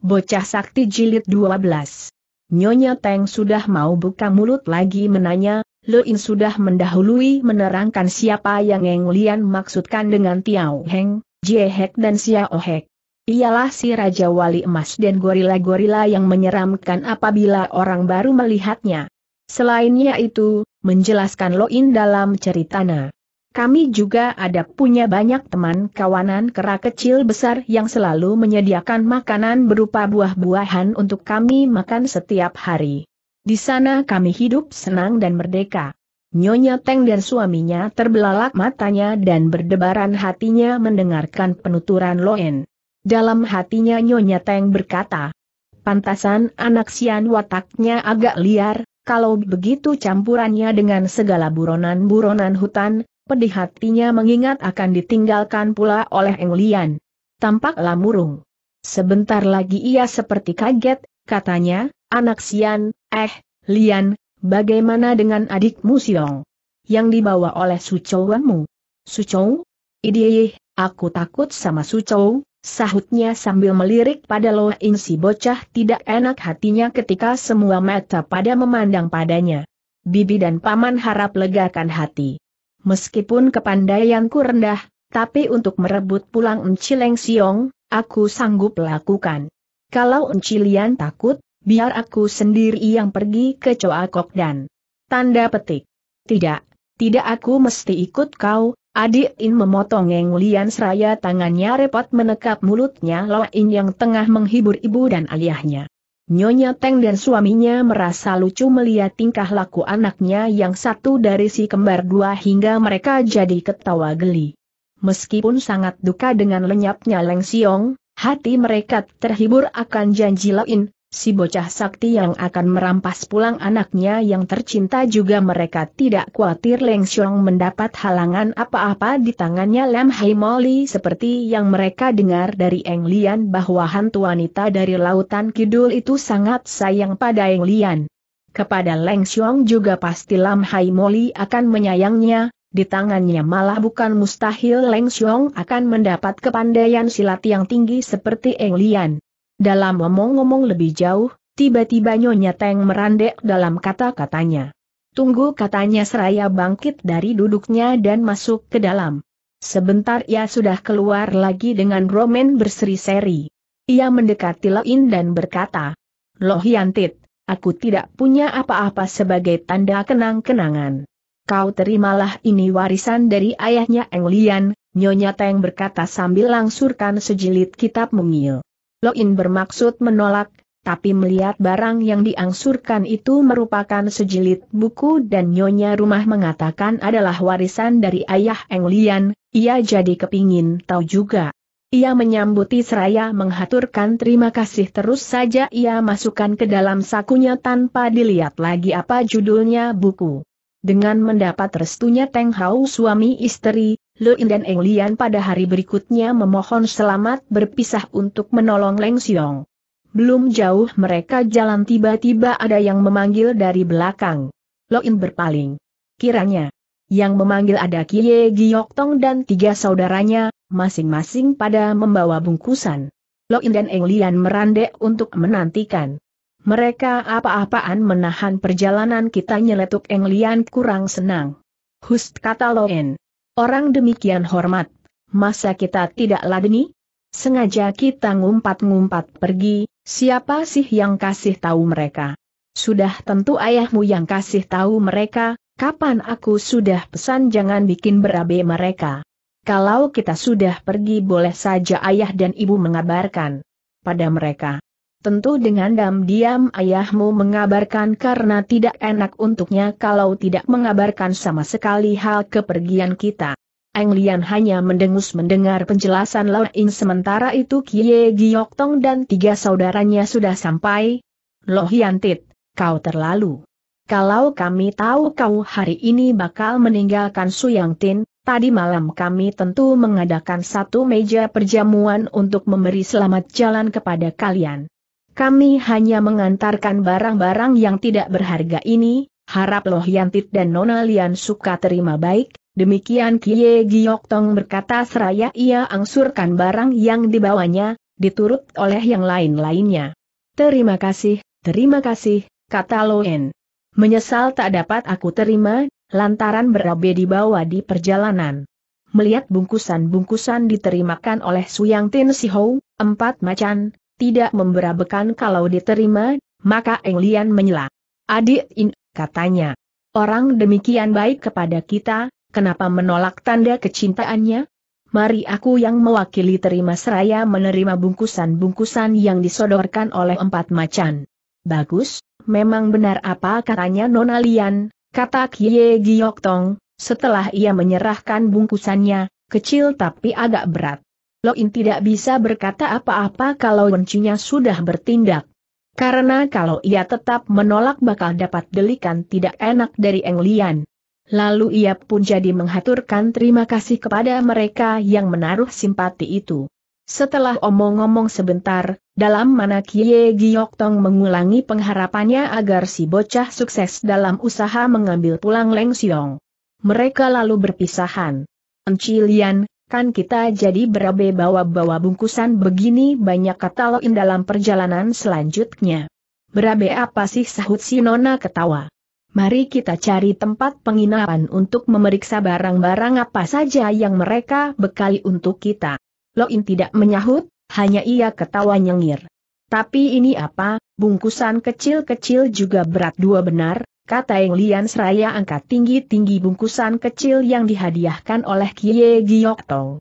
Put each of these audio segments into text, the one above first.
Bocah Sakti Jilid 12 Nyonya Teng sudah mau buka mulut lagi menanya, Luin sudah mendahului menerangkan siapa yang Eng Lian maksudkan dengan Tiao Heng, Jie Hek dan Xiao Hek. Ialah si Raja Wali Emas dan gorila-gorila yang menyeramkan apabila orang baru melihatnya. Selainnya itu, menjelaskan Loin dalam ceritana. Kami juga ada punya banyak teman kawanan kera kecil besar yang selalu menyediakan makanan berupa buah-buahan untuk kami makan setiap hari. Di sana kami hidup senang dan merdeka. Nyonya Teng dan suaminya terbelalak matanya dan berdebaran hatinya mendengarkan penuturan Loen. Dalam hatinya Nyonya Teng berkata, Pantasan anak Sian wataknya agak liar, kalau begitu campurannya dengan segala buronan-buronan hutan, pedih hatinya mengingat akan ditinggalkan pula oleh Eng Lian. Tampaklah murung. Sebentar lagi ia seperti kaget, katanya, anak Sian, eh, Lian, bagaimana dengan adikmu Siong? Yang dibawa oleh Sucowanmu? Sucou? Idih, aku takut sama Sucou, sahutnya sambil melirik pada Loh Insi bocah tidak enak hatinya ketika semua mata pada memandang padanya. Bibi dan paman harap legakan hati meskipun kepandaianku rendah, tapi untuk merebut pulang Encileng Siong, aku sanggup lakukan. Kalau Encilian takut, biar aku sendiri yang pergi ke Coa Kok dan. Tanda petik. Tidak, tidak aku mesti ikut kau, adik In memotong Eng Lian seraya tangannya repot menekap mulutnya Loa In yang tengah menghibur ibu dan ayahnya. Nyonya Teng dan suaminya merasa lucu melihat tingkah laku anaknya yang satu dari si kembar dua hingga mereka jadi ketawa geli. Meskipun sangat duka dengan lenyapnya Leng Siong, hati mereka terhibur akan janji lain, Si bocah sakti yang akan merampas pulang anaknya yang tercinta juga mereka tidak khawatir Leng Xiong mendapat halangan apa-apa di tangannya Lam Hai Moli seperti yang mereka dengar dari Eng Lian bahwa hantu wanita dari Lautan Kidul itu sangat sayang pada Eng Lian. Kepada Leng Xiong juga pasti Lam Hai Moli akan menyayangnya, di tangannya malah bukan mustahil Leng Xiong akan mendapat kepandaian silat yang tinggi seperti Eng Lian. Dalam ngomong-ngomong lebih jauh, tiba-tiba Nyonya Teng merandek dalam kata-katanya. Tunggu katanya seraya bangkit dari duduknya dan masuk ke dalam. Sebentar ia sudah keluar lagi dengan Roman berseri-seri. Ia mendekati Loin dan berkata, Loh Yantit, aku tidak punya apa-apa sebagai tanda kenang-kenangan. Kau terimalah ini warisan dari ayahnya Englian, Nyonya Teng berkata sambil langsurkan sejilid kitab mungil. Lo in bermaksud menolak, tapi melihat barang yang diangsurkan itu merupakan sejilid buku dan nyonya rumah mengatakan adalah warisan dari ayah Eng Lian, ia jadi kepingin tahu juga. Ia menyambuti seraya menghaturkan terima kasih terus saja ia masukkan ke dalam sakunya tanpa dilihat lagi apa judulnya buku. Dengan mendapat restunya Teng hau suami istri, in dan Eng Lian pada hari berikutnya memohon selamat berpisah untuk menolong Leng Xiong. Belum jauh mereka jalan tiba-tiba ada yang memanggil dari belakang. Lo in berpaling. Kiranya, yang memanggil ada Kie Giok Tong dan tiga saudaranya, masing-masing pada membawa bungkusan. in dan Eng Lian merandek untuk menantikan. Mereka apa-apaan menahan perjalanan kita nyeletuk Eng Lian kurang senang. Hust kata Lo in. Orang demikian hormat. Masa kita tidak ladeni? Sengaja kita ngumpat-ngumpat pergi, siapa sih yang kasih tahu mereka? Sudah tentu ayahmu yang kasih tahu mereka, kapan aku sudah pesan jangan bikin berabe mereka. Kalau kita sudah pergi boleh saja ayah dan ibu mengabarkan pada mereka. Tentu dengan diam-diam ayahmu mengabarkan karena tidak enak untuknya kalau tidak mengabarkan sama sekali hal kepergian kita. Eng Lian hanya mendengus mendengar penjelasan Lao Ying sementara itu Kie Giok Tong dan tiga saudaranya sudah sampai. Lo Hian Tit, kau terlalu. Kalau kami tahu kau hari ini bakal meninggalkan Su Yang Tin, Tadi malam kami tentu mengadakan satu meja perjamuan untuk memberi selamat jalan kepada kalian. Kami hanya mengantarkan barang-barang yang tidak berharga ini, harap Loh Yantit dan Nona Lian suka terima baik, demikian Kie Giok Tong berkata seraya ia angsurkan barang yang dibawanya, diturut oleh yang lain-lainnya. Terima kasih, terima kasih, kata Loen. Menyesal tak dapat aku terima, lantaran berabe dibawa di perjalanan. Melihat bungkusan-bungkusan diterimakan oleh Suyang Tin Sihou, empat macan, tidak memberabekan kalau diterima, maka Eng Lian menyela. Adik In, katanya. Orang demikian baik kepada kita, kenapa menolak tanda kecintaannya? Mari aku yang mewakili terima seraya menerima bungkusan-bungkusan yang disodorkan oleh empat macan. Bagus, memang benar apa katanya Nona Lian, kata Kie Giok Tong, setelah ia menyerahkan bungkusannya, kecil tapi agak berat. Loin tidak bisa berkata apa-apa kalau Wencinya sudah bertindak. Karena kalau ia tetap menolak bakal dapat delikan tidak enak dari Eng Lian. Lalu ia pun jadi menghaturkan terima kasih kepada mereka yang menaruh simpati itu. Setelah omong-omong sebentar, dalam mana Kie Giok Tong mengulangi pengharapannya agar si bocah sukses dalam usaha mengambil pulang Leng Siong. Mereka lalu berpisahan. Enci Kan kita jadi berabe bawa-bawa bungkusan begini banyak kata loin dalam perjalanan selanjutnya. Berabe apa sih sahut si Nona ketawa. Mari kita cari tempat penginapan untuk memeriksa barang-barang apa saja yang mereka bekali untuk kita. Loin tidak menyahut, hanya ia ketawa nyengir. Tapi ini apa, bungkusan kecil-kecil juga berat dua benar, kata Eng Lian seraya angkat tinggi-tinggi bungkusan kecil yang dihadiahkan oleh Kie Giok Tong.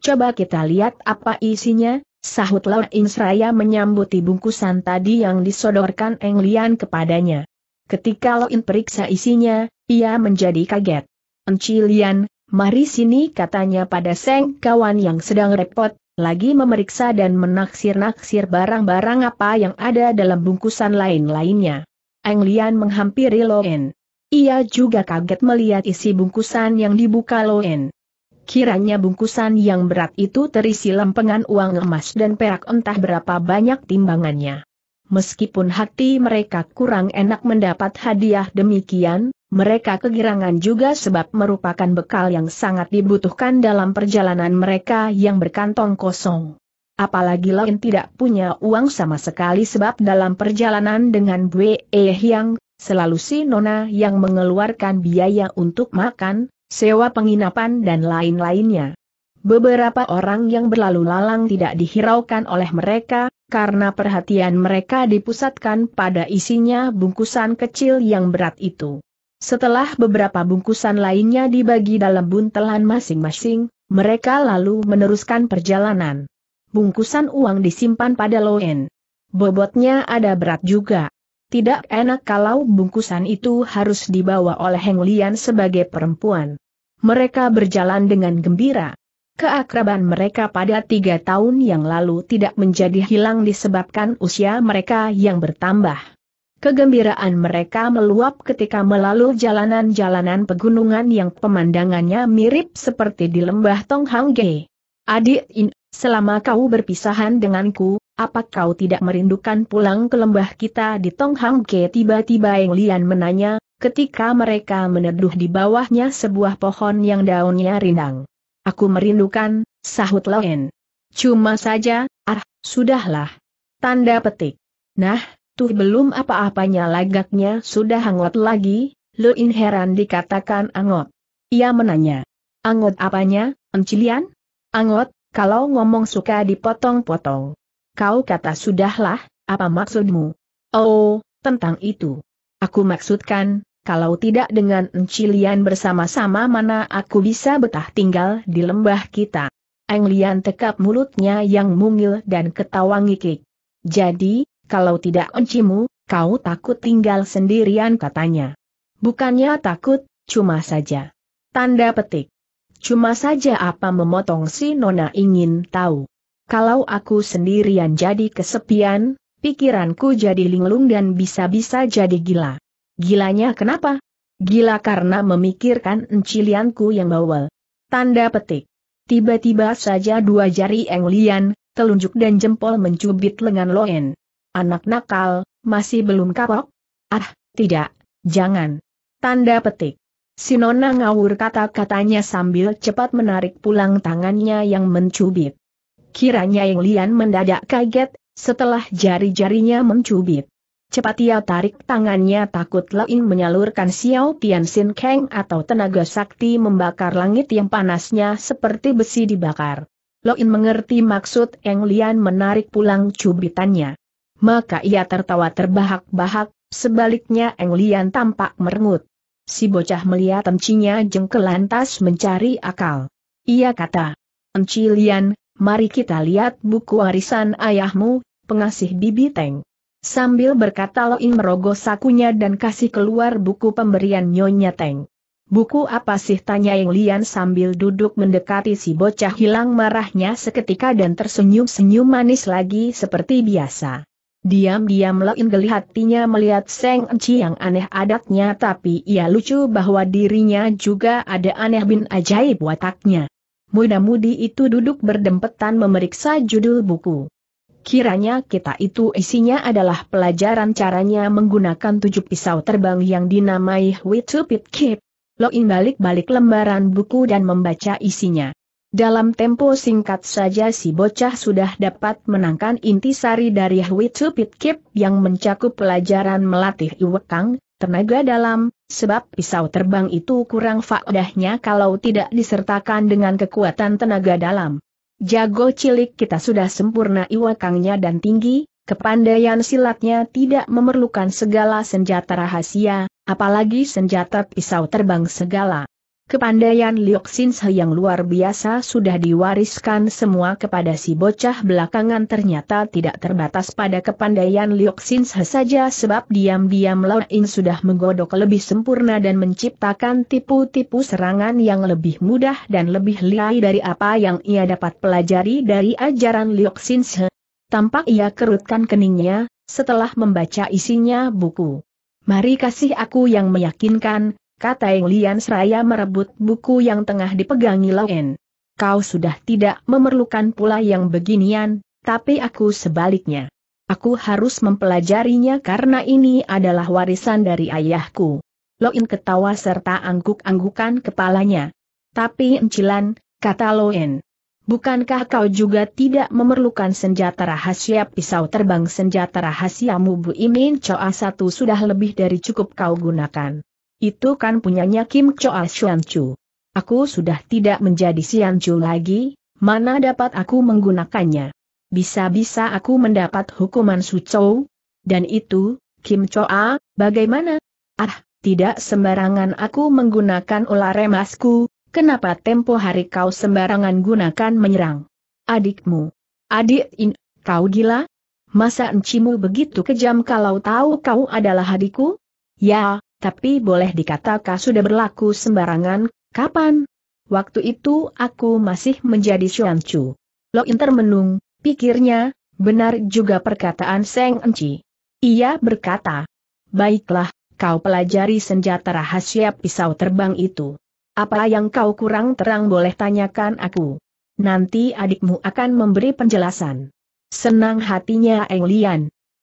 Coba kita lihat apa isinya, sahut Lau Ing seraya menyambuti bungkusan tadi yang disodorkan Eng Lian kepadanya. Ketika Lo In periksa isinya, ia menjadi kaget. Enci Lian, mari sini katanya pada Seng kawan yang sedang repot, lagi memeriksa dan menaksir-naksir barang-barang apa yang ada dalam bungkusan lain-lainnya. Eng Lian menghampiri Loen. Ia juga kaget melihat isi bungkusan yang dibuka Loen. Kiranya bungkusan yang berat itu terisi lempengan uang emas dan perak entah berapa banyak timbangannya. Meskipun hati mereka kurang enak mendapat hadiah demikian, mereka kegirangan juga sebab merupakan bekal yang sangat dibutuhkan dalam perjalanan mereka yang berkantong kosong apalagi lain tidak punya uang sama sekali sebab dalam perjalanan dengan Bue yang selalu si Nona yang mengeluarkan biaya untuk makan, sewa penginapan dan lain-lainnya. Beberapa orang yang berlalu lalang tidak dihiraukan oleh mereka, karena perhatian mereka dipusatkan pada isinya bungkusan kecil yang berat itu. Setelah beberapa bungkusan lainnya dibagi dalam buntelan masing-masing, mereka lalu meneruskan perjalanan bungkusan uang disimpan pada Loen. Bobotnya ada berat juga. Tidak enak kalau bungkusan itu harus dibawa oleh Heng Lian sebagai perempuan. Mereka berjalan dengan gembira. Keakraban mereka pada tiga tahun yang lalu tidak menjadi hilang disebabkan usia mereka yang bertambah. Kegembiraan mereka meluap ketika melalui jalanan-jalanan pegunungan yang pemandangannya mirip seperti di lembah Tonghangge. Adik In Selama kau berpisahan denganku, apa kau tidak merindukan pulang ke lembah kita di Tonghang Ke? Tiba-tiba Eng Lian menanya, ketika mereka meneduh di bawahnya sebuah pohon yang daunnya rindang. Aku merindukan, sahut Loen. Cuma saja, ah, sudahlah. Tanda petik. Nah, tuh belum apa-apanya lagaknya sudah hangot lagi, Luin heran dikatakan angot. Ia menanya. Angot apanya, Encilian? Angot, kalau ngomong suka dipotong-potong. Kau kata sudahlah, apa maksudmu? Oh, tentang itu. Aku maksudkan, kalau tidak dengan Encilian bersama-sama mana aku bisa betah tinggal di lembah kita. Englian tekap mulutnya yang mungil dan ketawa ngikik. Jadi, kalau tidak Encimu, kau takut tinggal sendirian katanya. Bukannya takut, cuma saja. Tanda petik. Cuma saja apa memotong si Nona ingin tahu. Kalau aku sendirian jadi kesepian, pikiranku jadi linglung dan bisa-bisa jadi gila. Gilanya kenapa? Gila karena memikirkan encilianku yang bawel. Tanda petik. Tiba-tiba saja dua jari englian, telunjuk dan jempol mencubit lengan Loen. Anak nakal, masih belum kapok? Ah, tidak, jangan. Tanda petik. Sinona ngawur kata-katanya sambil cepat menarik pulang tangannya yang mencubit. Kiranya yang lian mendadak kaget, setelah jari-jarinya mencubit. Cepat ia tarik tangannya takut lain menyalurkan Xiao Pian Sin Kang atau tenaga sakti membakar langit yang panasnya seperti besi dibakar. Loin mengerti maksud Eng Lian menarik pulang cubitannya. Maka ia tertawa terbahak-bahak, sebaliknya Eng Lian tampak merengut. Si bocah melihat encinya jengkel lantas mencari akal. Ia kata, Enci mari kita lihat buku warisan ayahmu, pengasih bibi Teng. Sambil berkata Loing merogoh sakunya dan kasih keluar buku pemberian Nyonya Teng. Buku apa sih tanya yang Lian sambil duduk mendekati si bocah hilang marahnya seketika dan tersenyum-senyum manis lagi seperti biasa. Diam-diam Lo In geli hatinya melihat Seng Enci yang aneh adatnya tapi ia lucu bahwa dirinya juga ada aneh bin ajaib wataknya. Muda-mudi itu duduk berdempetan memeriksa judul buku. Kiranya kita itu isinya adalah pelajaran caranya menggunakan tujuh pisau terbang yang dinamai Tupit Kip. Loin balik-balik lembaran buku dan membaca isinya. Dalam tempo singkat saja si bocah sudah dapat menangkan intisari dari Hui Chupit Kip yang mencakup pelajaran melatih iwekang, tenaga dalam, sebab pisau terbang itu kurang faedahnya kalau tidak disertakan dengan kekuatan tenaga dalam. Jago cilik kita sudah sempurna iwekangnya dan tinggi, kepandaian silatnya tidak memerlukan segala senjata rahasia, apalagi senjata pisau terbang segala. Kepandaian Lioksin yang luar biasa sudah diwariskan semua kepada si bocah belakangan ternyata tidak terbatas pada kepandaian Lioksin saja sebab diam-diam Laoin sudah menggodok lebih sempurna dan menciptakan tipu-tipu serangan yang lebih mudah dan lebih lihai dari apa yang ia dapat pelajari dari ajaran Lioksin Tampak ia kerutkan keningnya, setelah membaca isinya buku. Mari kasih aku yang meyakinkan, kata Eng Lian seraya merebut buku yang tengah dipegangi Loen. Kau sudah tidak memerlukan pula yang beginian, tapi aku sebaliknya. Aku harus mempelajarinya karena ini adalah warisan dari ayahku. Loen ketawa serta angguk-anggukan kepalanya. Tapi encilan, kata Loen, Bukankah kau juga tidak memerlukan senjata rahasia pisau terbang senjata rahasiamu Bu Imin Choa satu sudah lebih dari cukup kau gunakan. Itu kan punyanya Kim Choa ah Xuan Chu. Aku sudah tidak menjadi Xuan Chu lagi, mana dapat aku menggunakannya. Bisa-bisa aku mendapat hukuman sucou. Dan itu, Kim Choa, ah, bagaimana? Ah, tidak sembarangan aku menggunakan ular remasku, kenapa tempo hari kau sembarangan gunakan menyerang? Adikmu. Adik in, kau gila? Masa encimu begitu kejam kalau tahu kau adalah adikku? Ya, tapi boleh dikatakan sudah berlaku sembarangan, kapan? Waktu itu aku masih menjadi Shuanchu. Lo intermenung, pikirnya, benar juga perkataan Seng Enci. Ia berkata, baiklah, kau pelajari senjata rahasia pisau terbang itu. Apa yang kau kurang terang boleh tanyakan aku. Nanti adikmu akan memberi penjelasan. Senang hatinya Eng Lian.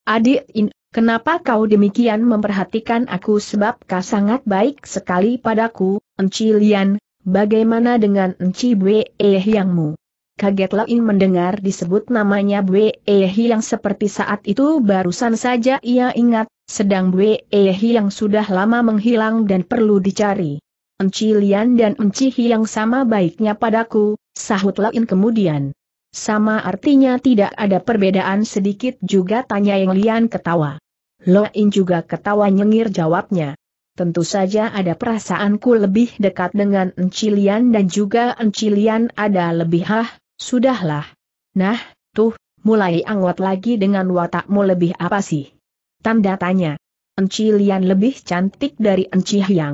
Adik In Kenapa kau demikian memperhatikan aku sebab kau sangat baik sekali padaku, Enci Lian, bagaimana dengan Enci Bwee Hyangmu? Eh Kaget Lain mendengar disebut namanya Bwee Hyang eh seperti saat itu barusan saja ia ingat, sedang Bwee Hyang eh sudah lama menghilang dan perlu dicari. Enci Lian dan Enci Hyang sama baiknya padaku, sahut Lain kemudian. Sama artinya tidak ada perbedaan sedikit juga tanya yang lian ketawa. Lo In juga ketawa nyengir jawabnya. Tentu saja ada perasaanku lebih dekat dengan Encilian dan juga Encilian ada lebih hah, sudahlah. Nah, tuh, mulai anggot lagi dengan watakmu lebih apa sih? Tanda tanya. Encilian lebih cantik dari Lo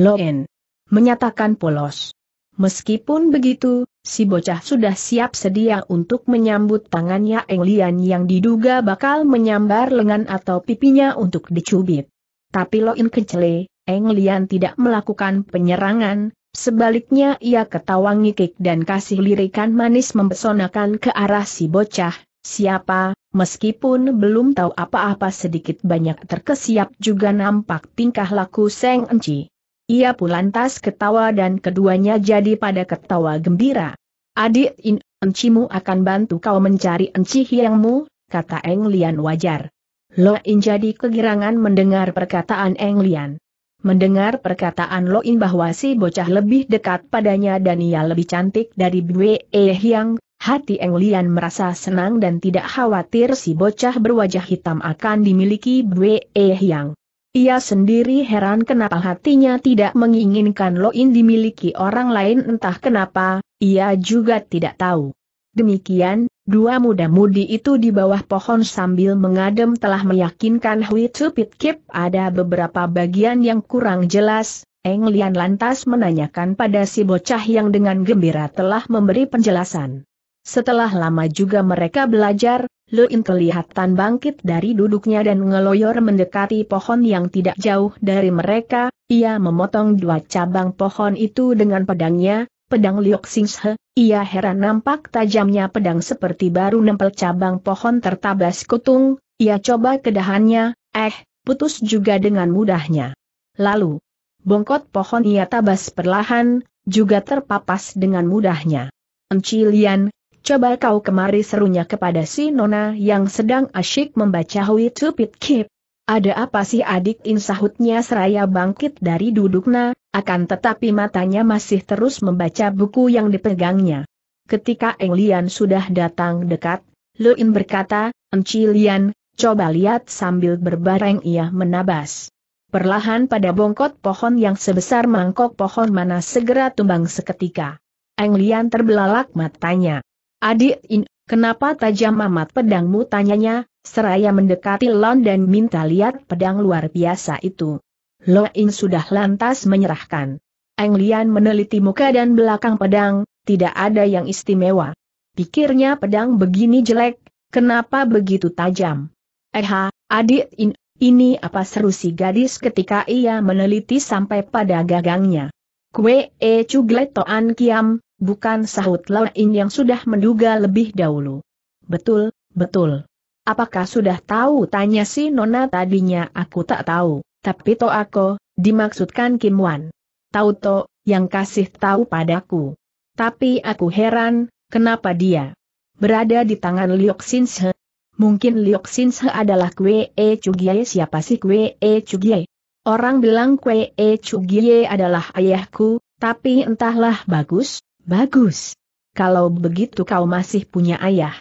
Loen. Menyatakan polos. Meskipun begitu, si bocah sudah siap sedia untuk menyambut tangannya Eng yang diduga bakal menyambar lengan atau pipinya untuk dicubit. Tapi Loin Kecele, Eng tidak melakukan penyerangan, sebaliknya ia ketawa ngikik dan kasih lirikan manis mempesonakan ke arah si bocah, siapa, meskipun belum tahu apa-apa sedikit banyak terkesiap juga nampak tingkah laku Seng Enci. Ia pun lantas ketawa dan keduanya jadi pada ketawa gembira. Adik In, encimu akan bantu kau mencari enci hiangmu, kata Eng Lian wajar. Lo In jadi kegirangan mendengar perkataan Eng Lian. Mendengar perkataan Lo In bahwa si bocah lebih dekat padanya dan ia lebih cantik dari Bwe e Hiang, hati Eng Lian merasa senang dan tidak khawatir si bocah berwajah hitam akan dimiliki Bwe e Hiang. Ia sendiri heran kenapa hatinya tidak menginginkan Loin dimiliki orang lain entah kenapa, ia juga tidak tahu. Demikian, dua muda-mudi itu di bawah pohon sambil mengadem telah meyakinkan Hui Tsupit Kip ada beberapa bagian yang kurang jelas, Eng Lian lantas menanyakan pada si bocah yang dengan gembira telah memberi penjelasan. Setelah lama juga mereka belajar, Luin kelihatan bangkit dari duduknya dan ngeloyor mendekati pohon yang tidak jauh dari mereka, ia memotong dua cabang pohon itu dengan pedangnya, pedang Liok Singhe, ia heran nampak tajamnya pedang seperti baru nempel cabang pohon tertabas kutung, ia coba kedahannya, eh, putus juga dengan mudahnya. Lalu, bongkot pohon ia tabas perlahan, juga terpapas dengan mudahnya. Encilian, coba kau kemari serunya kepada si Nona yang sedang asyik membaca Hui Tupit Kip. Ada apa sih adik insahutnya seraya bangkit dari dudukna, akan tetapi matanya masih terus membaca buku yang dipegangnya. Ketika Eng Lian sudah datang dekat, Luin berkata, Enci Lian, coba lihat sambil berbareng ia menabas. Perlahan pada bongkot pohon yang sebesar mangkok pohon mana segera tumbang seketika. Eng Lian terbelalak matanya. Adik In, kenapa tajam amat pedangmu tanyanya, seraya mendekati Lon dan minta lihat pedang luar biasa itu. Lo In sudah lantas menyerahkan. Eng Lian meneliti muka dan belakang pedang, tidak ada yang istimewa. Pikirnya pedang begini jelek, kenapa begitu tajam? Eh ha, adik In, ini apa seru si gadis ketika ia meneliti sampai pada gagangnya. Kue e eh, cugletoan toan kiam, bukan sahut Lain yang sudah menduga lebih dahulu. Betul, betul. Apakah sudah tahu tanya si Nona tadinya aku tak tahu, tapi to aku, dimaksudkan Kim Wan. Tahu to, yang kasih tahu padaku. Tapi aku heran, kenapa dia berada di tangan Liok Sin Se? Mungkin Liok Sin Se adalah Kwe E Chugye. siapa sih Kwe E Chugye? Orang bilang Kwe E Chugye adalah ayahku, tapi entahlah bagus, Bagus. Kalau begitu kau masih punya ayah.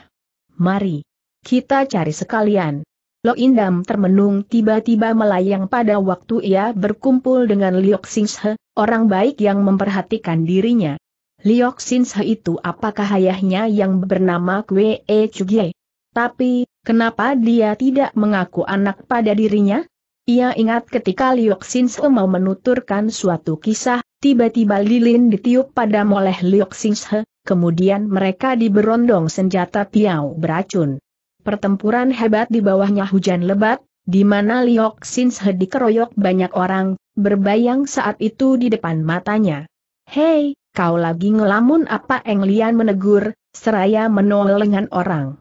Mari. Kita cari sekalian. Lo Indam termenung tiba-tiba melayang pada waktu ia berkumpul dengan Liok Singshe, orang baik yang memperhatikan dirinya. Liok Singshe itu apakah ayahnya yang bernama Kwe E Chugye? Tapi, kenapa dia tidak mengaku anak pada dirinya? Ia ingat ketika Liok Sinshe mau menuturkan suatu kisah, Tiba-tiba lilin ditiup pada oleh Liu Xinghe, kemudian mereka diberondong senjata piau beracun. Pertempuran hebat di bawahnya hujan lebat, di mana Liu Xinghe dikeroyok banyak orang, berbayang saat itu di depan matanya. Hei, kau lagi ngelamun apa Eng Lian menegur, seraya lengan orang.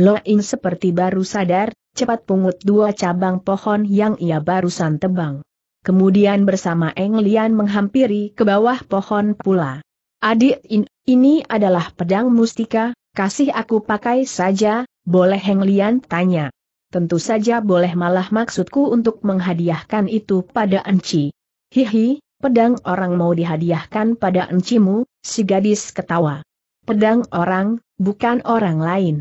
Lo Ing seperti baru sadar, cepat pungut dua cabang pohon yang ia barusan tebang kemudian bersama Eng Lian menghampiri ke bawah pohon pula. Adik in, ini adalah pedang mustika, kasih aku pakai saja, boleh Eng Lian tanya. Tentu saja boleh malah maksudku untuk menghadiahkan itu pada Enci. Hihi, pedang orang mau dihadiahkan pada Encimu, si gadis ketawa. Pedang orang, bukan orang lain.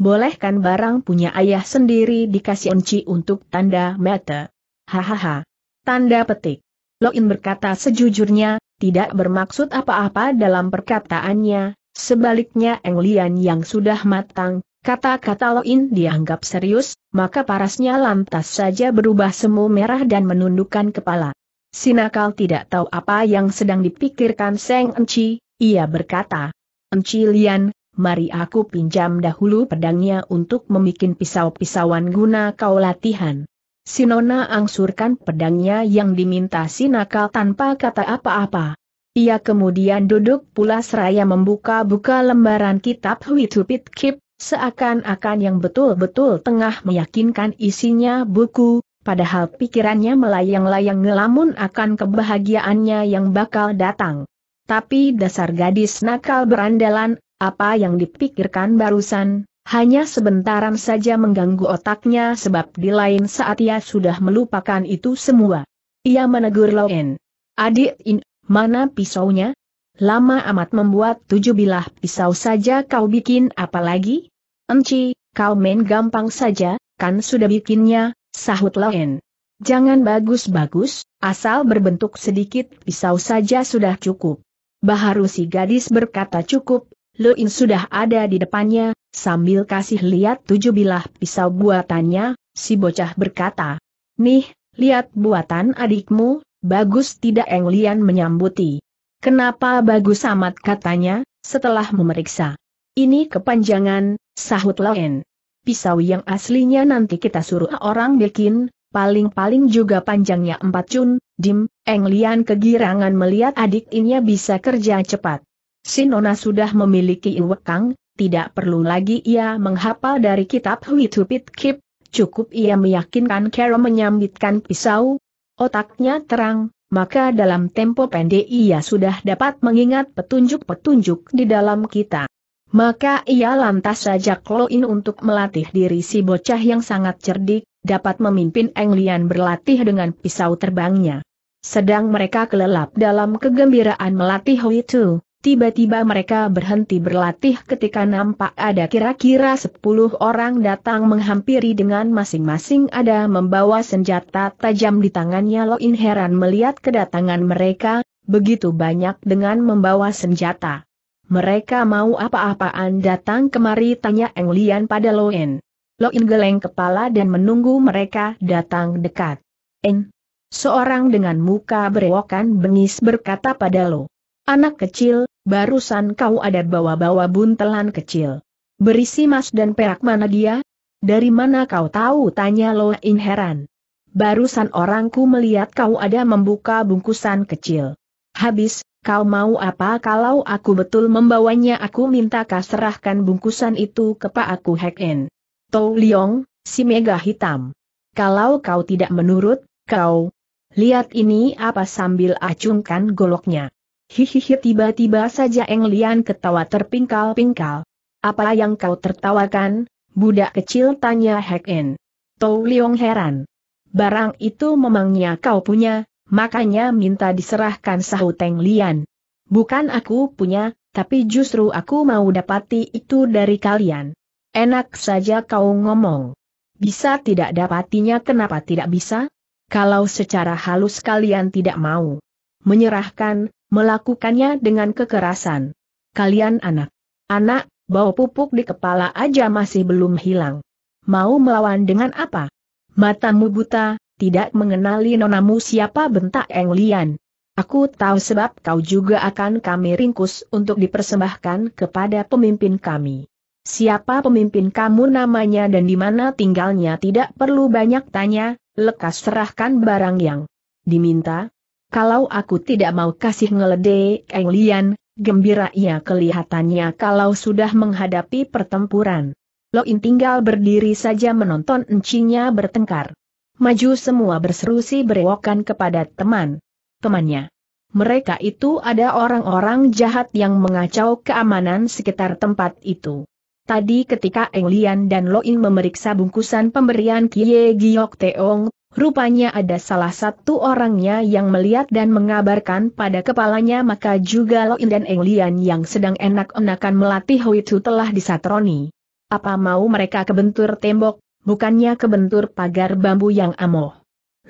Bolehkan barang punya ayah sendiri dikasih Enci untuk tanda mata. Hahaha. Tanda petik. Loin berkata sejujurnya, tidak bermaksud apa-apa dalam perkataannya, sebaliknya Eng Lian yang sudah matang, kata-kata Loin dianggap serius, maka parasnya lantas saja berubah semu merah dan menundukkan kepala. Sinakal tidak tahu apa yang sedang dipikirkan Seng Enci, ia berkata, Enci Lian, mari aku pinjam dahulu pedangnya untuk membuat pisau-pisauan guna kau latihan. Sinona angsurkan pedangnya yang diminta si nakal tanpa kata apa-apa. Ia kemudian duduk pula seraya membuka-buka lembaran kitab Huitupit Kip, seakan-akan yang betul-betul tengah meyakinkan isinya buku, padahal pikirannya melayang-layang ngelamun akan kebahagiaannya yang bakal datang. Tapi dasar gadis nakal berandalan, apa yang dipikirkan barusan, hanya sebentaran saja mengganggu otaknya sebab di lain saat ia sudah melupakan itu semua. Ia menegur Loen. Adik In, mana pisaunya? Lama amat membuat tujuh bilah pisau saja kau bikin apalagi? Enci, kau main gampang saja, kan sudah bikinnya, sahut Loen. Jangan bagus-bagus, asal berbentuk sedikit pisau saja sudah cukup. Baharu si gadis berkata cukup, Loen sudah ada di depannya, Sambil kasih lihat tujuh bilah pisau buatannya, si bocah berkata, Nih, lihat buatan adikmu, bagus tidak Englian Lian menyambuti. Kenapa bagus amat katanya, setelah memeriksa. Ini kepanjangan, sahut Loen. Pisau yang aslinya nanti kita suruh orang bikin, paling-paling juga panjangnya empat cun, dim, Englian kegirangan melihat adik ini bisa kerja cepat. Sinona sudah memiliki iwekang, tidak perlu lagi ia menghapal dari kitab Hui Kip, cukup ia meyakinkan Kero menyambitkan pisau, otaknya terang, maka dalam tempo pendek ia sudah dapat mengingat petunjuk-petunjuk di dalam kita. Maka ia lantas saja kloin untuk melatih diri si bocah yang sangat cerdik, dapat memimpin Englian berlatih dengan pisau terbangnya. Sedang mereka kelelap dalam kegembiraan melatih Hui Tu, Tiba-tiba mereka berhenti berlatih ketika nampak ada kira-kira sepuluh orang datang menghampiri dengan masing-masing ada membawa senjata tajam di tangannya In heran melihat kedatangan mereka, begitu banyak dengan membawa senjata. Mereka mau apa-apaan datang kemari tanya Eng Lian pada Lo In geleng kepala dan menunggu mereka datang dekat. Eng, seorang dengan muka berewokan bengis berkata pada Lo. Anak kecil, barusan kau ada bawa-bawa buntelan kecil. Berisi emas dan perak mana dia? Dari mana kau tahu? Tanya Lo In heran. Barusan orangku melihat kau ada membuka bungkusan kecil. Habis, kau mau apa kalau aku betul membawanya? Aku minta kau serahkan bungkusan itu ke pak aku Hek En. Tou Liong, si mega hitam. Kalau kau tidak menurut, kau... Lihat ini apa sambil acungkan goloknya. Hihihi tiba-tiba saja Eng Lian ketawa terpingkal-pingkal. Apa yang kau tertawakan, budak kecil tanya Hek En. Tou Leong heran. Barang itu memangnya kau punya, makanya minta diserahkan sahut Eng Lian. Bukan aku punya, tapi justru aku mau dapati itu dari kalian. Enak saja kau ngomong. Bisa tidak dapatinya kenapa tidak bisa? Kalau secara halus kalian tidak mau menyerahkan, melakukannya dengan kekerasan. Kalian anak. Anak, bau pupuk di kepala aja masih belum hilang. Mau melawan dengan apa? Matamu buta, tidak mengenali nonamu siapa bentak Eng Lian. Aku tahu sebab kau juga akan kami ringkus untuk dipersembahkan kepada pemimpin kami. Siapa pemimpin kamu namanya dan di mana tinggalnya tidak perlu banyak tanya, lekas serahkan barang yang diminta, kalau aku tidak mau kasih ngeledek Eng Lian, gembira ia kelihatannya kalau sudah menghadapi pertempuran. Lo In tinggal berdiri saja menonton encinya bertengkar. Maju semua berseru si berewokan kepada teman. Temannya. Mereka itu ada orang-orang jahat yang mengacau keamanan sekitar tempat itu. Tadi ketika Eng Lian dan Lo In memeriksa bungkusan pemberian Kie Giok Teong, Rupanya ada salah satu orangnya yang melihat dan mengabarkan pada kepalanya maka juga Loin dan Englian yang sedang enak-enakan melatih Huitu telah disatroni. Apa mau mereka kebentur tembok, bukannya kebentur pagar bambu yang amoh.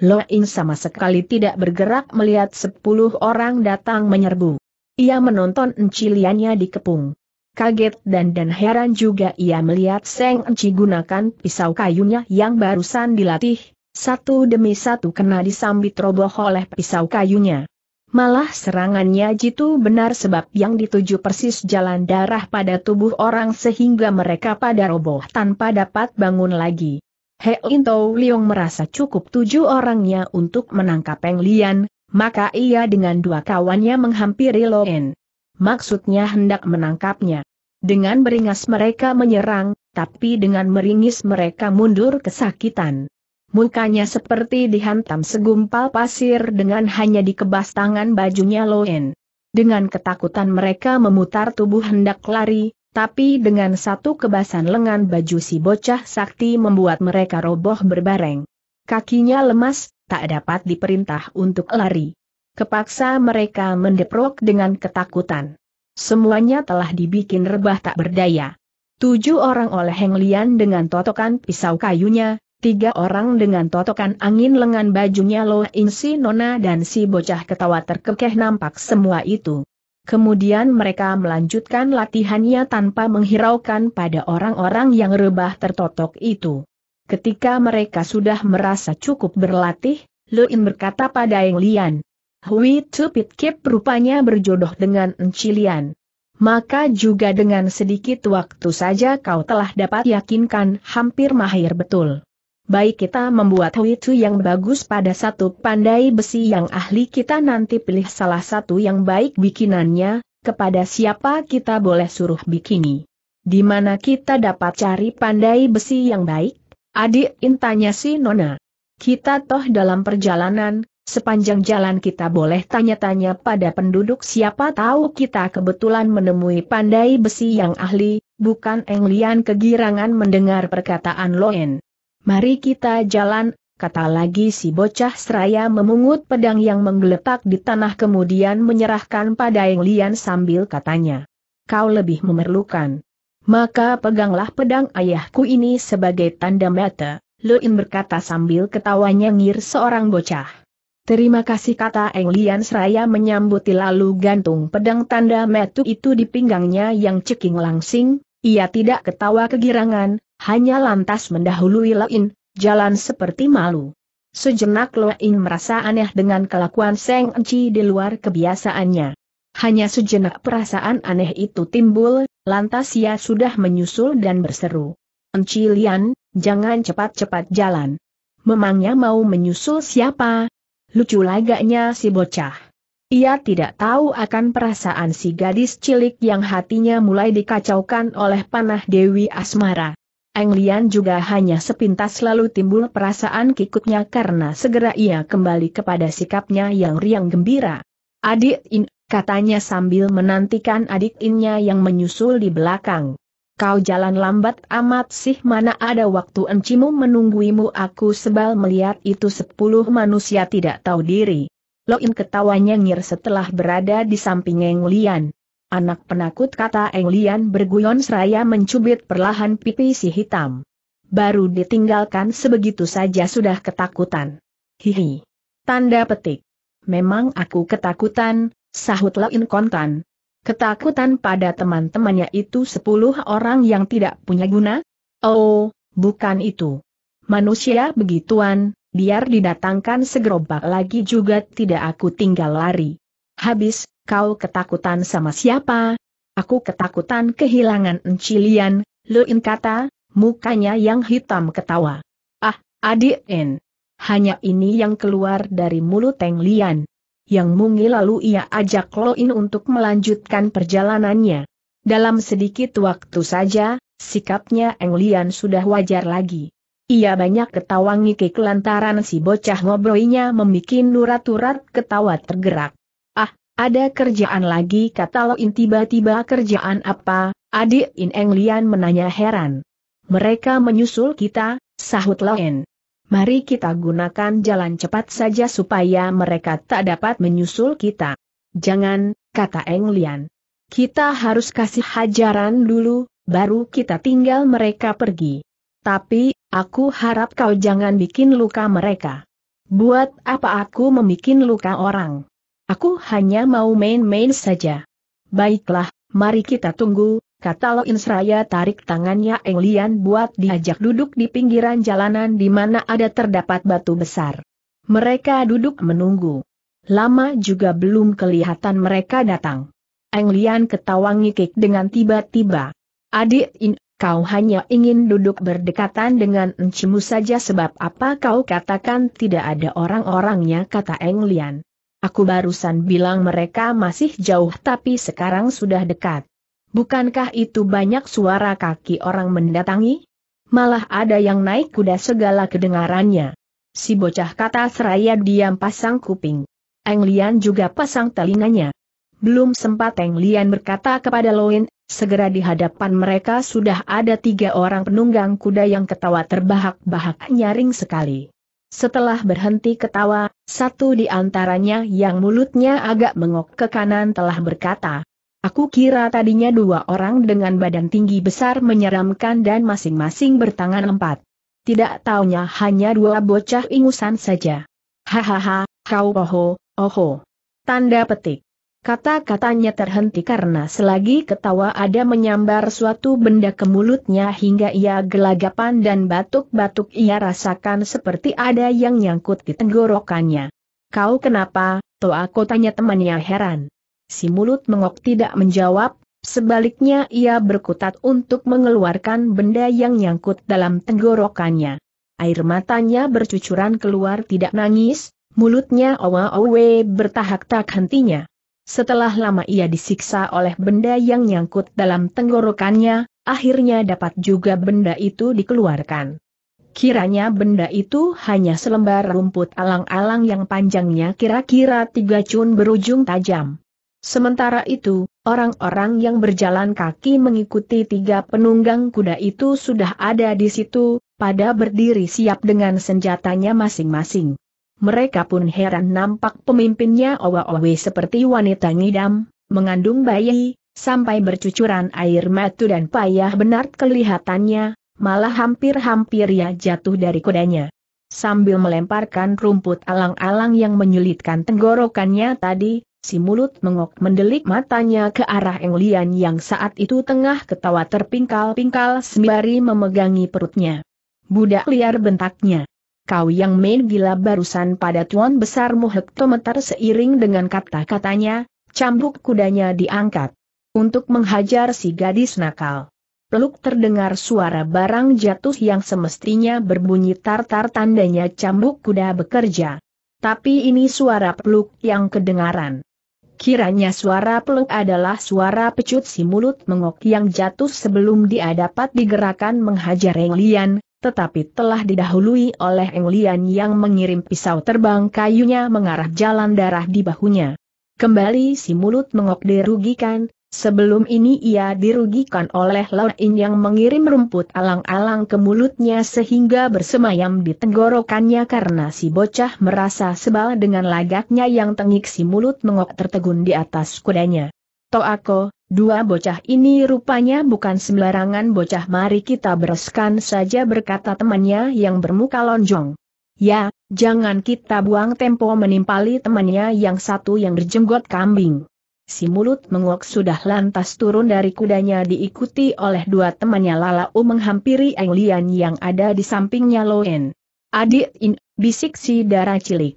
Loin sama sekali tidak bergerak melihat sepuluh orang datang menyerbu. Ia menonton enciliannya dikepung. Kaget dan dan heran juga ia melihat Seng Enci gunakan pisau kayunya yang barusan dilatih, satu demi satu kena disambit roboh oleh pisau kayunya. Malah serangannya jitu benar sebab yang dituju persis jalan darah pada tubuh orang sehingga mereka pada roboh tanpa dapat bangun lagi. He Into Liong merasa cukup tujuh orangnya untuk menangkap Peng Lian, maka ia dengan dua kawannya menghampiri Loen. Maksudnya hendak menangkapnya. Dengan beringas mereka menyerang, tapi dengan meringis mereka mundur kesakitan. Mukanya seperti dihantam segumpal pasir dengan hanya dikebas tangan bajunya Loen. Dengan ketakutan mereka memutar tubuh hendak lari, tapi dengan satu kebasan lengan baju si bocah sakti membuat mereka roboh berbareng. Kakinya lemas, tak dapat diperintah untuk lari. Kepaksa mereka mendeprok dengan ketakutan. Semuanya telah dibikin rebah tak berdaya. Tujuh orang oleh Heng Lian dengan totokan pisau kayunya, Tiga orang dengan totokan angin lengan bajunya Lo Insi Nona dan si bocah ketawa terkekeh nampak semua itu. Kemudian mereka melanjutkan latihannya tanpa menghiraukan pada orang-orang yang rebah tertotok itu. Ketika mereka sudah merasa cukup berlatih, Lo In berkata pada Eng Lian. Hui Pit Kip rupanya berjodoh dengan Encilian maka juga dengan sedikit waktu saja kau telah dapat yakinkan hampir mahir betul baik kita membuat Huitu yang bagus pada satu pandai besi yang ahli kita nanti pilih salah satu yang baik bikinannya, kepada siapa kita boleh suruh bikini. Di mana kita dapat cari pandai besi yang baik? Adik intanya si Nona. Kita toh dalam perjalanan, sepanjang jalan kita boleh tanya-tanya pada penduduk siapa tahu kita kebetulan menemui pandai besi yang ahli, bukan Englian kegirangan mendengar perkataan Loen. Mari kita jalan, kata lagi si bocah seraya memungut pedang yang menggeletak di tanah kemudian menyerahkan pada Eng Lian sambil katanya. Kau lebih memerlukan. Maka peganglah pedang ayahku ini sebagai tanda mata, Luin berkata sambil ketawanya ngir seorang bocah. Terima kasih kata Eng Lian seraya menyambuti lalu gantung pedang tanda metu itu di pinggangnya yang ceking langsing, ia tidak ketawa kegirangan, hanya lantas mendahului Lain, jalan seperti malu. Sejenak Lain merasa aneh dengan kelakuan Seng Enci di luar kebiasaannya. Hanya sejenak perasaan aneh itu timbul, lantas ia sudah menyusul dan berseru. Enci Lian, jangan cepat-cepat jalan. Memangnya mau menyusul siapa? Lucu lagaknya si bocah. Ia tidak tahu akan perasaan si gadis cilik yang hatinya mulai dikacaukan oleh panah Dewi Asmara. Eng Lian juga hanya sepintas lalu timbul perasaan kikuknya karena segera ia kembali kepada sikapnya yang riang gembira. Adik In, katanya sambil menantikan adik Innya yang menyusul di belakang. Kau jalan lambat amat sih mana ada waktu encimu menungguimu aku sebal melihat itu sepuluh manusia tidak tahu diri. Loin ketawa nyengir setelah berada di samping Eng Lian. Anak penakut kata Eng Lian berguyon seraya mencubit perlahan pipi si hitam. Baru ditinggalkan sebegitu saja sudah ketakutan. Hihi. Tanda petik. Memang aku ketakutan, sahut Loin kontan. Ketakutan pada teman-temannya itu sepuluh orang yang tidak punya guna? Oh, bukan itu. Manusia begituan, biar didatangkan segerobak lagi juga tidak aku tinggal lari. Habis, kau ketakutan sama siapa? Aku ketakutan kehilangan encilian, Luin kata, mukanya yang hitam ketawa. Ah, adik En. Hanya ini yang keluar dari mulut Teng Lian. Yang mungil lalu ia ajak Loin untuk melanjutkan perjalanannya. Dalam sedikit waktu saja, sikapnya Eng Lian sudah wajar lagi. Ia banyak ketawa ngikik lantaran si bocah ngobroinya membuat nurat urat ketawa tergerak. Ah, ada kerjaan lagi kata Loin tiba-tiba kerjaan apa, adik In Eng Lian menanya heran. Mereka menyusul kita, sahut Loin. Mari kita gunakan jalan cepat saja supaya mereka tak dapat menyusul kita. Jangan, kata Eng Lian. Kita harus kasih hajaran dulu, baru kita tinggal mereka pergi. Tapi, aku harap kau jangan bikin luka mereka. Buat apa aku membuat luka orang? Aku hanya mau main-main saja. Baiklah, mari kita tunggu, kata Lo Insraya tarik tangannya Eng Lian buat diajak duduk di pinggiran jalanan di mana ada terdapat batu besar. Mereka duduk menunggu. Lama juga belum kelihatan mereka datang. Eng Lian ketawa ngikik dengan tiba-tiba. Adik In, kau hanya ingin duduk berdekatan dengan encimu saja sebab apa kau katakan tidak ada orang-orangnya kata Eng Lian. Aku barusan bilang mereka masih jauh tapi sekarang sudah dekat. Bukankah itu banyak suara kaki orang mendatangi? Malah ada yang naik kuda segala kedengarannya. Si bocah kata seraya diam pasang kuping. Eng Lian juga pasang telinganya. Belum sempat Teng Lian berkata kepada Loin, segera di hadapan mereka sudah ada tiga orang penunggang kuda yang ketawa terbahak-bahak nyaring sekali. Setelah berhenti ketawa, satu di antaranya yang mulutnya agak mengok ke kanan telah berkata, Aku kira tadinya dua orang dengan badan tinggi besar menyeramkan dan masing-masing bertangan empat. Tidak taunya hanya dua bocah ingusan saja. Hahaha, kau oho, oho. Tanda petik. Kata-katanya terhenti karena selagi ketawa ada menyambar suatu benda ke mulutnya hingga ia gelagapan dan batuk-batuk ia rasakan seperti ada yang nyangkut di tenggorokannya. Kau kenapa, aku tanya temannya ya heran. Si mulut mengok tidak menjawab, sebaliknya ia berkutat untuk mengeluarkan benda yang nyangkut dalam tenggorokannya. Air matanya bercucuran keluar tidak nangis, mulutnya owa-owe bertahak-tak hentinya. Setelah lama ia disiksa oleh benda yang nyangkut dalam tenggorokannya, akhirnya dapat juga benda itu dikeluarkan. Kiranya benda itu hanya selembar rumput alang-alang yang panjangnya kira-kira tiga cun berujung tajam. Sementara itu, orang-orang yang berjalan kaki mengikuti tiga penunggang kuda itu sudah ada di situ, pada berdiri siap dengan senjatanya masing-masing. Mereka pun heran nampak pemimpinnya owa-owe seperti wanita ngidam, mengandung bayi, sampai bercucuran air matu dan payah benar kelihatannya, malah hampir-hampir ia jatuh dari kudanya. Sambil melemparkan rumput alang-alang yang menyulitkan tenggorokannya tadi, si mulut mengok mendelik matanya ke arah Englian yang saat itu tengah ketawa terpingkal-pingkal sembari memegangi perutnya. Budak liar bentaknya kau yang main gila barusan pada tuan besarmu hektometer seiring dengan kata-katanya, cambuk kudanya diangkat. Untuk menghajar si gadis nakal. Peluk terdengar suara barang jatuh yang semestinya berbunyi tartar tandanya cambuk kuda bekerja. Tapi ini suara peluk yang kedengaran. Kiranya suara peluk adalah suara pecut si mulut mengok yang jatuh sebelum dia dapat digerakkan menghajar Eng Lian, tetapi telah didahului oleh Englian yang mengirim pisau terbang kayunya mengarah jalan darah di bahunya. Kembali si mulut mengok dirugikan, sebelum ini ia dirugikan oleh In yang mengirim rumput alang-alang ke mulutnya sehingga bersemayam di tenggorokannya karena si bocah merasa sebal dengan lagaknya yang tengik si mulut mengok tertegun di atas kudanya. Toako, Dua bocah ini rupanya bukan sembarangan bocah mari kita bereskan saja berkata temannya yang bermuka lonjong. Ya, jangan kita buang tempo menimpali temannya yang satu yang berjenggot kambing. Si mulut menguak sudah lantas turun dari kudanya diikuti oleh dua temannya Lalau menghampiri Eng Lian yang ada di sampingnya Loen. Adik In, bisik si darah cilik.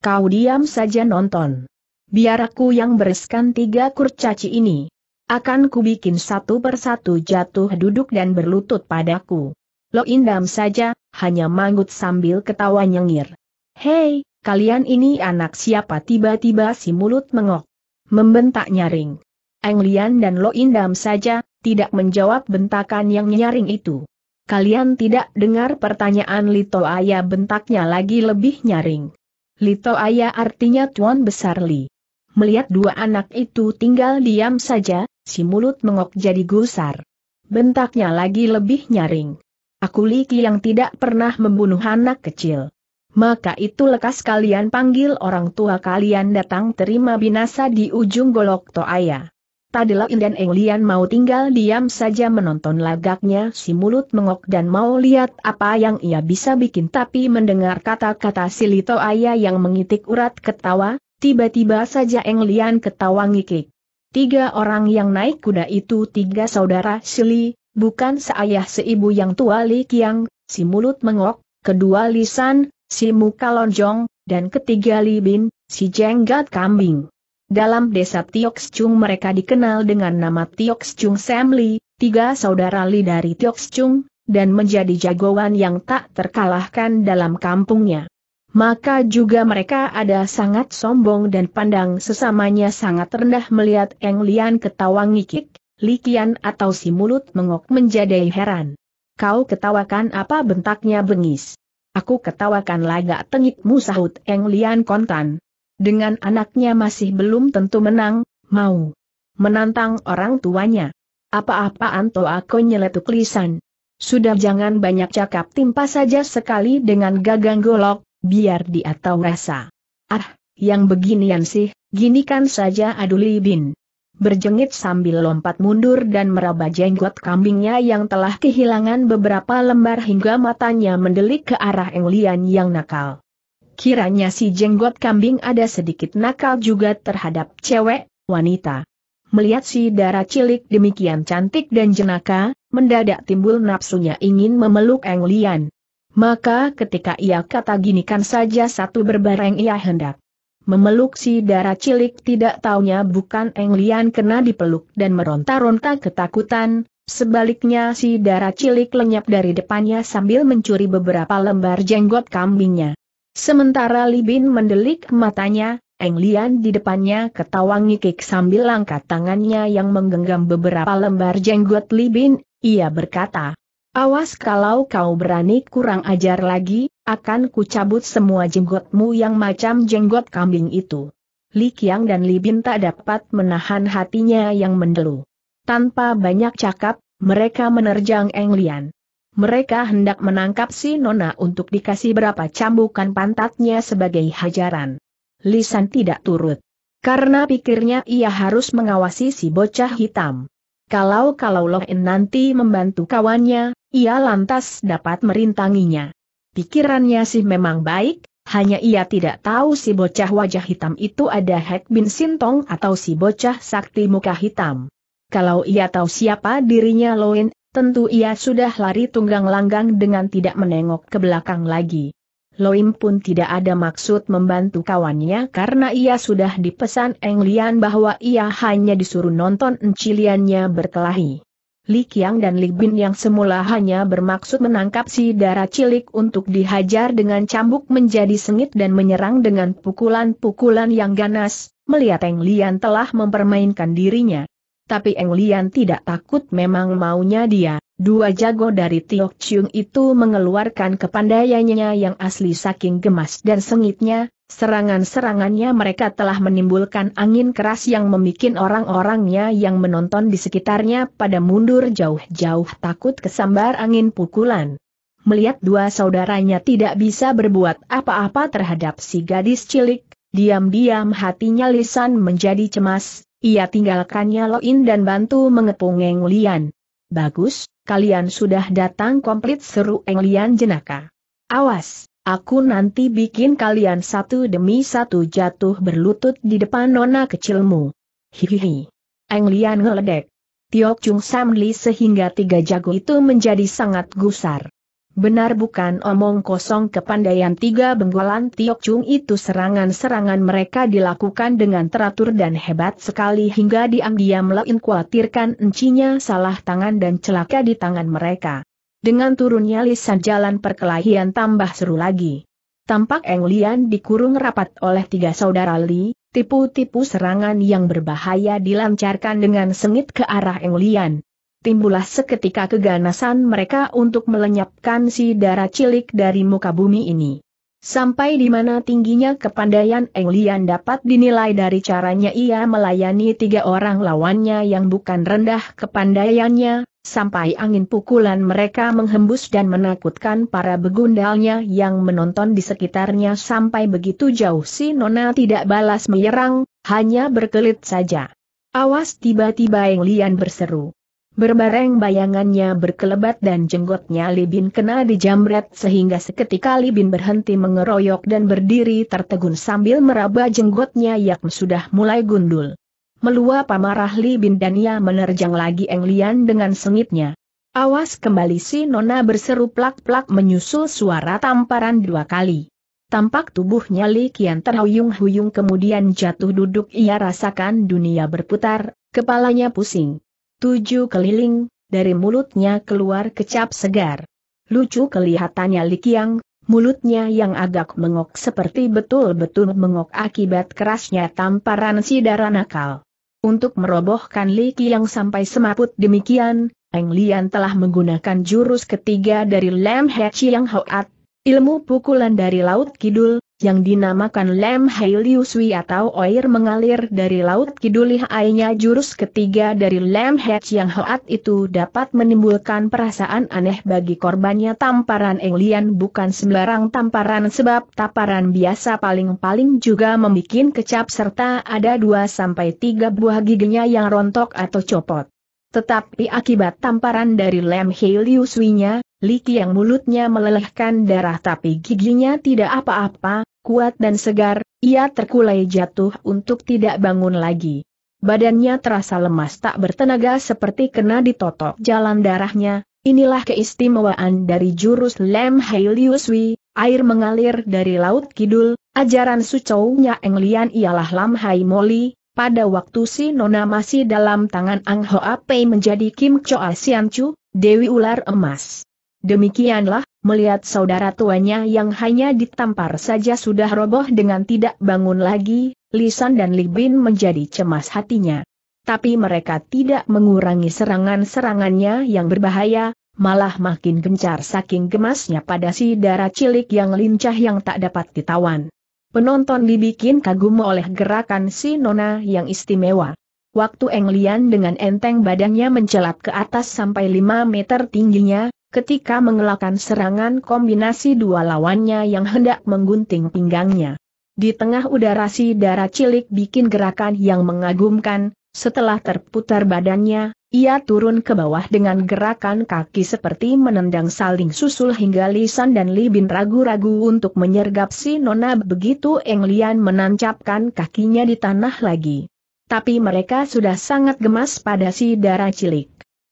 Kau diam saja nonton. Biar aku yang bereskan tiga kurcaci ini. Akan kubikin satu persatu jatuh duduk dan berlutut padaku. Lo indam saja, hanya manggut sambil ketawa nyengir. Hei, kalian ini anak siapa tiba-tiba si mulut mengok. Membentak nyaring. Englian dan Lo indam saja, tidak menjawab bentakan yang nyaring itu. Kalian tidak dengar pertanyaan Lito Aya bentaknya lagi lebih nyaring. Lito Aya artinya Tuan Besar Li melihat dua anak itu tinggal diam saja, si mulut mengok jadi gusar. Bentaknya lagi lebih nyaring. Aku Liki yang tidak pernah membunuh anak kecil. Maka itu lekas kalian panggil orang tua kalian datang terima binasa di ujung golok toaya. Tadilah Indan Englian mau tinggal diam saja menonton lagaknya si mulut mengok dan mau lihat apa yang ia bisa bikin tapi mendengar kata-kata si Lito Ayah yang mengitik urat ketawa, Tiba-tiba saja Eng Lian ketawa ngikik. Tiga orang yang naik kuda itu tiga saudara Shili, bukan seayah seibu yang tua Li Kiang, si mulut mengok, kedua lisan, si muka lonjong, dan ketiga Li Bin, si jenggat kambing. Dalam desa Tiokschung mereka dikenal dengan nama Tiokschung Sam Li, tiga saudara Li dari Tiokschung, dan menjadi jagoan yang tak terkalahkan dalam kampungnya maka juga mereka ada sangat sombong dan pandang sesamanya sangat rendah melihat Eng Lian ketawa ngikik, likian atau si mulut mengok menjadi heran. Kau ketawakan apa bentaknya bengis? Aku ketawakan lagak tengikmu sahut Eng Lian kontan. Dengan anaknya masih belum tentu menang, mau menantang orang tuanya. Apa-apaan to aku nyeletuk lisan. Sudah jangan banyak cakap timpa saja sekali dengan gagang golok, Biar dia tahu rasa. Ah, yang beginian sih, gini kan saja Aduli bin. Berjengit sambil lompat mundur dan meraba jenggot kambingnya yang telah kehilangan beberapa lembar hingga matanya mendelik ke arah Englian yang nakal. Kiranya si jenggot kambing ada sedikit nakal juga terhadap cewek, wanita. Melihat si darah cilik demikian cantik dan jenaka, mendadak timbul nafsunya ingin memeluk Englian. Maka ketika ia kata gini kan saja satu berbareng ia hendak memeluk si darah cilik tidak taunya bukan Englian kena dipeluk dan meronta-ronta ketakutan, sebaliknya si darah cilik lenyap dari depannya sambil mencuri beberapa lembar jenggot kambingnya. Sementara Libin mendelik matanya, Englian di depannya ketawa ngikik sambil angkat tangannya yang menggenggam beberapa lembar jenggot Libin, ia berkata, Awas kalau kau berani kurang ajar lagi, akan kucabut semua jenggotmu yang macam jenggot kambing itu. Li Qiang dan Li Bin tak dapat menahan hatinya yang mendelu. Tanpa banyak cakap, mereka menerjang Eng Lian. Mereka hendak menangkap si Nona untuk dikasih berapa cambukan pantatnya sebagai hajaran. Lisan tidak turut. Karena pikirnya ia harus mengawasi si bocah hitam. Kalau-kalau Loh In nanti membantu kawannya, ia lantas dapat merintanginya. Pikirannya sih memang baik, hanya ia tidak tahu si bocah wajah hitam itu ada Hek Bin Sintong atau si bocah sakti muka hitam. Kalau ia tahu siapa dirinya Loin, tentu ia sudah lari tunggang langgang dengan tidak menengok ke belakang lagi. Loim pun tidak ada maksud membantu kawannya karena ia sudah dipesan Eng Lian bahwa ia hanya disuruh nonton enciliannya berkelahi. Li Qiang dan Li Bin yang semula hanya bermaksud menangkap si darah cilik untuk dihajar dengan cambuk menjadi sengit dan menyerang dengan pukulan-pukulan yang ganas, melihat Eng Lian telah mempermainkan dirinya, tapi Eng Lian tidak takut memang maunya dia. Dua jago dari Tiok Chung itu mengeluarkan kepandaiannya yang asli saking gemas dan sengitnya, serangan-serangannya mereka telah menimbulkan angin keras yang membuat orang-orangnya yang menonton di sekitarnya pada mundur jauh-jauh takut kesambar angin pukulan. Melihat dua saudaranya tidak bisa berbuat apa-apa terhadap si gadis cilik, diam-diam hatinya Lisan menjadi cemas, ia tinggalkannya Loin dan bantu mengepung Eng Lian. Bagus, kalian sudah datang komplit seru Eng Lian jenaka. Awas, aku nanti bikin kalian satu demi satu jatuh berlutut di depan nona kecilmu. Hihihi. Eng Lian ngeledek. Tiok Chung Sam sehingga tiga jago itu menjadi sangat gusar. Benar bukan omong kosong kepandaian tiga benggolan Tiok Chung itu serangan-serangan mereka dilakukan dengan teratur dan hebat sekali hingga diam-diam lain khawatirkan encinya salah tangan dan celaka di tangan mereka. Dengan turunnya lisan jalan perkelahian tambah seru lagi. Tampak Eng Lian dikurung rapat oleh tiga saudara Li, tipu-tipu serangan yang berbahaya dilancarkan dengan sengit ke arah Eng Lian. Timbullah seketika keganasan mereka untuk melenyapkan si darah cilik dari muka bumi ini. Sampai di mana tingginya kepandaian Eng Lian dapat dinilai dari caranya ia melayani tiga orang lawannya yang bukan rendah kepandaiannya, sampai angin pukulan mereka menghembus dan menakutkan para begundalnya yang menonton di sekitarnya sampai begitu jauh si Nona tidak balas menyerang, hanya berkelit saja. Awas tiba-tiba Eng Lian berseru. Berbareng bayangannya berkelebat dan jenggotnya Libin kena dijamret sehingga seketika Libin berhenti mengeroyok dan berdiri tertegun sambil meraba jenggotnya yang sudah mulai gundul. Meluap amarah Libin dan ia menerjang lagi Englian dengan sengitnya. Awas kembali si Nona berseru plak-plak menyusul suara tamparan dua kali. Tampak tubuhnya Li Kian terhuyung-huyung kemudian jatuh duduk ia rasakan dunia berputar, kepalanya pusing. Tujuh keliling, dari mulutnya keluar kecap segar. Lucu kelihatannya Likiang, mulutnya yang agak mengok seperti betul-betul mengok akibat kerasnya tamparan si darah nakal. Untuk merobohkan Likiang sampai semaput demikian, Eng Lian telah menggunakan jurus ketiga dari Lam He Chiang Hoat, ilmu pukulan dari Laut Kidul, yang dinamakan Lem Heliuswi atau air mengalir dari Laut kidulih airnya jurus ketiga dari Lem Hedge yang Hoat itu dapat menimbulkan perasaan aneh bagi korbannya tamparan Englian bukan sembarang tamparan sebab taparan biasa paling-paling juga membuat kecap serta ada 2-3 buah giginya yang rontok atau copot. Tetapi akibat tamparan dari Lem nya, Liki yang mulutnya melelehkan darah tapi giginya tidak apa-apa, Kuat dan segar, ia terkulai jatuh untuk tidak bangun lagi. Badannya terasa lemas tak bertenaga seperti kena ditotok jalan darahnya, inilah keistimewaan dari jurus Lem Heiliuswi, air mengalir dari Laut Kidul, ajaran sucounya Englian ialah Lam Hai Moli, pada waktu si Nona masih dalam tangan Ang Hoa Pei menjadi Kim Choa Sian Chu, Dewi Ular Emas. Demikianlah, melihat saudara tuanya yang hanya ditampar saja sudah roboh dengan tidak bangun lagi, Lisan dan Libin menjadi cemas hatinya. Tapi mereka tidak mengurangi serangan-serangannya yang berbahaya, malah makin gencar saking gemasnya pada si darah cilik yang lincah yang tak dapat ditawan. Penonton dibikin kagum oleh gerakan si Nona yang istimewa. Waktu Englian dengan enteng badannya mencelat ke atas sampai 5 meter tingginya, ketika mengelakkan serangan kombinasi dua lawannya yang hendak menggunting pinggangnya. Di tengah udara si darah cilik bikin gerakan yang mengagumkan, setelah terputar badannya, ia turun ke bawah dengan gerakan kaki seperti menendang saling susul hingga Lisan dan Libin ragu-ragu untuk menyergap si Nona begitu Englian menancapkan kakinya di tanah lagi. Tapi mereka sudah sangat gemas pada si darah cilik.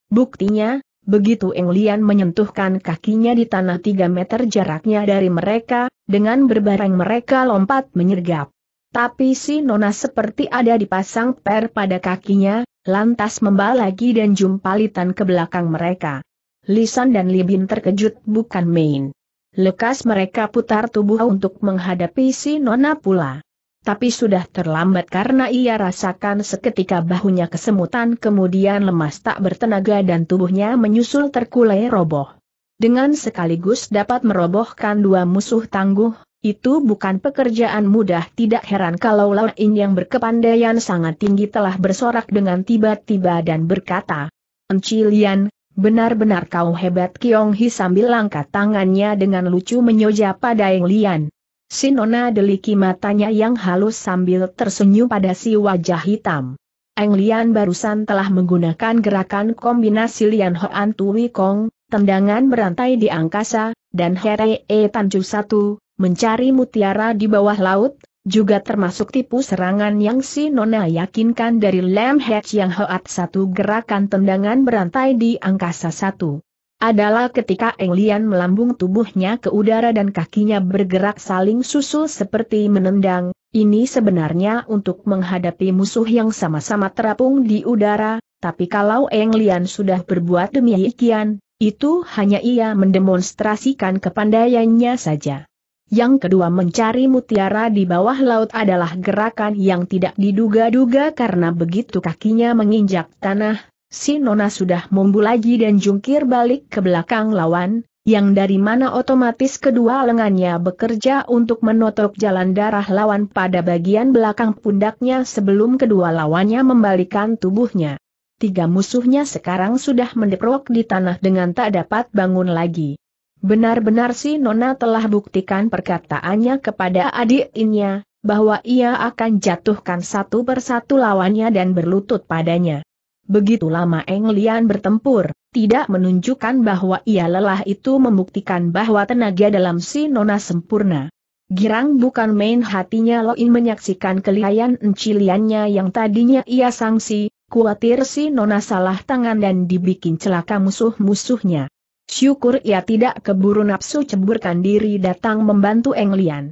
Buktinya, Begitu Eng Lian menyentuhkan kakinya di tanah tiga meter jaraknya dari mereka, dengan berbareng mereka lompat menyergap. Tapi si Nona seperti ada dipasang per pada kakinya, lantas membal lagi dan jumpalitan ke belakang mereka. Lisan dan Libin terkejut bukan main. Lekas mereka putar tubuh untuk menghadapi si Nona pula tapi sudah terlambat karena ia rasakan seketika bahunya kesemutan kemudian lemas tak bertenaga dan tubuhnya menyusul terkulai roboh. Dengan sekaligus dapat merobohkan dua musuh tangguh, itu bukan pekerjaan mudah tidak heran kalau lain yang berkepandaian sangat tinggi telah bersorak dengan tiba-tiba dan berkata, Encilian, benar-benar kau hebat Kiong Hi sambil langkah tangannya dengan lucu menyoja pada Eng Lian. Si Nona deliki matanya yang halus sambil tersenyum pada si wajah hitam. Eng Lian barusan telah menggunakan gerakan kombinasi Lian Hoan Tui Kong, tendangan berantai di angkasa, dan Here E Tanju satu, mencari mutiara di bawah laut, juga termasuk tipu serangan yang si Nona yakinkan dari Lam Hech yang Hoat satu gerakan tendangan berantai di angkasa satu adalah ketika Eng Lian melambung tubuhnya ke udara dan kakinya bergerak saling susul seperti menendang, ini sebenarnya untuk menghadapi musuh yang sama-sama terapung di udara, tapi kalau Eng Lian sudah berbuat demikian, itu hanya ia mendemonstrasikan kepandaiannya saja. Yang kedua mencari mutiara di bawah laut adalah gerakan yang tidak diduga-duga karena begitu kakinya menginjak tanah, si Nona sudah membulagi dan jungkir balik ke belakang lawan, yang dari mana otomatis kedua lengannya bekerja untuk menotok jalan darah lawan pada bagian belakang pundaknya sebelum kedua lawannya membalikan tubuhnya. Tiga musuhnya sekarang sudah mendeprok di tanah dengan tak dapat bangun lagi. Benar-benar si Nona telah buktikan perkataannya kepada adiknya, bahwa ia akan jatuhkan satu persatu lawannya dan berlutut padanya. Begitu lama Eng Lian bertempur, tidak menunjukkan bahwa ia lelah itu membuktikan bahwa tenaga dalam si Nona sempurna. Girang bukan main hatinya Loin menyaksikan kelihayan enciliannya yang tadinya ia sangsi, kuatir si Nona salah tangan dan dibikin celaka musuh-musuhnya. Syukur ia tidak keburu nafsu ceburkan diri datang membantu Eng Lian.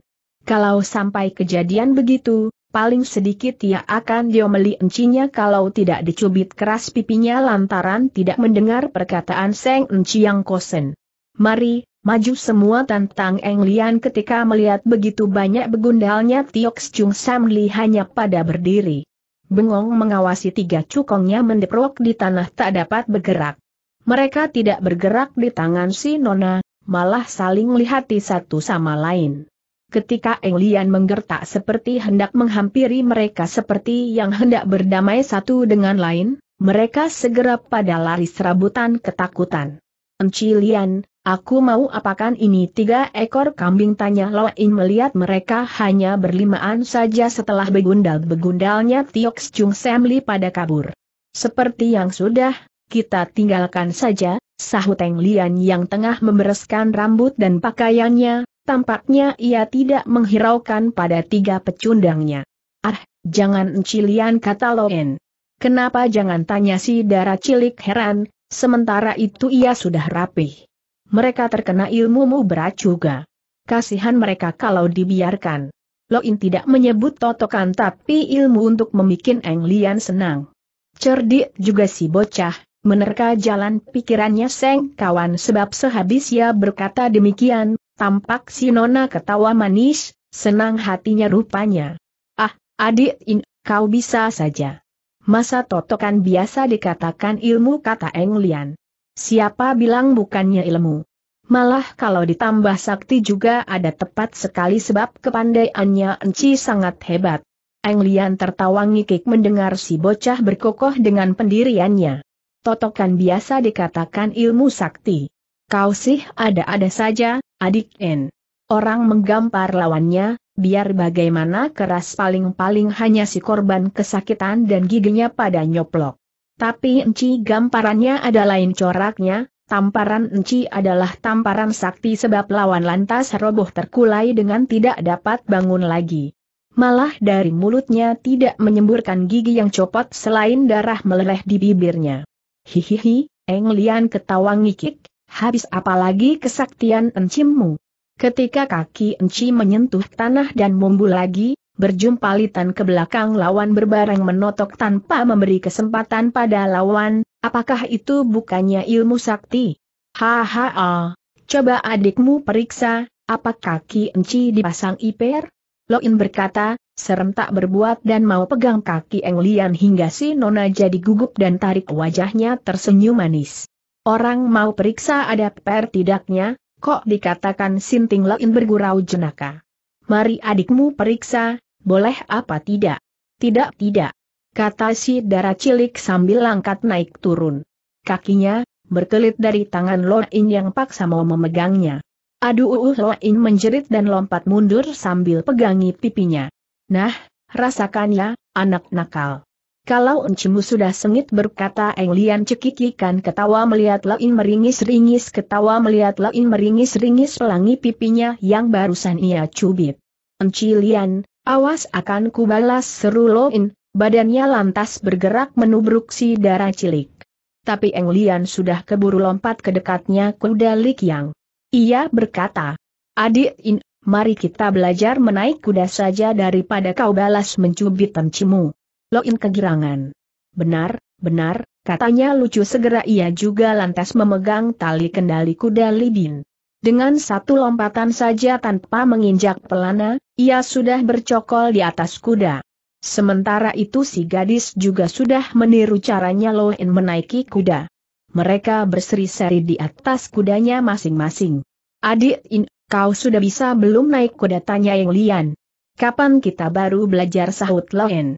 Kalau sampai kejadian begitu, paling sedikit ia akan diomeli encinya kalau tidak dicubit keras pipinya lantaran tidak mendengar perkataan Seng Enci yang kosen. Mari, maju semua tentang Eng Lian ketika melihat begitu banyak begundalnya Tiok Chung Sam Li hanya pada berdiri. Bengong mengawasi tiga cukongnya mendeprok di tanah tak dapat bergerak. Mereka tidak bergerak di tangan si Nona, malah saling lihati satu sama lain. Ketika Eng Lian menggertak seperti hendak menghampiri mereka seperti yang hendak berdamai satu dengan lain, mereka segera pada lari serabutan ketakutan. Enci Lian, aku mau apakan ini tiga ekor kambing tanya Loin melihat mereka hanya berlimaan saja setelah begundal-begundalnya Tiok Chung Semli pada kabur. Seperti yang sudah, kita tinggalkan saja, sahut Eng Lian yang tengah membereskan rambut dan pakaiannya, Tampaknya ia tidak menghiraukan pada tiga pecundangnya. Ah, jangan encilian kata Loen. Kenapa jangan tanya si darah cilik heran, sementara itu ia sudah rapih. Mereka terkena ilmumu berat juga. Kasihan mereka kalau dibiarkan. Loin tidak menyebut totokan tapi ilmu untuk membuat Eng Lian senang. Cerdik juga si bocah, menerka jalan pikirannya Seng kawan sebab sehabis ia berkata demikian, Tampak si Nona ketawa manis, senang hatinya rupanya. Ah, adik in, kau bisa saja. Masa totokan biasa dikatakan ilmu kata Eng Lian. Siapa bilang bukannya ilmu? Malah kalau ditambah sakti juga ada tepat sekali sebab kepandaiannya Enci sangat hebat. Eng Lian tertawa ngikik mendengar si bocah berkokoh dengan pendiriannya. Totokan biasa dikatakan ilmu sakti. Kau sih ada-ada saja, Adik N. Orang menggampar lawannya, biar bagaimana keras paling-paling hanya si korban kesakitan dan giginya pada nyoplok. Tapi enci gamparannya ada lain coraknya, tamparan enci adalah tamparan sakti sebab lawan lantas roboh terkulai dengan tidak dapat bangun lagi. Malah dari mulutnya tidak menyemburkan gigi yang copot selain darah meleleh di bibirnya. Hihihi, Eng Lian ketawa ngikik, Habis apalagi kesaktian encimu. Ketika kaki enci menyentuh tanah dan mumbul lagi, berjumpa litan ke belakang lawan berbareng menotok tanpa memberi kesempatan pada lawan, apakah itu bukannya ilmu sakti? Hahaha, coba adikmu periksa, apa kaki enci dipasang iper? Loin berkata, serem tak berbuat dan mau pegang kaki englian hingga si Nona jadi gugup dan tarik wajahnya tersenyum manis. Orang mau periksa ada per tidaknya, kok dikatakan Sinting Lain bergurau jenaka. Mari adikmu periksa, boleh apa tidak? Tidak tidak, kata si darah cilik sambil langkat naik turun. Kakinya, berkelit dari tangan Loin yang paksa mau memegangnya. Aduh uh, Loin menjerit dan lompat mundur sambil pegangi pipinya. Nah, rasakannya, anak nakal. Kalau encimu sudah sengit berkata Eng Lian cekikikan ketawa melihat Lain meringis-ringis ketawa melihat Lain meringis-ringis pelangi pipinya yang barusan ia cubit. Enci Lian, awas akan kubalas seru loin, badannya lantas bergerak menubruk si darah cilik. Tapi Eng Lian sudah keburu lompat ke dekatnya kuda Lik Yang. Ia berkata, Adik In, mari kita belajar menaik kuda saja daripada kau balas mencubit encimu. Loin kegirangan. Benar, benar, katanya lucu segera ia juga lantas memegang tali kendali kuda Lidin. Dengan satu lompatan saja tanpa menginjak pelana, ia sudah bercokol di atas kuda. Sementara itu si gadis juga sudah meniru caranya Loin menaiki kuda. Mereka berseri-seri di atas kudanya masing-masing. Adik In, kau sudah bisa belum naik kuda tanya yang lian. Kapan kita baru belajar sahut Loen?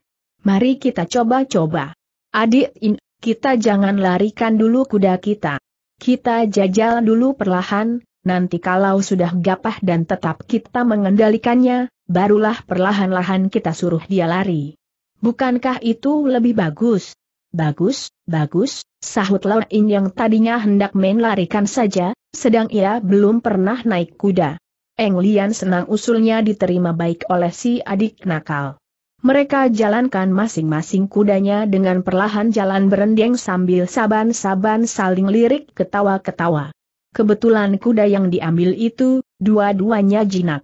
Mari kita coba-coba. Adik In, kita jangan larikan dulu kuda kita. Kita jajal dulu perlahan, nanti kalau sudah gapah dan tetap kita mengendalikannya, barulah perlahan-lahan kita suruh dia lari. Bukankah itu lebih bagus? Bagus, bagus, sahut In yang tadinya hendak main larikan saja, sedang ia belum pernah naik kuda. Eng Lian senang usulnya diterima baik oleh si adik nakal. Mereka jalankan masing-masing kudanya dengan perlahan jalan berendeng sambil saban-saban saling lirik ketawa-ketawa. Kebetulan kuda yang diambil itu, dua-duanya jinak.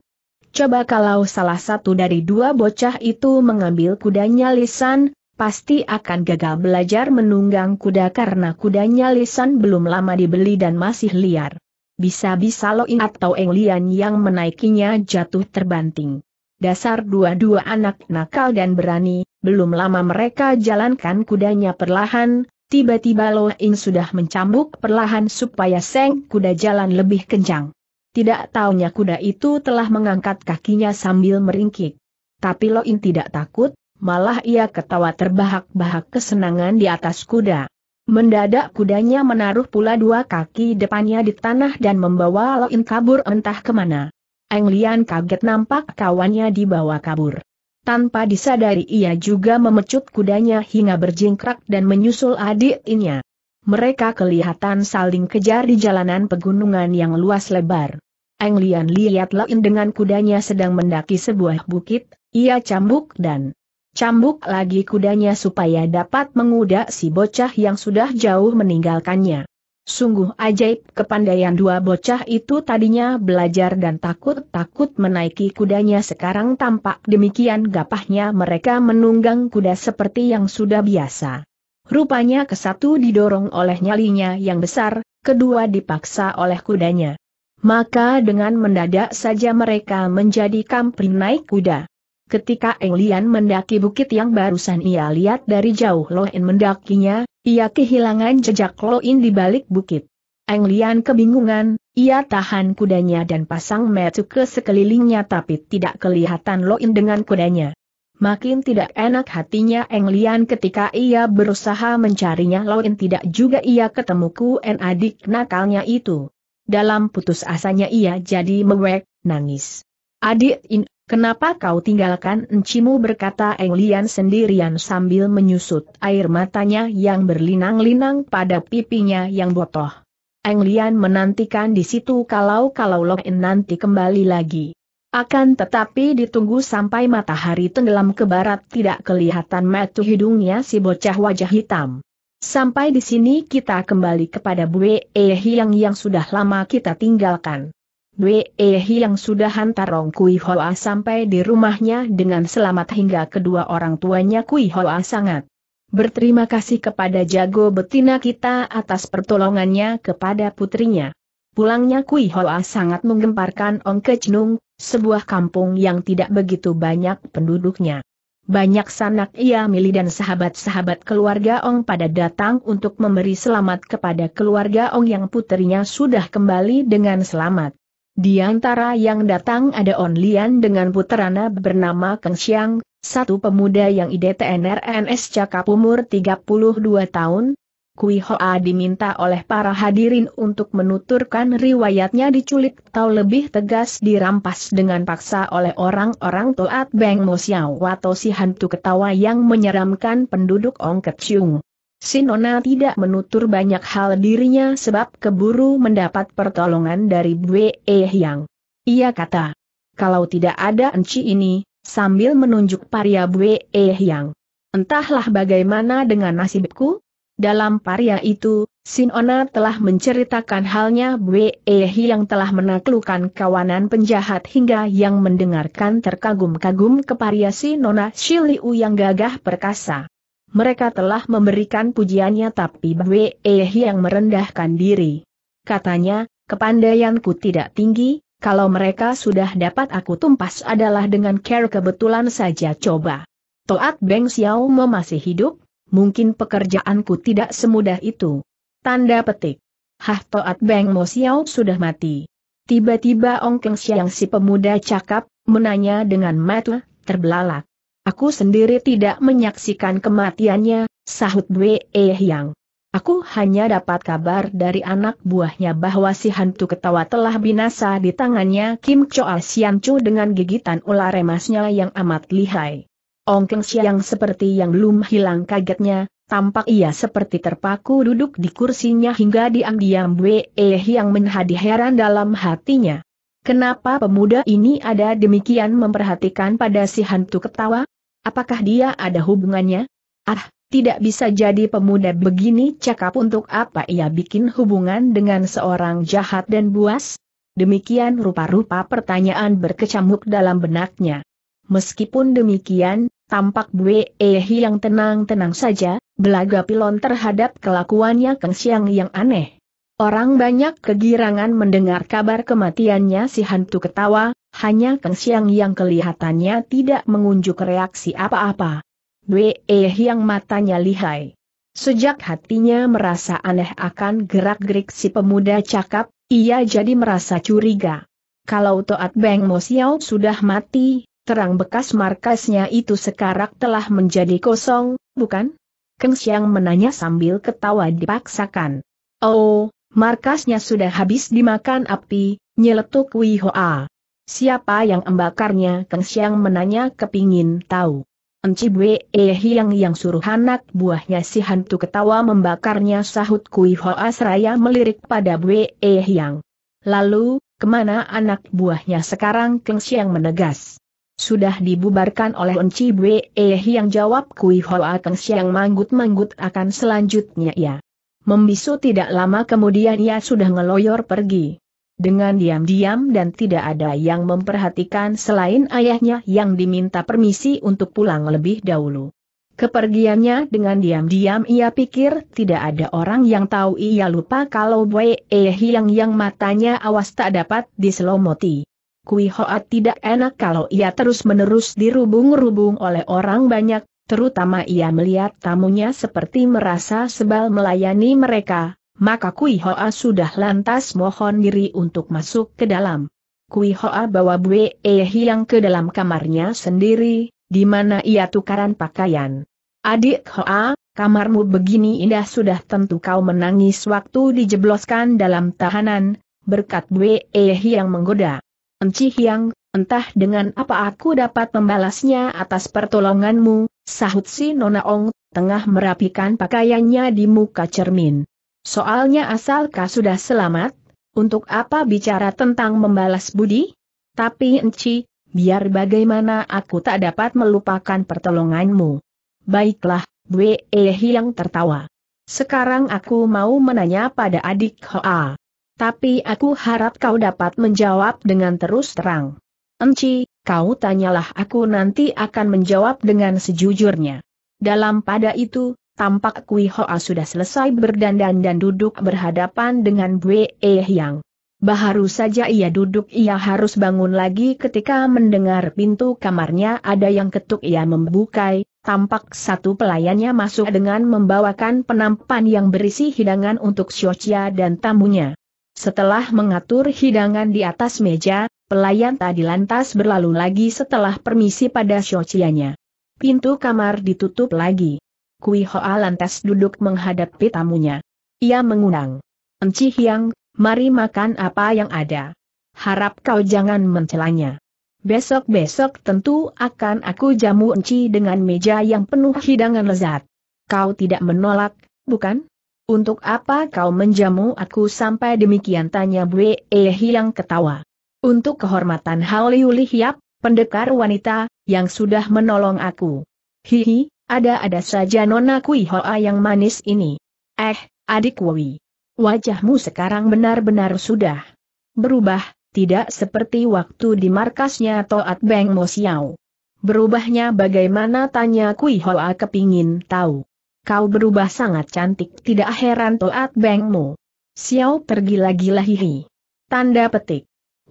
Coba kalau salah satu dari dua bocah itu mengambil kudanya lisan, pasti akan gagal belajar menunggang kuda karena kudanya lisan belum lama dibeli dan masih liar. Bisa-bisa lo Loin atau Englian yang menaikinya jatuh terbanting dasar dua-dua anak nakal dan berani, belum lama mereka jalankan kudanya perlahan, tiba-tiba Lo Ing sudah mencambuk perlahan supaya seng kuda jalan lebih kencang. Tidak taunya kuda itu telah mengangkat kakinya sambil meringkik. Tapi Lo Ing tidak takut, malah ia ketawa terbahak-bahak kesenangan di atas kuda. Mendadak kudanya menaruh pula dua kaki depannya di tanah dan membawa Lo Ing kabur entah kemana. Eng Lian kaget nampak kawannya dibawa kabur. Tanpa disadari ia juga memecut kudanya hingga berjingkrak dan menyusul adiknya. Mereka kelihatan saling kejar di jalanan pegunungan yang luas lebar. Eng Lian lihat Lain dengan kudanya sedang mendaki sebuah bukit, ia cambuk dan cambuk lagi kudanya supaya dapat mengudak si bocah yang sudah jauh meninggalkannya. Sungguh ajaib kepandaian dua bocah itu tadinya belajar dan takut-takut menaiki kudanya sekarang tampak demikian gapahnya mereka menunggang kuda seperti yang sudah biasa. Rupanya kesatu didorong oleh nyalinya yang besar, kedua dipaksa oleh kudanya. Maka dengan mendadak saja mereka menjadi kampri naik kuda. Ketika Eng Lian mendaki bukit yang barusan ia lihat dari jauh Loin mendakinya, ia kehilangan jejak Loin di balik bukit. Eng Lian kebingungan, ia tahan kudanya dan pasang metu ke sekelilingnya tapi tidak kelihatan Loin dengan kudanya. Makin tidak enak hatinya Eng Lian ketika ia berusaha mencarinya Loin tidak juga ia ketemu En adik nakalnya itu. Dalam putus asanya ia jadi mewek, nangis. Adik In Kenapa kau tinggalkan encimu berkata Eng sendirian sambil menyusut air matanya yang berlinang-linang pada pipinya yang botoh. Eng menantikan di situ kalau-kalau Lok En nanti kembali lagi. Akan tetapi ditunggu sampai matahari tenggelam ke barat tidak kelihatan metu hidungnya si bocah wajah hitam. Sampai di sini kita kembali kepada Bue Ehyang yang sudah lama kita tinggalkan. Hi yang sudah hantar Rong Kui Hoa sampai di rumahnya dengan selamat hingga kedua orang tuanya Kui Hoa sangat berterima kasih kepada jago betina kita atas pertolongannya kepada putrinya. Pulangnya Kui Hoa sangat menggemparkan Ong Kecnung, sebuah kampung yang tidak begitu banyak penduduknya. Banyak sanak ia milik dan sahabat-sahabat keluarga Ong pada datang untuk memberi selamat kepada keluarga Ong yang putrinya sudah kembali dengan selamat. Di antara yang datang ada Onlian dengan puterana bernama Keng Xiang, satu pemuda yang IDTNRNS cakap umur 32 tahun. Kui Hoa diminta oleh para hadirin untuk menuturkan riwayatnya diculik atau lebih tegas dirampas dengan paksa oleh orang-orang Toat Beng Mo Xiao atau si hantu ketawa yang menyeramkan penduduk Ong Ketsiung. Sinona tidak menutur banyak hal dirinya sebab keburu mendapat pertolongan dari Bwe Yang. Ia kata, kalau tidak ada enci ini, sambil menunjuk paria Bwe Yang. Entahlah bagaimana dengan nasibku? Dalam paria itu, Sinona telah menceritakan halnya Bwe yang telah menaklukkan kawanan penjahat hingga yang mendengarkan terkagum-kagum ke paria Sinona Shiliu yang gagah perkasa mereka telah memberikan pujiannya tapi Bwe eh yang merendahkan diri. Katanya, kepandaianku tidak tinggi, kalau mereka sudah dapat aku tumpas adalah dengan care kebetulan saja coba. Toat Beng Xiao masih hidup, mungkin pekerjaanku tidak semudah itu. Tanda petik. Hah Toat Beng Mo Xiao sudah mati. Tiba-tiba Ong Keng Xiang si pemuda cakap, menanya dengan mata terbelalak. Aku sendiri tidak menyaksikan kematiannya, sahut Bwe Ehyang. Aku hanya dapat kabar dari anak buahnya bahwa si hantu ketawa telah binasa di tangannya Kim Choa Sian Chu dengan gigitan ular emasnya yang amat lihai. Ong Keng Siang seperti yang belum hilang kagetnya, tampak ia seperti terpaku duduk di kursinya hingga diam-diam Bwe yang menhadih heran dalam hatinya. Kenapa pemuda ini ada demikian memperhatikan pada si hantu ketawa? Apakah dia ada hubungannya? Ah, tidak bisa jadi pemuda begini cakap untuk apa ia bikin hubungan dengan seorang jahat dan buas? Demikian rupa-rupa pertanyaan berkecamuk dalam benaknya. Meskipun demikian, tampak Bue Ehi yang tenang-tenang saja, belaga pilon terhadap kelakuannya Keng Siang yang aneh. Orang banyak kegirangan mendengar kabar kematiannya si hantu ketawa, hanya Kang Siang yang kelihatannya tidak mengunjuk reaksi apa-apa. Weh yang matanya lihai. Sejak hatinya merasa aneh akan gerak-gerik si pemuda cakap, ia jadi merasa curiga. Kalau Toat Beng Mo Xiao sudah mati, terang bekas markasnya itu sekarang telah menjadi kosong, bukan? Kang Siang menanya sambil ketawa dipaksakan. Oh, Markasnya sudah habis dimakan api, nyeletuk Wihoa. Siapa yang membakarnya? Keng Siang menanya kepingin tahu. Enci Bwe eh, Hiang yang suruh anak buahnya si hantu ketawa membakarnya sahut Kui Hoa seraya melirik pada Bwe eh, Hiang. Lalu, kemana anak buahnya sekarang Keng Siang menegas. Sudah dibubarkan oleh Enci Bwe eh, Hiang jawab Kui Hoa Keng Siang manggut-manggut akan selanjutnya ya. Membisu tidak lama kemudian ia sudah ngeloyor pergi. Dengan diam-diam dan tidak ada yang memperhatikan selain ayahnya yang diminta permisi untuk pulang lebih dahulu. Kepergiannya dengan diam-diam ia pikir tidak ada orang yang tahu ia lupa kalau Wei Eh yang yang matanya awas tak dapat diselomoti. Kui Hoat tidak enak kalau ia terus-menerus dirubung-rubung oleh orang banyak, terutama ia melihat tamunya seperti merasa sebal melayani mereka, maka Kui Hoa sudah lantas mohon diri untuk masuk ke dalam. Kui Hoa bawa Bue Ehi yang ke dalam kamarnya sendiri, di mana ia tukaran pakaian. Adik Hoa, kamarmu begini indah sudah tentu kau menangis waktu dijebloskan dalam tahanan, berkat Bue Ehi yang menggoda. Enci Hiang, entah dengan apa aku dapat membalasnya atas pertolonganmu, Sahut si Nona Ong, tengah merapikan pakaiannya di muka cermin. Soalnya asalkah sudah selamat, untuk apa bicara tentang membalas budi? Tapi enci, biar bagaimana aku tak dapat melupakan pertolonganmu. Baiklah, Wei yang tertawa. Sekarang aku mau menanya pada adik Hoa. Tapi aku harap kau dapat menjawab dengan terus terang. Enci, kau tanyalah aku nanti akan menjawab dengan sejujurnya. Dalam pada itu, tampak Kui Hoa sudah selesai berdandan dan duduk berhadapan dengan Bue E Yang. Baharu saja ia duduk ia harus bangun lagi ketika mendengar pintu kamarnya ada yang ketuk ia membuka, tampak satu pelayannya masuk dengan membawakan penampan yang berisi hidangan untuk Xiochia dan tamunya. Setelah mengatur hidangan di atas meja, Pelayan tadi lantas berlalu lagi setelah permisi pada Xiaoqianya. Pintu kamar ditutup lagi. Kui Hoa lantas duduk menghadapi tamunya. Ia mengundang. Enci Hiang, mari makan apa yang ada. Harap kau jangan mencelanya. Besok-besok tentu akan aku jamu enci dengan meja yang penuh hidangan lezat. Kau tidak menolak, bukan? Untuk apa kau menjamu aku sampai demikian tanya Bwe Hiang ketawa. Untuk kehormatan Haliu Hiap, pendekar wanita, yang sudah menolong aku. Hihi, ada-ada saja Nona Kui Hoa yang manis ini. Eh, adik Woi. Wajahmu sekarang benar-benar sudah berubah, tidak seperti waktu di markasnya Toat Beng Mo Xiao. Berubahnya bagaimana tanya Kui Hoa kepingin tahu. Kau berubah sangat cantik tidak heran Toat Beng Mo. Xiao pergi lagi lah hihi. Tanda petik.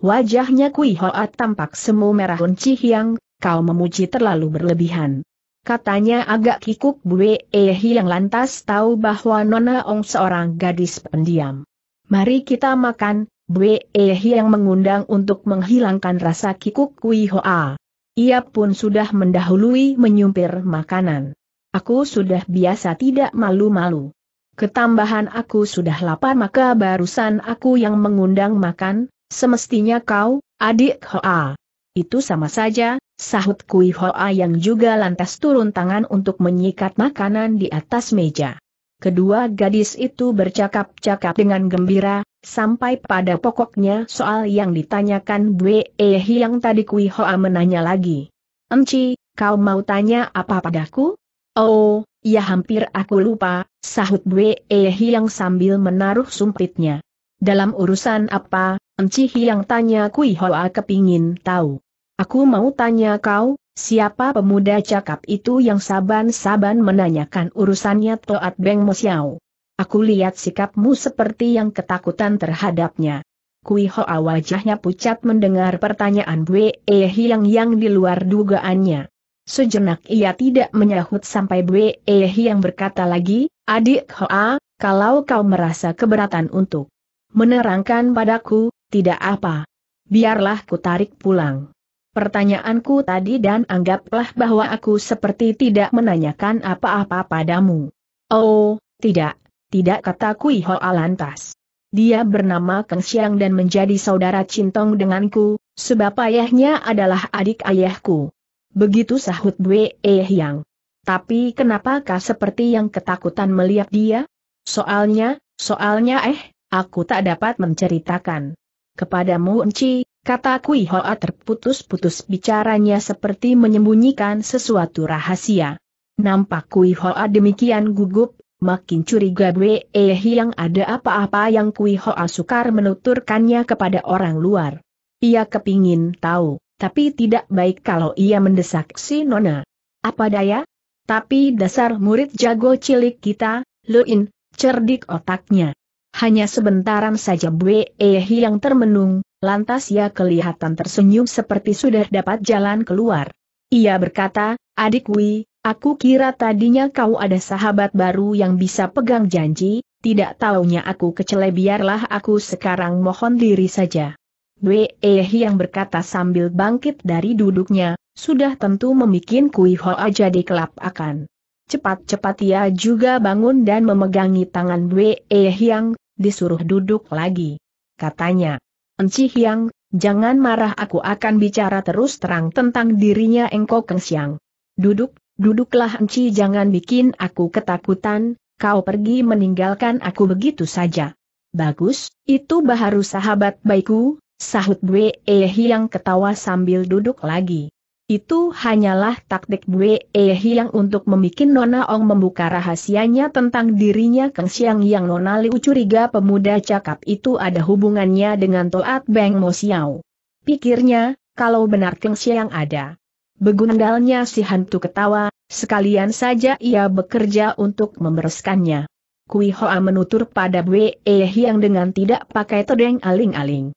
Wajahnya Kui Hoa tampak semu merah unci hiang, kau memuji terlalu berlebihan. Katanya agak kikuk Bue Ehi yang lantas tahu bahwa Nona Ong seorang gadis pendiam. Mari kita makan, Bue Ehi yang mengundang untuk menghilangkan rasa kikuk Kui Hoa. Ia pun sudah mendahului menyumpir makanan. Aku sudah biasa tidak malu-malu. Ketambahan aku sudah lapar maka barusan aku yang mengundang makan, Semestinya kau, adik Hoa. Itu sama saja, sahut Kui Hoa yang juga lantas turun tangan untuk menyikat makanan di atas meja. Kedua gadis itu bercakap-cakap dengan gembira, sampai pada pokoknya soal yang ditanyakan Bue Ehi yang tadi Kui Hoa menanya lagi. Emci, kau mau tanya apa padaku? Oh, ya hampir aku lupa, sahut Bue Ehi yang sambil menaruh sumpitnya. Dalam urusan apa, Encihi yang tanya Kui Hoa kepingin tahu. Aku mau tanya kau, siapa pemuda cakap itu yang saban-saban menanyakan urusannya Toat Beng Mosiao. Aku lihat sikapmu seperti yang ketakutan terhadapnya. Kui Hoa wajahnya pucat mendengar pertanyaan Bwe e Hiang yang di luar dugaannya. Sejenak ia tidak menyahut sampai Bwe e Hiang berkata lagi, Adik Hoa, kalau kau merasa keberatan untuk menerangkan padaku, tidak apa. Biarlah ku tarik pulang. Pertanyaanku tadi dan anggaplah bahwa aku seperti tidak menanyakan apa-apa padamu. Oh, tidak, tidak kata Kui Ho Alantas. Dia bernama Keng Siang dan menjadi saudara Cintong denganku, sebab ayahnya adalah adik ayahku. Begitu sahut Bwe Eh Yang. Tapi kenapakah seperti yang ketakutan melihat dia? Soalnya, soalnya eh, aku tak dapat menceritakan. Kepadamu Enci, kata Kui Hoa terputus-putus bicaranya seperti menyembunyikan sesuatu rahasia. Nampak Kui Hoa demikian gugup, makin curiga eh yang ada apa-apa yang Kui Hoa sukar menuturkannya kepada orang luar. Ia kepingin tahu, tapi tidak baik kalau ia mendesak si Nona. Apa daya? Tapi dasar murid jago cilik kita, Luin, cerdik otaknya. Hanya sebentaran saja Bwe Eh yang termenung, lantas ia kelihatan tersenyum seperti sudah dapat jalan keluar. Ia berkata, adik Wi, aku kira tadinya kau ada sahabat baru yang bisa pegang janji, tidak taunya aku kecele biarlah aku sekarang mohon diri saja. Bwe Eh yang berkata sambil bangkit dari duduknya, sudah tentu memikirkan Kui Hoa jadi kelap akan. Cepat-cepat ia juga bangun dan memegangi tangan Wei Yang, disuruh duduk lagi. Katanya, Enci Hyang, jangan marah aku akan bicara terus terang tentang dirinya Engko Kengsiang. Duduk, duduklah Enci jangan bikin aku ketakutan, kau pergi meninggalkan aku begitu saja. Bagus, itu baharu sahabat baikku, sahut Bwe Hyang ketawa sambil duduk lagi. Itu hanyalah taktik Bue Ehi yang untuk membuat Nona Ong membuka rahasianya tentang dirinya Keng Siang yang Nona Liu curiga pemuda cakap itu ada hubungannya dengan Toat Beng Mo Xiao. Pikirnya, kalau benar Keng Siang ada. Begundalnya si hantu ketawa, sekalian saja ia bekerja untuk membereskannya. Kui Hoa menutur pada Bue Ehi yang dengan tidak pakai tedeng aling-aling.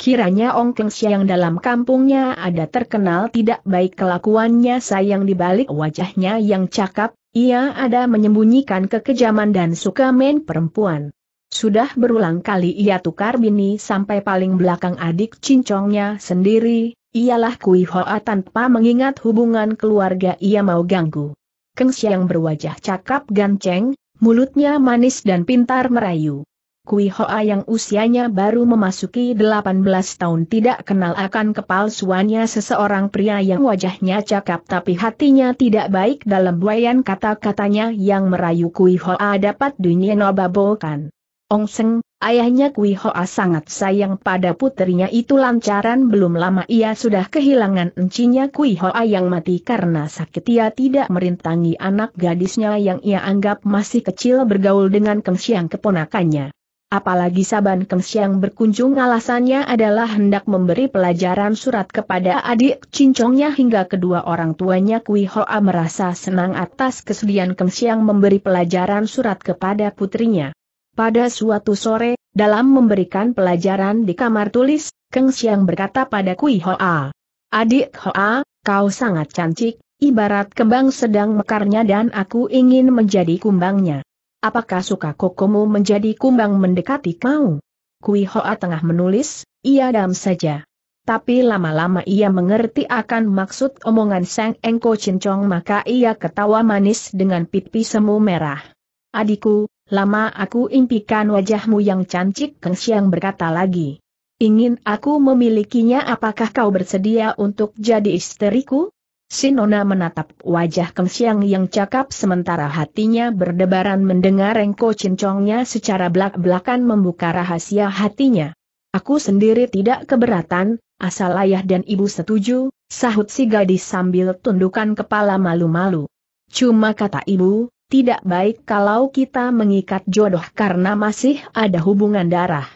Kiranya Ong Keng Siang dalam kampungnya ada terkenal tidak baik kelakuannya sayang dibalik wajahnya yang cakap, ia ada menyembunyikan kekejaman dan suka main perempuan. Sudah berulang kali ia tukar bini sampai paling belakang adik cincongnya sendiri, ialah Kui Hoa tanpa mengingat hubungan keluarga ia mau ganggu. Keng Siang berwajah cakap ganceng, mulutnya manis dan pintar merayu. Kui Hoa yang usianya baru memasuki 18 tahun tidak kenal akan kepalsuannya seseorang pria yang wajahnya cakap tapi hatinya tidak baik dalam buayan kata-katanya yang merayu Kui Hoa dapat dunia nobabokan. Ong Seng, ayahnya Kui Hoa sangat sayang pada putrinya itu lancaran belum lama ia sudah kehilangan encinya Kui Hoa yang mati karena sakit ia tidak merintangi anak gadisnya yang ia anggap masih kecil bergaul dengan kengsiang keponakannya. Apalagi Saban Kengs yang berkunjung alasannya adalah hendak memberi pelajaran surat kepada adik cincongnya hingga kedua orang tuanya Kui Hoa merasa senang atas kesedihan Kengs yang memberi pelajaran surat kepada putrinya. Pada suatu sore, dalam memberikan pelajaran di kamar tulis, Keng berkata pada Kui Hoa. Adik Hoa, kau sangat cantik, ibarat kembang sedang mekarnya dan aku ingin menjadi kumbangnya. Apakah suka kokomu menjadi kumbang mendekati kau? Kui Hoa tengah menulis, ia dam saja. Tapi lama-lama ia mengerti akan maksud omongan Sang Engko Cincong maka ia ketawa manis dengan pipi semu merah. Adikku, lama aku impikan wajahmu yang cantik Keng Siang berkata lagi. Ingin aku memilikinya apakah kau bersedia untuk jadi istriku? Sinona menatap wajah Kemsiang yang cakap sementara hatinya berdebaran mendengar Rengko Cincongnya secara belak-belakan membuka rahasia hatinya. Aku sendiri tidak keberatan, asal ayah dan ibu setuju, sahut si gadis sambil tundukan kepala malu-malu. Cuma kata ibu, tidak baik kalau kita mengikat jodoh karena masih ada hubungan darah.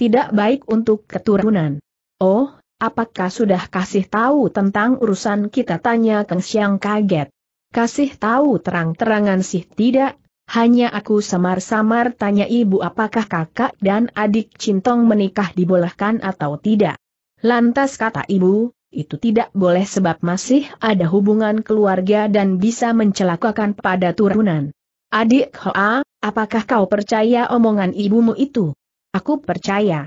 Tidak baik untuk keturunan. Oh, Apakah sudah kasih tahu tentang urusan kita? Tanya Keng Siang kaget. Kasih tahu terang-terangan sih tidak, hanya aku samar-samar tanya ibu apakah kakak dan adik Cintong menikah dibolehkan atau tidak. Lantas kata ibu, itu tidak boleh sebab masih ada hubungan keluarga dan bisa mencelakakan pada turunan. Adik Hoa, apakah kau percaya omongan ibumu itu? Aku percaya.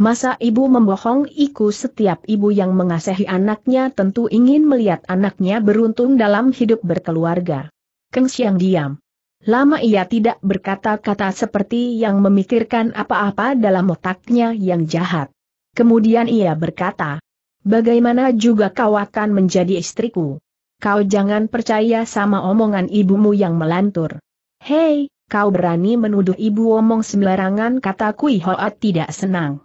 Masa ibu membohong iku setiap ibu yang mengasihi anaknya tentu ingin melihat anaknya beruntung dalam hidup berkeluarga. Keng Xiang diam. Lama ia tidak berkata-kata seperti yang memikirkan apa-apa dalam otaknya yang jahat. Kemudian ia berkata, Bagaimana juga kau akan menjadi istriku? Kau jangan percaya sama omongan ibumu yang melantur. Hei, kau berani menuduh ibu omong sembarangan kata Kui Hoat tidak senang.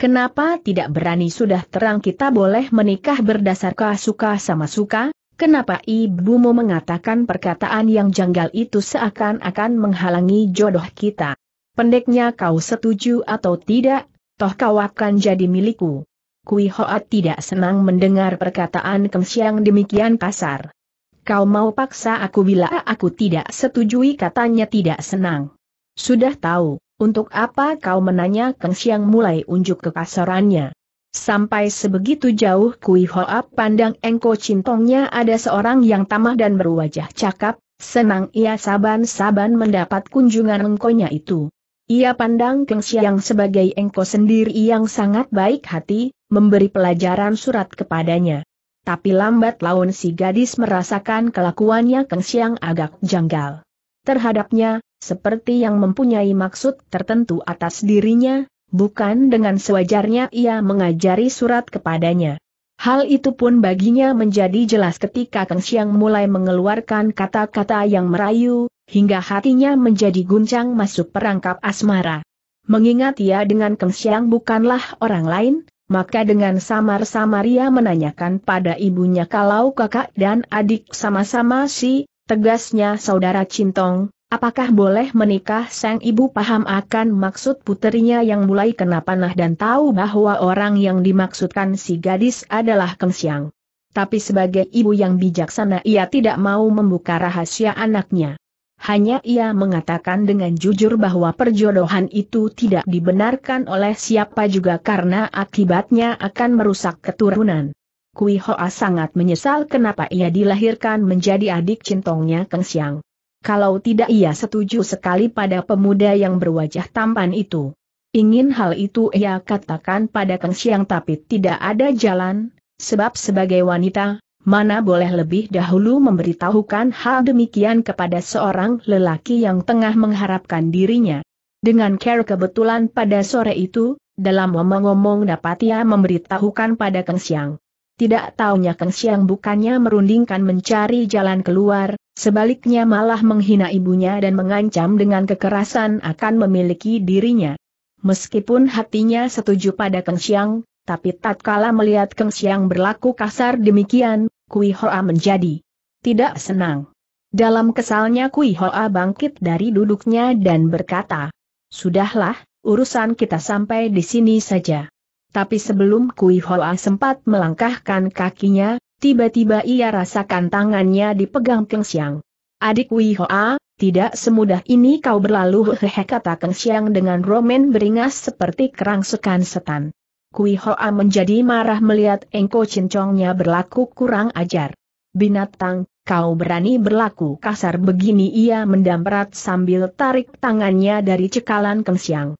Kenapa tidak berani sudah terang kita boleh menikah berdasarkan suka sama suka? Kenapa ibumu mengatakan perkataan yang janggal itu seakan-akan menghalangi jodoh kita? Pendeknya kau setuju atau tidak, toh kau akan jadi milikku. Kui Hoat tidak senang mendengar perkataan Kemsiang demikian kasar. Kau mau paksa aku bila aku tidak setujui katanya tidak senang. Sudah tahu, untuk apa kau menanya Kang Siang mulai unjuk kekasarannya. Sampai sebegitu jauh Kui Hoa pandang Engko Cintongnya ada seorang yang tamah dan berwajah cakap, senang ia saban-saban mendapat kunjungan Engkonya itu. Ia pandang Kang Siang sebagai Engko sendiri yang sangat baik hati, memberi pelajaran surat kepadanya. Tapi lambat laun si gadis merasakan kelakuannya Kang Siang agak janggal. Terhadapnya, seperti yang mempunyai maksud tertentu atas dirinya, bukan dengan sewajarnya ia mengajari surat kepadanya. Hal itu pun baginya menjadi jelas ketika Kang Siang mulai mengeluarkan kata-kata yang merayu, hingga hatinya menjadi guncang masuk perangkap asmara. Mengingat ia dengan Kang Siang bukanlah orang lain, maka dengan samar-samar ia menanyakan pada ibunya kalau kakak dan adik sama-sama si, tegasnya saudara Cintong, Apakah boleh menikah sang ibu paham akan maksud putrinya yang mulai kena panah dan tahu bahwa orang yang dimaksudkan si gadis adalah kengsiang. Tapi sebagai ibu yang bijaksana ia tidak mau membuka rahasia anaknya. Hanya ia mengatakan dengan jujur bahwa perjodohan itu tidak dibenarkan oleh siapa juga karena akibatnya akan merusak keturunan. Kui Hoa sangat menyesal kenapa ia dilahirkan menjadi adik cintongnya Keng Siang kalau tidak ia setuju sekali pada pemuda yang berwajah tampan itu. Ingin hal itu ia katakan pada Kang Siang tapi tidak ada jalan, sebab sebagai wanita, mana boleh lebih dahulu memberitahukan hal demikian kepada seorang lelaki yang tengah mengharapkan dirinya. Dengan care kebetulan pada sore itu, dalam ngomong-ngomong dapat ia memberitahukan pada Kang Siang. Tidak taunya Kang Siang bukannya merundingkan mencari jalan keluar, Sebaliknya malah menghina ibunya dan mengancam dengan kekerasan akan memiliki dirinya. Meskipun hatinya setuju pada Kang Xiang, tapi tatkala melihat Kang Xiang berlaku kasar demikian, Kui Hoa menjadi tidak senang. Dalam kesalnya Kui Hoa bangkit dari duduknya dan berkata, Sudahlah, urusan kita sampai di sini saja. Tapi sebelum Kui Hoa sempat melangkahkan kakinya, tiba-tiba ia rasakan tangannya dipegang Keng Siang. Adik Wei Hoa, tidak semudah ini kau berlalu hehehe kata Keng Siang dengan romen beringas seperti kerangsekan setan. Kui Hoa menjadi marah melihat Engko Cincongnya berlaku kurang ajar. Binatang, kau berani berlaku kasar begini ia mendamprat sambil tarik tangannya dari cekalan Keng Siang.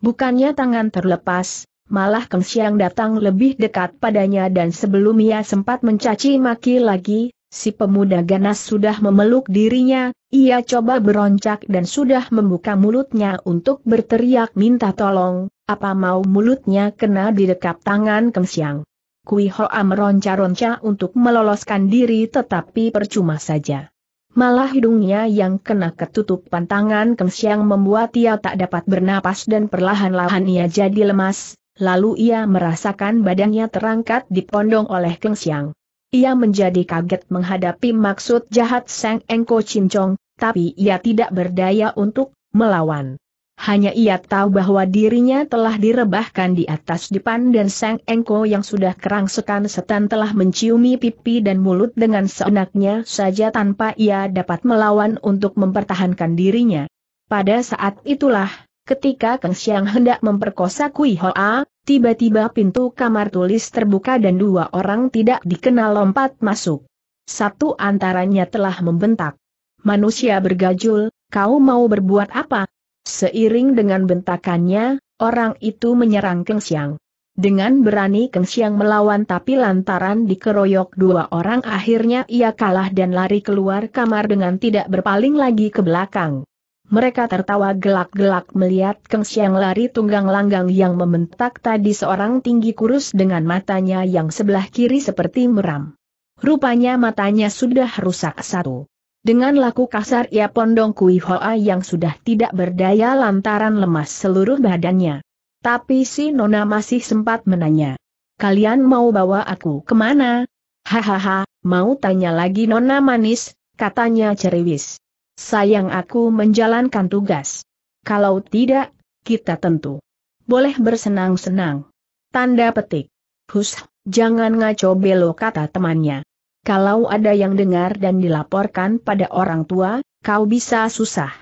Bukannya tangan terlepas, malah Kang Siang datang lebih dekat padanya dan sebelum ia sempat mencaci maki lagi, si pemuda ganas sudah memeluk dirinya, ia coba beroncak dan sudah membuka mulutnya untuk berteriak minta tolong, apa mau mulutnya kena di dekat tangan Kang Siang. Kui Hoa meronca-ronca untuk meloloskan diri tetapi percuma saja. Malah hidungnya yang kena ketutup pantangan Keng Siang membuat ia tak dapat bernapas dan perlahan-lahan ia jadi lemas, Lalu ia merasakan badannya terangkat di dipondong oleh Keng Siang. Ia menjadi kaget menghadapi maksud jahat sang Engko Cincong, tapi ia tidak berdaya untuk melawan. Hanya ia tahu bahwa dirinya telah direbahkan di atas depan dan sang Engko yang sudah kerangsekan setan telah menciumi pipi dan mulut dengan seenaknya saja tanpa ia dapat melawan untuk mempertahankan dirinya. Pada saat itulah, Ketika Kang Xiang hendak memperkosa Kui Hoa, tiba-tiba pintu kamar tulis terbuka dan dua orang tidak dikenal lompat masuk. Satu antaranya telah membentak. Manusia bergajul, kau mau berbuat apa? Seiring dengan bentakannya, orang itu menyerang Kang Xiang. Dengan berani Kang Xiang melawan tapi lantaran dikeroyok dua orang akhirnya ia kalah dan lari keluar kamar dengan tidak berpaling lagi ke belakang mereka tertawa gelak-gelak melihat Keng Siang lari tunggang langgang yang mementak tadi seorang tinggi kurus dengan matanya yang sebelah kiri seperti meram. Rupanya matanya sudah rusak satu. Dengan laku kasar ia pondong Kui Hoa yang sudah tidak berdaya lantaran lemas seluruh badannya. Tapi si Nona masih sempat menanya. Kalian mau bawa aku kemana? Hahaha, mau tanya lagi Nona manis, katanya ceriwis. Sayang aku menjalankan tugas. Kalau tidak, kita tentu boleh bersenang-senang. Tanda petik. Hus, jangan ngaco belo kata temannya. Kalau ada yang dengar dan dilaporkan pada orang tua, kau bisa susah.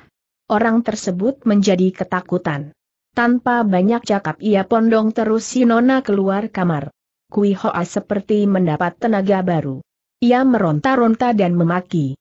Orang tersebut menjadi ketakutan. Tanpa banyak cakap ia pondong terus si Nona keluar kamar. Kui Hoa seperti mendapat tenaga baru. Ia meronta-ronta dan memaki.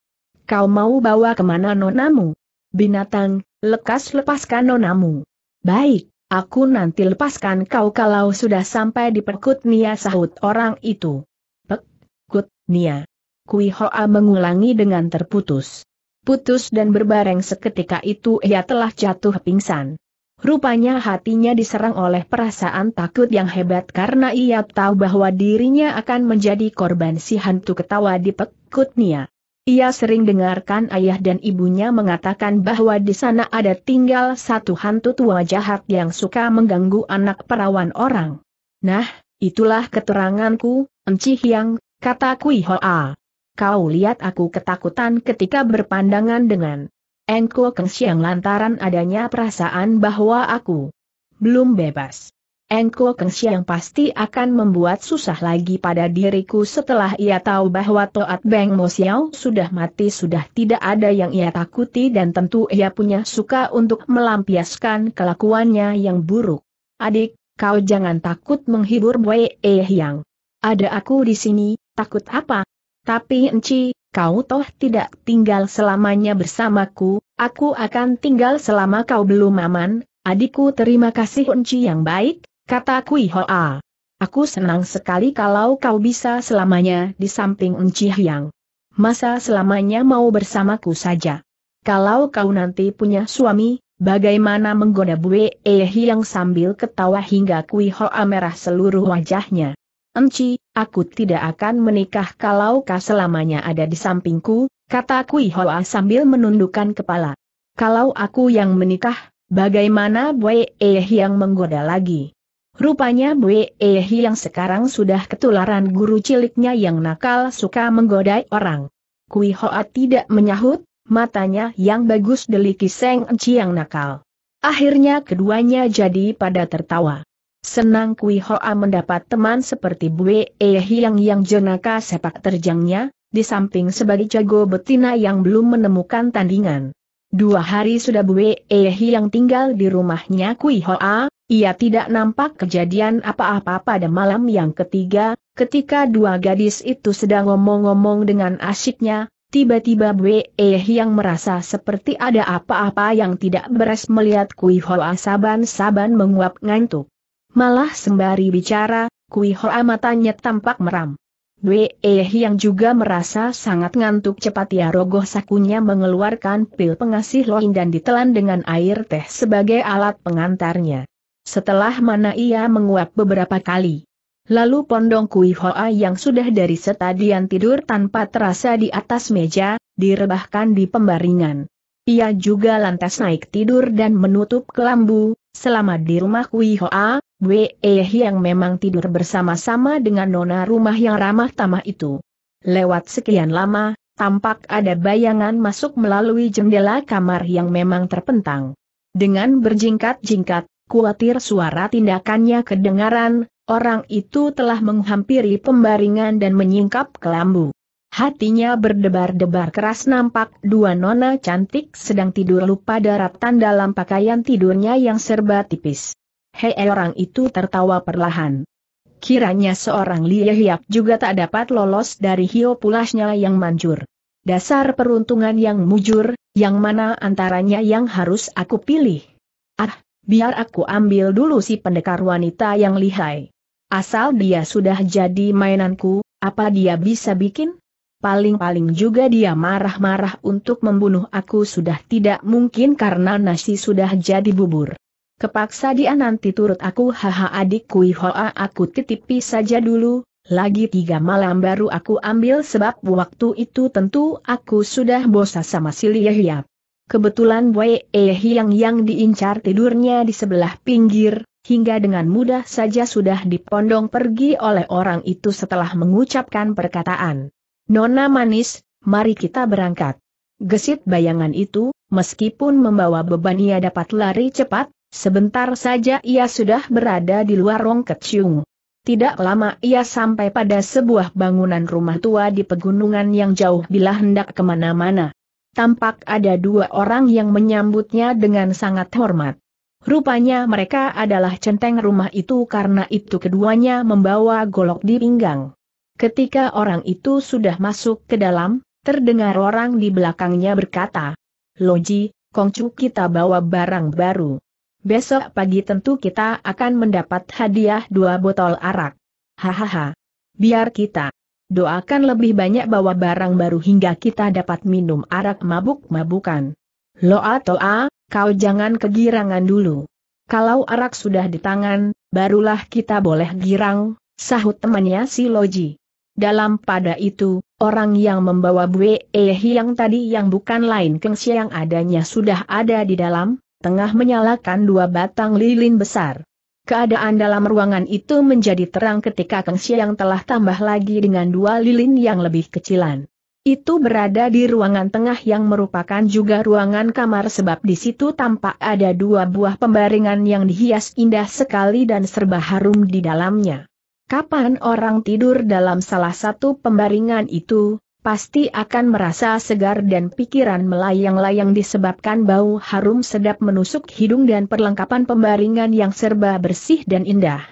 Kau mau bawa kemana nonamu? Binatang, lekas lepaskan nonamu. Baik, aku nanti lepaskan kau kalau sudah sampai di perkut Nia sahut orang itu. Pekut Nia. Kui Hoa mengulangi dengan terputus. Putus dan berbareng seketika itu ia telah jatuh pingsan. Rupanya hatinya diserang oleh perasaan takut yang hebat karena ia tahu bahwa dirinya akan menjadi korban si hantu ketawa di pekut Nia. Ia sering dengarkan ayah dan ibunya mengatakan bahwa di sana ada tinggal satu hantu tua jahat yang suka mengganggu anak perawan orang. Nah, itulah keteranganku, Enci yang, kata Kui Hoa. Kau lihat aku ketakutan ketika berpandangan dengan Engko Kengsiang lantaran adanya perasaan bahwa aku belum bebas. Engko Kengsi yang pasti akan membuat susah lagi pada diriku setelah ia tahu bahwa Toat Beng Mo Xiao sudah mati sudah tidak ada yang ia takuti dan tentu ia punya suka untuk melampiaskan kelakuannya yang buruk. Adik, kau jangan takut menghibur Wei Eh Yang. Ada aku di sini, takut apa? Tapi Enci, kau toh tidak tinggal selamanya bersamaku, aku akan tinggal selama kau belum aman, adikku terima kasih Enci yang baik, Kata Kui Hoa. Aku senang sekali kalau kau bisa selamanya di samping Unci Hyang. Masa selamanya mau bersamaku saja. Kalau kau nanti punya suami, bagaimana menggoda Bue Eh yang sambil ketawa hingga Kui Hoa merah seluruh wajahnya. Enci, aku tidak akan menikah kalau kau selamanya ada di sampingku, kata Kui Hoa sambil menundukkan kepala. Kalau aku yang menikah, bagaimana Bue Eh yang menggoda lagi? Rupanya bu Ehi yang sekarang sudah ketularan guru ciliknya yang nakal suka menggodai orang. Kui Hoa tidak menyahut, matanya yang bagus deliki Seng Enci yang nakal. Akhirnya keduanya jadi pada tertawa. Senang Kui Hoa mendapat teman seperti bu Ehi yang yang jenaka sepak terjangnya, di samping sebagai jago betina yang belum menemukan tandingan. Dua hari sudah bu Ehi yang tinggal di rumahnya Kui Hoa, ia tidak nampak kejadian apa-apa pada malam yang ketiga, ketika dua gadis itu sedang ngomong-ngomong dengan asyiknya, tiba-tiba Bwe yang merasa seperti ada apa-apa yang tidak beres melihat Kui Hoa saban-saban menguap ngantuk. Malah sembari bicara, Kui Hoa matanya tampak meram. Bwe yang juga merasa sangat ngantuk cepat ia rogoh sakunya mengeluarkan pil pengasih loin dan ditelan dengan air teh sebagai alat pengantarnya. Setelah mana ia menguap beberapa kali. Lalu pondong Kui Hoa yang sudah dari setadian tidur tanpa terasa di atas meja, direbahkan di pembaringan. Ia juga lantas naik tidur dan menutup kelambu, selama di rumah Kui Hoa, Wei yang memang tidur bersama-sama dengan nona rumah yang ramah tamah itu. Lewat sekian lama, tampak ada bayangan masuk melalui jendela kamar yang memang terpentang. Dengan berjingkat-jingkat, kuatir suara tindakannya kedengaran, orang itu telah menghampiri pembaringan dan menyingkap kelambu. Hatinya berdebar-debar keras nampak dua nona cantik sedang tidur lupa daratan dalam pakaian tidurnya yang serba tipis. Hei orang itu tertawa perlahan. Kiranya seorang liyehiap juga tak dapat lolos dari hio pulasnya yang manjur. Dasar peruntungan yang mujur, yang mana antaranya yang harus aku pilih? Ah, biar aku ambil dulu si pendekar wanita yang lihai. Asal dia sudah jadi mainanku, apa dia bisa bikin? Paling-paling juga dia marah-marah untuk membunuh aku sudah tidak mungkin karena nasi sudah jadi bubur. Kepaksa dia nanti turut aku haha adik kui hoa aku titipi saja dulu, lagi tiga malam baru aku ambil sebab waktu itu tentu aku sudah bosan sama si Kebetulan Wei Ehiang yang diincar tidurnya di sebelah pinggir, hingga dengan mudah saja sudah dipondong pergi oleh orang itu setelah mengucapkan perkataan. Nona manis, mari kita berangkat. Gesit bayangan itu, meskipun membawa beban ia dapat lari cepat, sebentar saja ia sudah berada di luar Rong Keciung. Tidak lama ia sampai pada sebuah bangunan rumah tua di pegunungan yang jauh bila hendak kemana-mana tampak ada dua orang yang menyambutnya dengan sangat hormat. Rupanya mereka adalah centeng rumah itu karena itu keduanya membawa golok di pinggang. Ketika orang itu sudah masuk ke dalam, terdengar orang di belakangnya berkata, Loji, Kongcu kita bawa barang baru. Besok pagi tentu kita akan mendapat hadiah dua botol arak. Hahaha. Biar kita. Doakan lebih banyak bawa barang baru hingga kita dapat minum arak mabuk-mabukan. Loa A, kau jangan kegirangan dulu. Kalau arak sudah di tangan, barulah kita boleh girang, sahut temannya si Loji. Dalam pada itu, orang yang membawa Bue eh yang tadi yang bukan lain kengsi yang adanya sudah ada di dalam, tengah menyalakan dua batang lilin besar. Keadaan dalam ruangan itu menjadi terang ketika Kang yang telah tambah lagi dengan dua lilin yang lebih kecilan. Itu berada di ruangan tengah yang merupakan juga ruangan kamar sebab di situ tampak ada dua buah pembaringan yang dihias indah sekali dan serba harum di dalamnya. Kapan orang tidur dalam salah satu pembaringan itu, pasti akan merasa segar dan pikiran melayang-layang disebabkan bau harum sedap menusuk hidung dan perlengkapan pembaringan yang serba bersih dan indah.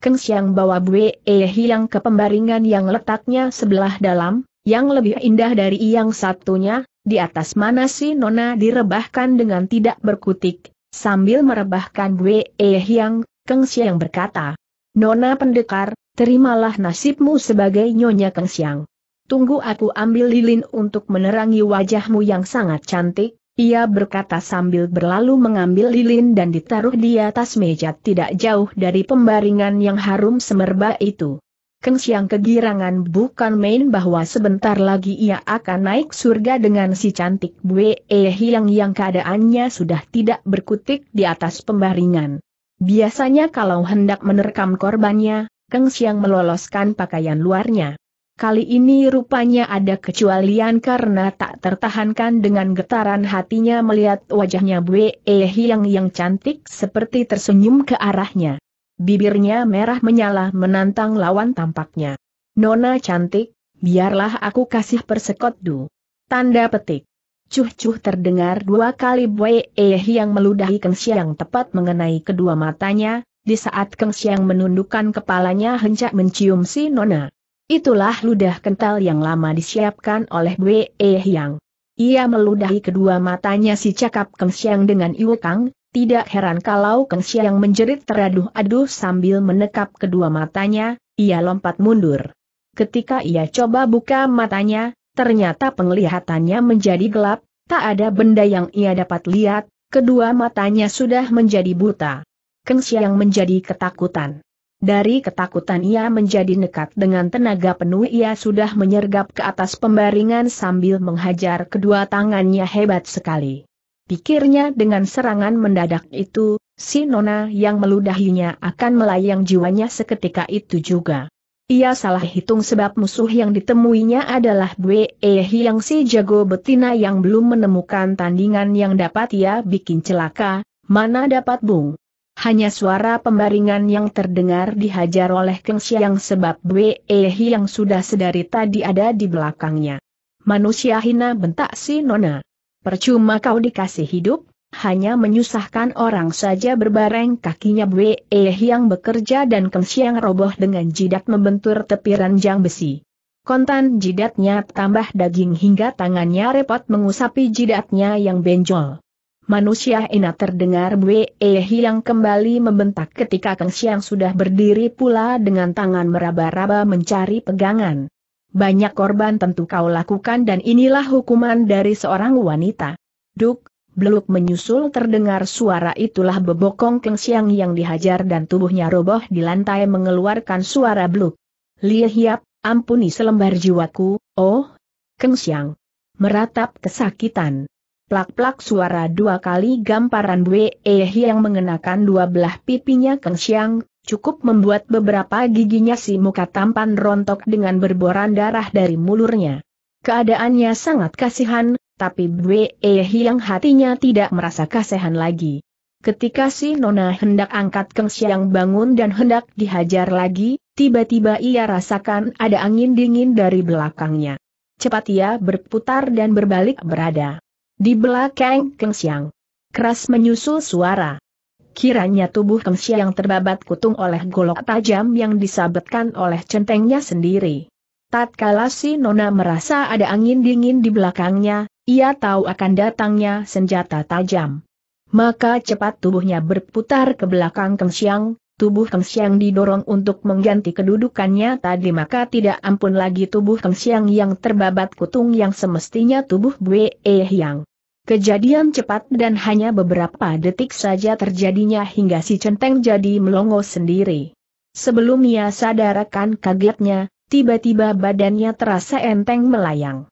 Keng Siang bawa Bue Eh ke pembaringan yang letaknya sebelah dalam, yang lebih indah dari yang satunya, di atas mana si Nona direbahkan dengan tidak berkutik, sambil merebahkan Bue Eh Hiang, Keng Siang berkata, Nona pendekar, terimalah nasibmu sebagai Nyonya Keng Siang tunggu aku ambil lilin untuk menerangi wajahmu yang sangat cantik, ia berkata sambil berlalu mengambil lilin dan ditaruh di atas meja tidak jauh dari pembaringan yang harum semerbak itu. Keng Xiang kegirangan bukan main bahwa sebentar lagi ia akan naik surga dengan si cantik Bue Eh Hiang yang keadaannya sudah tidak berkutik di atas pembaringan. Biasanya kalau hendak menerkam korbannya, Keng Xiang meloloskan pakaian luarnya. Kali ini rupanya ada kecualian karena tak tertahankan dengan getaran hatinya melihat wajahnya Bu Hiang yang cantik seperti tersenyum ke arahnya. Bibirnya merah menyala menantang lawan tampaknya. Nona cantik, biarlah aku kasih persekot du. Tanda petik. Cuh-cuh terdengar dua kali Bwe Hiang meludahi Keng Xiang tepat mengenai kedua matanya, di saat Keng Xiang menundukkan kepalanya hendak mencium si Nona. Itulah ludah kental yang lama disiapkan oleh E. Hyang. Ia meludahi kedua matanya si cakap Keng Siang dengan Iwo Kang, tidak heran kalau Keng Siang menjerit teraduh-aduh sambil menekap kedua matanya, ia lompat mundur. Ketika ia coba buka matanya, ternyata penglihatannya menjadi gelap, tak ada benda yang ia dapat lihat, kedua matanya sudah menjadi buta. Keng Siang menjadi ketakutan. Dari ketakutan ia menjadi nekat dengan tenaga penuh ia sudah menyergap ke atas pembaringan sambil menghajar kedua tangannya hebat sekali. Pikirnya dengan serangan mendadak itu, si nona yang meludahinya akan melayang jiwanya seketika itu juga. Ia salah hitung sebab musuh yang ditemuinya adalah Bwe yang si jago betina yang belum menemukan tandingan yang dapat ia bikin celaka, mana dapat Bung hanya suara pembaringan yang terdengar dihajar oleh Keng Siang sebab Wei Hi yang sudah sedari tadi ada di belakangnya. Manusia hina bentak si Nona. Percuma kau dikasih hidup, hanya menyusahkan orang saja berbareng kakinya Wei Hi yang bekerja dan Keng Siang roboh dengan jidat membentur tepi ranjang besi. Kontan jidatnya tambah daging hingga tangannya repot mengusapi jidatnya yang benjol. Manusia enak terdengar Bwe eh yang kembali membentak ketika Kang siang sudah berdiri pula dengan tangan meraba-raba mencari pegangan. Banyak korban tentu kau lakukan dan inilah hukuman dari seorang wanita. Duk, beluk menyusul terdengar suara itulah bebokong Kang siang yang dihajar dan tubuhnya roboh di lantai mengeluarkan suara beluk. yap, ampuni selembar jiwaku, oh, Kang siang, Meratap kesakitan. Plak-plak suara dua kali gamparan Wei yang mengenakan dua belah pipinya Keng Xiang, cukup membuat beberapa giginya si muka tampan rontok dengan berboran darah dari mulurnya. Keadaannya sangat kasihan, tapi Wei yang hatinya tidak merasa kasihan lagi. Ketika si Nona hendak angkat Keng Xiang bangun dan hendak dihajar lagi, tiba-tiba ia rasakan ada angin dingin dari belakangnya. Cepat ia berputar dan berbalik berada. Di belakang Keng Siang, Keras menyusul suara. Kiranya tubuh Keng Siang terbabat kutung oleh golok tajam yang disabetkan oleh centengnya sendiri. Tatkala si Nona merasa ada angin dingin di belakangnya, ia tahu akan datangnya senjata tajam. Maka cepat tubuhnya berputar ke belakang Keng Siang, tubuh Keng Siang didorong untuk mengganti kedudukannya tadi maka tidak ampun lagi tubuh Keng Siang yang terbabat kutung yang semestinya tubuh E Yang. Kejadian cepat dan hanya beberapa detik saja terjadinya hingga si centeng jadi melongo sendiri. Sebelum ia sadar akan kagetnya, tiba-tiba badannya terasa enteng melayang.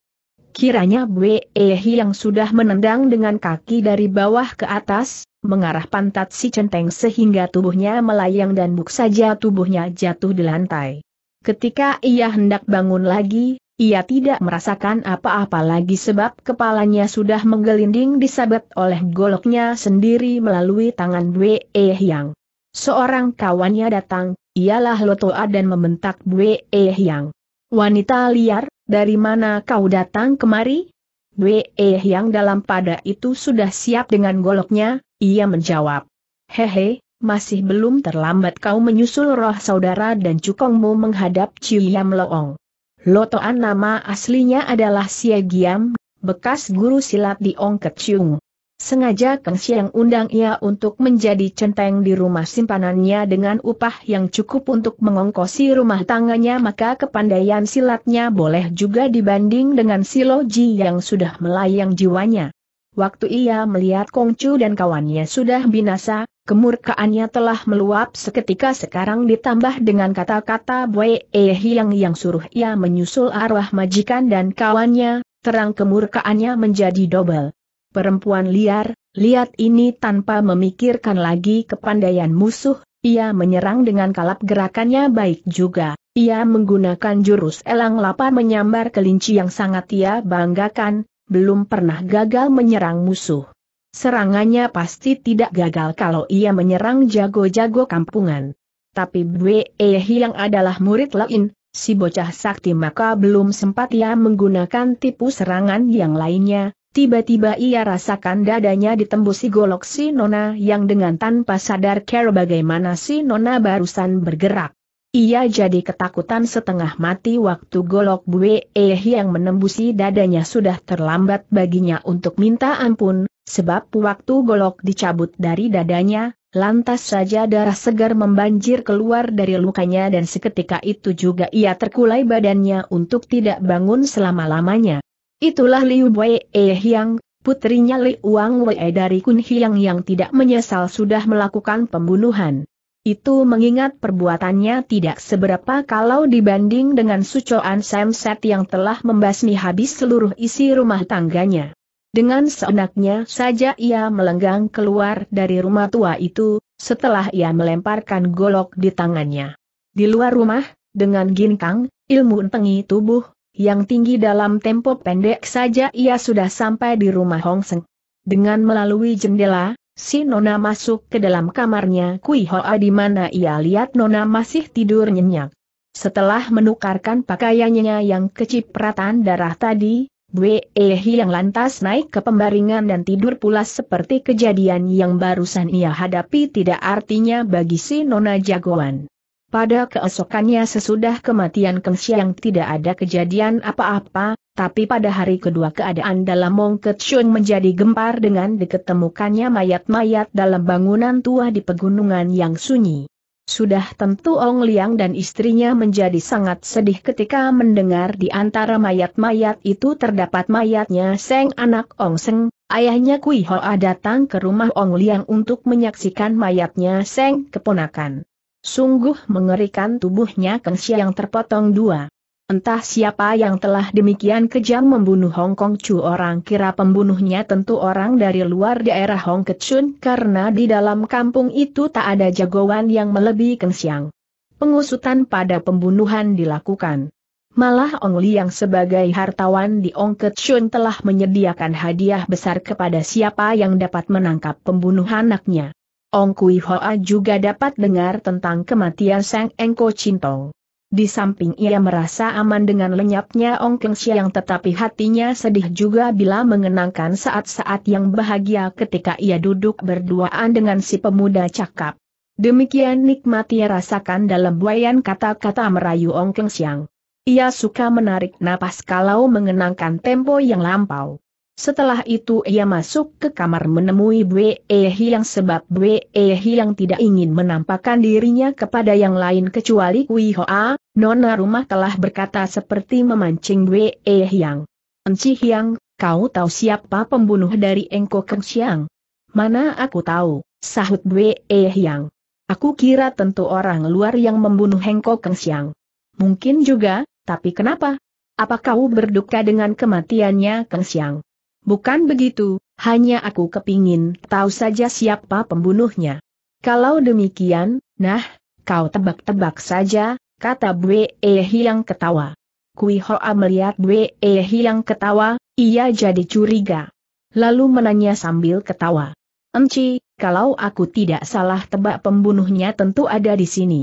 Kiranya Bue E yang sudah menendang dengan kaki dari bawah ke atas, mengarah pantat si centeng sehingga tubuhnya melayang dan buk saja tubuhnya jatuh di lantai. Ketika ia hendak bangun lagi, ia tidak merasakan apa-apa lagi sebab kepalanya sudah menggelinding disabet oleh goloknya sendiri melalui tangan Bue Hyang. Seorang kawannya datang, ialah Lotoa dan membentak Bue Hyang. Wanita liar, dari mana kau datang kemari? Bue Hyang dalam pada itu sudah siap dengan goloknya, ia menjawab, Hehe, masih belum terlambat kau menyusul roh saudara dan cukongmu menghadap Yam Loong. Lotoan nama aslinya adalah Xie Giam, bekas guru silat di Ong Keciung. Sengaja Kang Siang undang ia untuk menjadi centeng di rumah simpanannya dengan upah yang cukup untuk mengongkosi rumah tangganya maka kepandaian silatnya boleh juga dibanding dengan Siloji yang sudah melayang jiwanya. Waktu ia melihat Kongcu dan kawannya sudah binasa, kemurkaannya telah meluap seketika sekarang ditambah dengan kata-kata Bue E yang suruh ia menyusul arwah majikan dan kawannya, terang kemurkaannya menjadi dobel. Perempuan liar, lihat ini tanpa memikirkan lagi kepandaian musuh, ia menyerang dengan kalap gerakannya baik juga. Ia menggunakan jurus elang lapar menyambar kelinci yang sangat ia banggakan, belum pernah gagal menyerang musuh. Serangannya pasti tidak gagal kalau ia menyerang jago-jago kampungan. Tapi Bwe yang adalah murid lain, si bocah sakti maka belum sempat ia menggunakan tipu serangan yang lainnya, tiba-tiba ia rasakan dadanya ditembusi si golok si nona yang dengan tanpa sadar care bagaimana si nona barusan bergerak. Ia jadi ketakutan setengah mati waktu golok Bue Eh yang menembusi dadanya sudah terlambat baginya untuk minta ampun, sebab waktu golok dicabut dari dadanya, lantas saja darah segar membanjir keluar dari lukanya dan seketika itu juga ia terkulai badannya untuk tidak bangun selama-lamanya. Itulah Liu Bue Eh yang, putrinya Li Wang Wei dari Kun Hiang yang tidak menyesal sudah melakukan pembunuhan. Itu mengingat perbuatannya tidak seberapa kalau dibanding dengan sucoan Samset yang telah membasmi habis seluruh isi rumah tangganya. Dengan seenaknya saja ia melenggang keluar dari rumah tua itu, setelah ia melemparkan golok di tangannya. Di luar rumah, dengan ginkang, ilmu tengi tubuh, yang tinggi dalam tempo pendek saja ia sudah sampai di rumah Hong Seng. Dengan melalui jendela, Si Nona masuk ke dalam kamarnya Kui Hoa di mana ia lihat Nona masih tidur nyenyak. Setelah menukarkan pakaiannya yang kecipratan darah tadi, Bwe yang lantas naik ke pembaringan dan tidur pulas seperti kejadian yang barusan ia hadapi tidak artinya bagi si Nona jagoan. Pada keesokannya sesudah kematian Keng siang tidak ada kejadian apa-apa, tapi pada hari kedua keadaan dalam Mongket Shun menjadi gempar dengan diketemukannya mayat-mayat dalam bangunan tua di pegunungan yang sunyi. Sudah tentu Ong Liang dan istrinya menjadi sangat sedih ketika mendengar di antara mayat-mayat itu terdapat mayatnya Seng anak Ong Seng, ayahnya Kui Hoa datang ke rumah Ong Liang untuk menyaksikan mayatnya Seng keponakan. Sungguh mengerikan tubuhnya Kengxia yang terpotong dua. Entah siapa yang telah demikian kejam membunuh Hong Kong Chu orang kira pembunuhnya tentu orang dari luar daerah Hong Kechun karena di dalam kampung itu tak ada jagoan yang melebihi Kengxiang. Pengusutan pada pembunuhan dilakukan. Malah Ong Li yang sebagai hartawan di Ong Ketsun telah menyediakan hadiah besar kepada siapa yang dapat menangkap pembunuh anaknya. Ong Kui Hoa juga dapat dengar tentang kematian Sang Engko Cintong. Di samping ia merasa aman dengan lenyapnya Ong Keng Siang tetapi hatinya sedih juga bila mengenangkan saat-saat yang bahagia ketika ia duduk berduaan dengan si pemuda cakap. Demikian nikmat ia rasakan dalam buayan kata-kata merayu Ong Keng Siang. Ia suka menarik napas kalau mengenangkan tempo yang lampau. Setelah itu ia masuk ke kamar menemui Bwe Ehi yang sebab Bwe Ehi yang tidak ingin menampakkan dirinya kepada yang lain kecuali Kui Hoa, Nona Rumah telah berkata seperti memancing Bwe Ehi yang. Enci Hiang, kau tahu siapa pembunuh dari Engko Keng Siang? Mana aku tahu, sahut Bwe yang, eh Aku kira tentu orang luar yang membunuh Engko Keng Siang. Mungkin juga, tapi kenapa? Apa kau berduka dengan kematiannya Keng Siang? Bukan begitu, hanya aku kepingin tahu saja siapa pembunuhnya. Kalau demikian, nah, kau tebak-tebak saja, kata Bwe Hiang ketawa. Kui Hoa melihat Bwe Hiang ketawa, ia jadi curiga. Lalu menanya sambil ketawa. Enci, kalau aku tidak salah tebak pembunuhnya tentu ada di sini.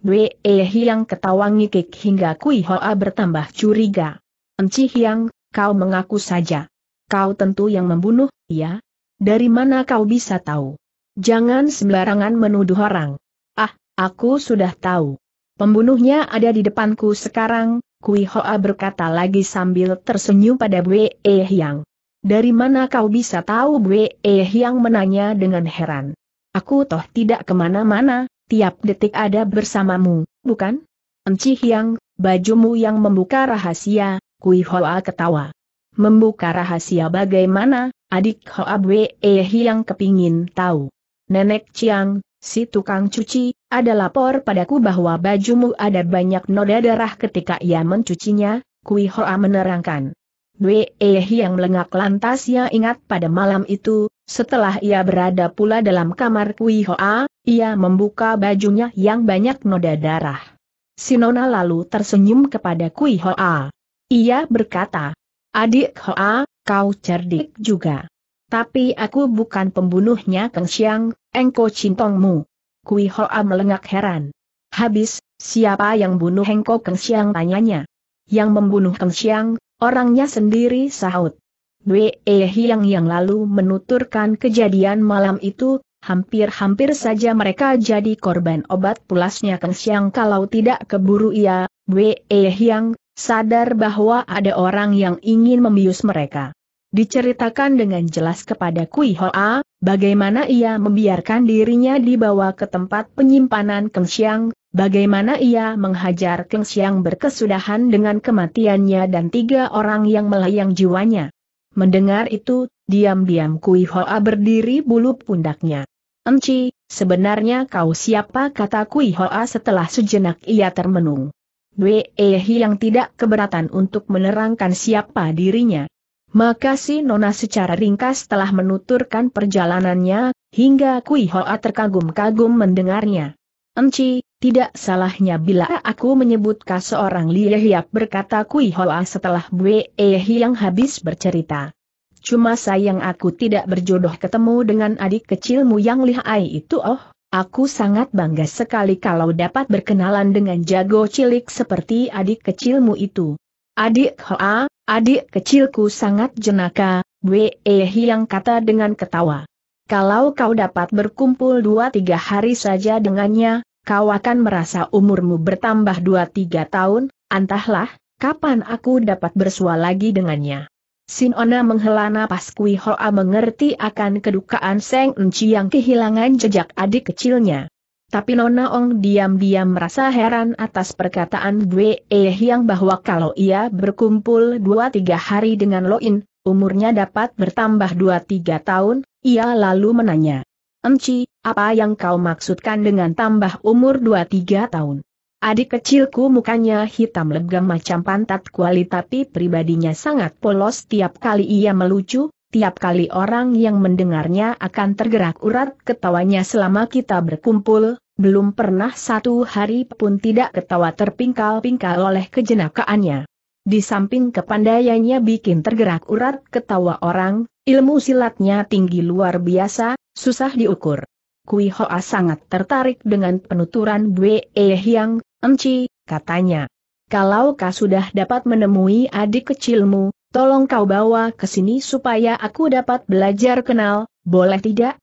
Bwe Hiang ketawa ngikik hingga Kui Hoa bertambah curiga. Enci yang, kau mengaku saja. Kau tentu yang membunuh, ya? Dari mana kau bisa tahu? Jangan sembarangan menuduh orang. Ah, aku sudah tahu. Pembunuhnya ada di depanku sekarang, Kui Hoa berkata lagi sambil tersenyum pada Bwe eh Yang. Dari mana kau bisa tahu Bwe eh Yang menanya dengan heran. Aku toh tidak kemana-mana, tiap detik ada bersamamu, bukan? Enci Hyang, bajumu yang membuka rahasia, Kui Hoa ketawa. Membuka rahasia bagaimana, adik Hoa Ehi yang kepingin tahu. Nenek Chiang, si tukang cuci, ada lapor padaku bahwa bajumu ada banyak noda darah ketika ia mencucinya, Kui Hoa menerangkan. Bwee Ehi yang melengak lantas ia ingat pada malam itu, setelah ia berada pula dalam kamar Kui Hoa, ia membuka bajunya yang banyak noda darah. Sinona lalu tersenyum kepada Kui Hoa. Ia berkata, Adik Hoa, kau cerdik juga. Tapi aku bukan pembunuhnya Kang Xiang, engko cintongmu. Kui Hoa melengak heran. Habis, siapa yang bunuh engko Kang Xiang tanyanya. Yang membunuh Kang Xiang, orangnya sendiri sahut. Dwe e Hiang yang lalu menuturkan kejadian malam itu, hampir-hampir saja mereka jadi korban obat pulasnya Kang Xiang kalau tidak keburu ia, Dwe e Hiang, sadar bahwa ada orang yang ingin membius mereka. Diceritakan dengan jelas kepada Kui Hoa, bagaimana ia membiarkan dirinya dibawa ke tempat penyimpanan Keng Xiang, bagaimana ia menghajar Keng Xiang berkesudahan dengan kematiannya dan tiga orang yang melayang jiwanya. Mendengar itu, diam-diam Kui Hoa berdiri bulu pundaknya. Enci, sebenarnya kau siapa kata Kui Hoa setelah sejenak ia termenung. Wei yang tidak keberatan untuk menerangkan siapa dirinya. Maka si Nona secara ringkas telah menuturkan perjalanannya, hingga Kui Hoa terkagum-kagum mendengarnya. Enci, tidak salahnya bila aku menyebutkan seorang Yehiap berkata Kui Hoa setelah Bue yang habis bercerita. Cuma sayang aku tidak berjodoh ketemu dengan adik kecilmu yang lihai itu oh. Aku sangat bangga sekali kalau dapat berkenalan dengan jago cilik seperti adik kecilmu itu. Adik Hoa, adik kecilku sangat jenaka, Wei Hiang kata dengan ketawa. Kalau kau dapat berkumpul dua tiga hari saja dengannya, kau akan merasa umurmu bertambah dua tiga tahun, antahlah, kapan aku dapat bersua lagi dengannya. Sinona menghela napas Kui Hoa mengerti akan kedukaan Seng Enci yang kehilangan jejak adik kecilnya. Tapi Nona Ong diam-diam merasa heran atas perkataan Bwe Eh yang bahwa kalau ia berkumpul 2-3 hari dengan Loin, umurnya dapat bertambah 2-3 tahun, ia lalu menanya. Enci, apa yang kau maksudkan dengan tambah umur 2-3 tahun? Adik kecilku mukanya hitam legam macam pantat kuali tapi pribadinya sangat polos tiap kali ia melucu, tiap kali orang yang mendengarnya akan tergerak urat ketawanya selama kita berkumpul, belum pernah satu hari pun tidak ketawa terpingkal-pingkal oleh kejenakaannya. Di samping kepandaiannya bikin tergerak urat ketawa orang, ilmu silatnya tinggi luar biasa, susah diukur. Kui Hoa sangat tertarik dengan penuturan Bwe Yang, Emci, katanya. Kalau kau sudah dapat menemui adik kecilmu, tolong kau bawa ke sini supaya aku dapat belajar kenal, boleh tidak?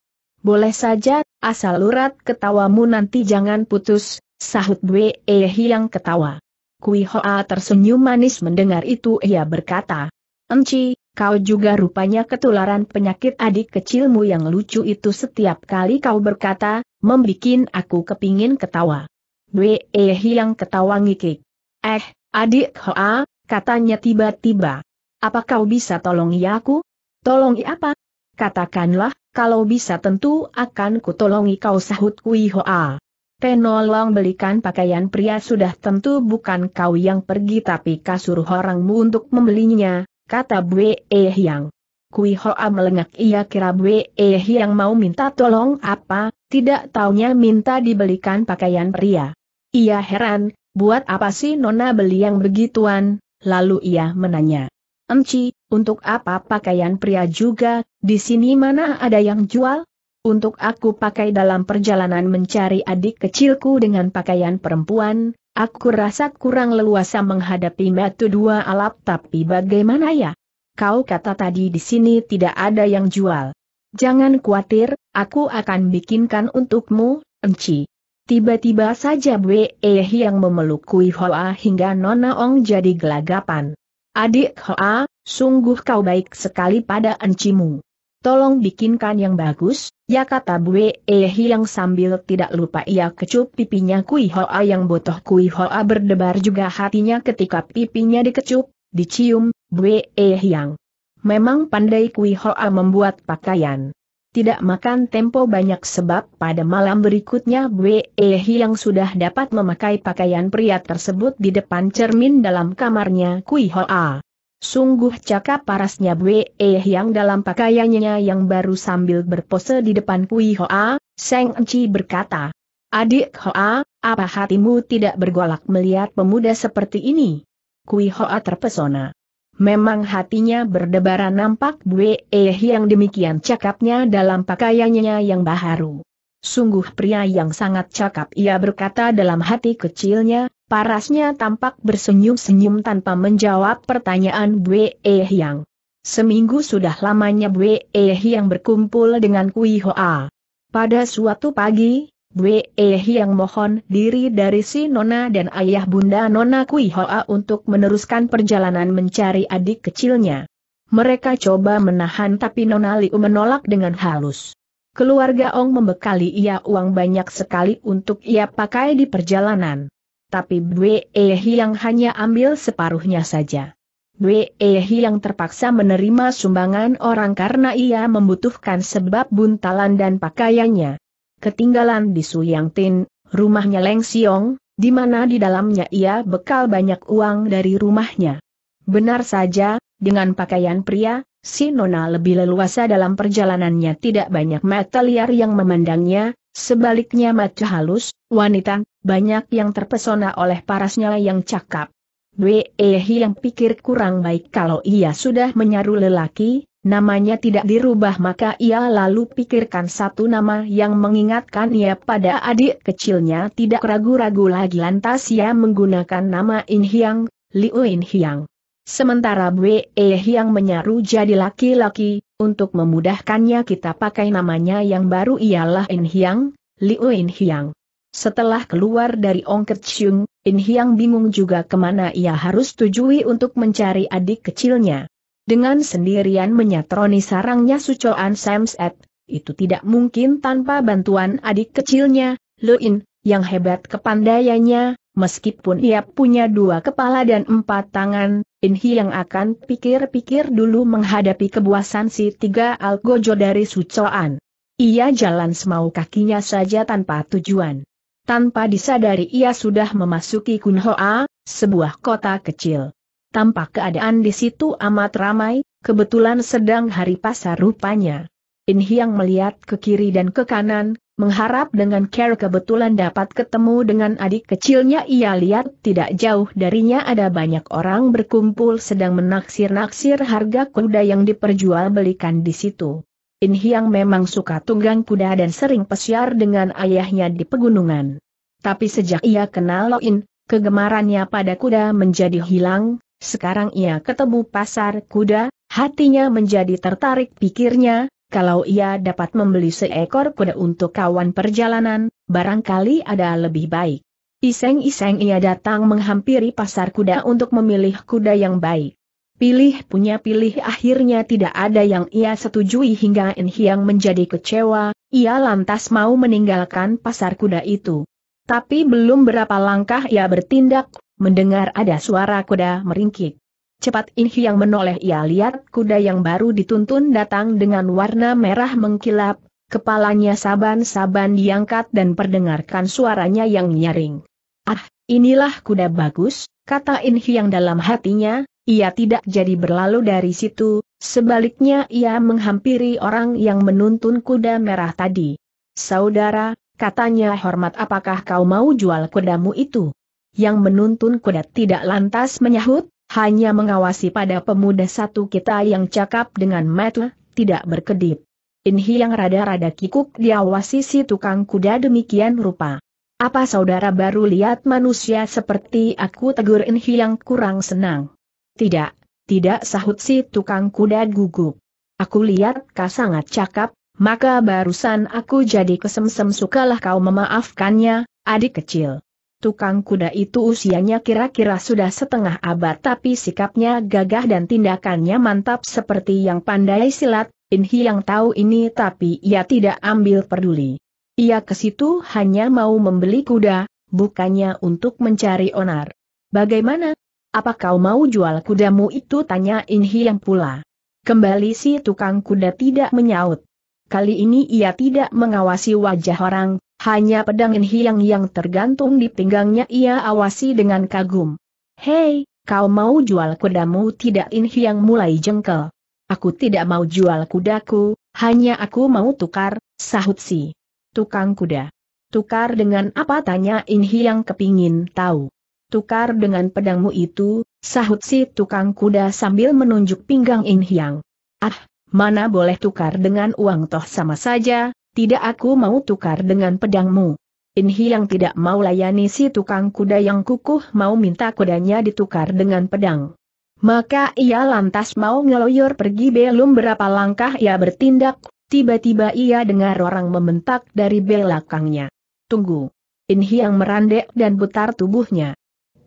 Boleh saja, asal urat ketawamu nanti jangan putus, sahut Bwe yang ketawa. Kui Hoa tersenyum manis mendengar itu ia berkata. Enci, kau juga rupanya ketularan penyakit adik kecilmu yang lucu itu setiap kali kau berkata, membikin aku kepingin ketawa. Dwe eh, Hiang ketawa ngikik. Eh, adik Hoa, katanya tiba-tiba. Apa kau bisa tolong aku? Tolongi apa? Katakanlah, kalau bisa tentu akan kutolongi kau sahut Kui Hoa. Penolong belikan pakaian pria sudah tentu bukan kau yang pergi tapi kasur orangmu untuk membelinya, kata Bwe eh Yang. Kui Hoa melengak ia kira Bwe eh Yang mau minta tolong apa, tidak taunya minta dibelikan pakaian pria. Ia heran, buat apa sih Nona beli yang begituan, lalu ia menanya. Emci, untuk apa pakaian pria juga, di sini mana ada yang jual? Untuk aku pakai dalam perjalanan mencari adik kecilku dengan pakaian perempuan, aku rasa kurang leluasa menghadapi metu dua alap tapi bagaimana ya? Kau kata tadi di sini tidak ada yang jual. Jangan khawatir, aku akan bikinkan untukmu, Enci. Tiba-tiba saja Bwe yang memeluk Kui Hoa hingga Nona Ong jadi gelagapan. Adik Hoa, sungguh kau baik sekali pada encimu. Tolong bikinkan yang bagus, ya kata Bwe yang sambil tidak lupa ia kecup pipinya Kui Hoa yang botoh Kui Hoa berdebar juga hatinya ketika pipinya dikecup, dicium, Bwe yang. Memang pandai Kui Hoa membuat pakaian tidak makan tempo banyak sebab pada malam berikutnya Bwe yang sudah dapat memakai pakaian pria tersebut di depan cermin dalam kamarnya Kui Hoa. Sungguh cakap parasnya Bwe yang dalam pakaiannya yang baru sambil berpose di depan Kui Hoa, Seng Enci berkata. Adik Hoa, apa hatimu tidak bergolak melihat pemuda seperti ini? Kui Hoa terpesona. Memang hatinya berdebaran nampak Bue Eh yang demikian cakapnya dalam pakaiannya yang baharu. Sungguh pria yang sangat cakap ia berkata dalam hati kecilnya, parasnya tampak bersenyum-senyum tanpa menjawab pertanyaan Bue Eh yang. Seminggu sudah lamanya Bue Eh yang berkumpul dengan Kui Hoa. Pada suatu pagi, Bwe Hyang eh, mohon diri dari si Nona dan ayah bunda Nona Kui Hoa untuk meneruskan perjalanan mencari adik kecilnya. Mereka coba menahan tapi Nona Liu menolak dengan halus. Keluarga Ong membekali ia uang banyak sekali untuk ia pakai di perjalanan. Tapi Bwe Hyang eh, hanya ambil separuhnya saja. Bwe Hyang eh, terpaksa menerima sumbangan orang karena ia membutuhkan sebab buntalan dan pakaiannya ketinggalan di Suyang Tin, rumahnya Leng Siong, di mana di dalamnya ia bekal banyak uang dari rumahnya. Benar saja, dengan pakaian pria, si Nona lebih leluasa dalam perjalanannya tidak banyak mata liar yang memandangnya, sebaliknya mata halus, wanita, banyak yang terpesona oleh parasnya yang cakap. Wei yang pikir kurang baik kalau ia sudah menyaru lelaki, namanya tidak dirubah maka ia lalu pikirkan satu nama yang mengingatkan ia pada adik kecilnya tidak ragu-ragu lagi lantas ia menggunakan nama In Hiang, Liu In Hiang. Sementara Bwe e Hyang menyaru jadi laki-laki, untuk memudahkannya kita pakai namanya yang baru ialah In Hiang, Liu In Hiang. Setelah keluar dari Ong Chung, In Hiang bingung juga kemana ia harus tujui untuk mencari adik kecilnya. Dengan sendirian menyatroni sarangnya Sucoan Samset, itu tidak mungkin tanpa bantuan adik kecilnya, Luin, yang hebat kepandaiannya, meskipun ia punya dua kepala dan empat tangan, Inhi yang akan pikir-pikir dulu menghadapi kebuasan si tiga algojo dari Sucoan. Ia jalan semau kakinya saja tanpa tujuan. Tanpa disadari ia sudah memasuki Kunhoa, sebuah kota kecil. Tampak keadaan di situ amat ramai, kebetulan sedang hari pasar rupanya. In Hyang melihat ke kiri dan ke kanan, mengharap dengan care kebetulan dapat ketemu dengan adik kecilnya ia lihat tidak jauh darinya ada banyak orang berkumpul sedang menaksir-naksir harga kuda yang diperjualbelikan di situ. In Hyang memang suka tunggang kuda dan sering pesiar dengan ayahnya di pegunungan. Tapi sejak ia kenal Loin, kegemarannya pada kuda menjadi hilang, sekarang ia ketemu pasar kuda, hatinya menjadi tertarik pikirnya, kalau ia dapat membeli seekor kuda untuk kawan perjalanan, barangkali ada lebih baik. Iseng-iseng ia datang menghampiri pasar kuda untuk memilih kuda yang baik. Pilih punya pilih akhirnya tidak ada yang ia setujui hingga Enhiang menjadi kecewa, ia lantas mau meninggalkan pasar kuda itu. Tapi belum berapa langkah ia bertindak, Mendengar ada suara kuda meringkik. Cepat In yang menoleh ia lihat kuda yang baru dituntun datang dengan warna merah mengkilap, kepalanya saban-saban diangkat dan perdengarkan suaranya yang nyaring. Ah, inilah kuda bagus, kata In yang dalam hatinya, ia tidak jadi berlalu dari situ, sebaliknya ia menghampiri orang yang menuntun kuda merah tadi. Saudara, katanya hormat apakah kau mau jual kudamu itu? yang menuntun kuda tidak lantas menyahut, hanya mengawasi pada pemuda satu kita yang cakap dengan mata, tidak berkedip. Inhi yang rada-rada kikuk diawasi si tukang kuda demikian rupa. Apa saudara baru lihat manusia seperti aku tegur Inhi yang kurang senang? Tidak, tidak sahut si tukang kuda gugup. Aku lihat kau sangat cakap, maka barusan aku jadi kesemsem sukalah kau memaafkannya, adik kecil. Tukang kuda itu usianya kira-kira sudah setengah abad tapi sikapnya gagah dan tindakannya mantap seperti yang pandai silat, Inhi yang tahu ini tapi ia tidak ambil peduli. Ia ke situ hanya mau membeli kuda, bukannya untuk mencari onar. Bagaimana? Apa kau mau jual kudamu itu? Tanya Inhi yang pula. Kembali si tukang kuda tidak menyaut. Kali ini ia tidak mengawasi wajah orang, hanya pedang Hiang yang tergantung di pinggangnya ia awasi dengan kagum. Hei, kau mau jual kudamu tidak Hiang? mulai jengkel. Aku tidak mau jual kudaku, hanya aku mau tukar, sahut si. Tukang kuda. Tukar dengan apa tanya Hiang kepingin tahu. Tukar dengan pedangmu itu, sahut si tukang kuda sambil menunjuk pinggang Hiang. Ah, mana boleh tukar dengan uang toh sama saja, tidak aku mau tukar dengan pedangmu. Inhi yang tidak mau layani si tukang kuda yang kukuh mau minta kudanya ditukar dengan pedang. Maka ia lantas mau ngeloyor pergi belum berapa langkah ia bertindak, tiba-tiba ia dengar orang membentak dari belakangnya. Tunggu. Inhi yang merandek dan putar tubuhnya.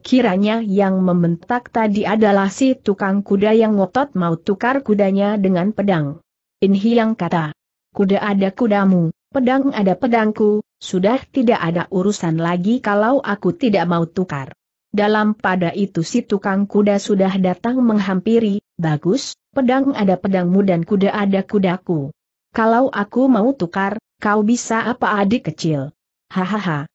Kiranya yang membentak tadi adalah si tukang kuda yang ngotot mau tukar kudanya dengan pedang. Inhi yang kata, kuda ada kudamu, pedang ada pedangku, sudah tidak ada urusan lagi kalau aku tidak mau tukar. Dalam pada itu si tukang kuda sudah datang menghampiri, bagus, pedang ada pedangmu dan kuda ada kudaku. Kalau aku mau tukar, kau bisa apa adik kecil? Hahaha.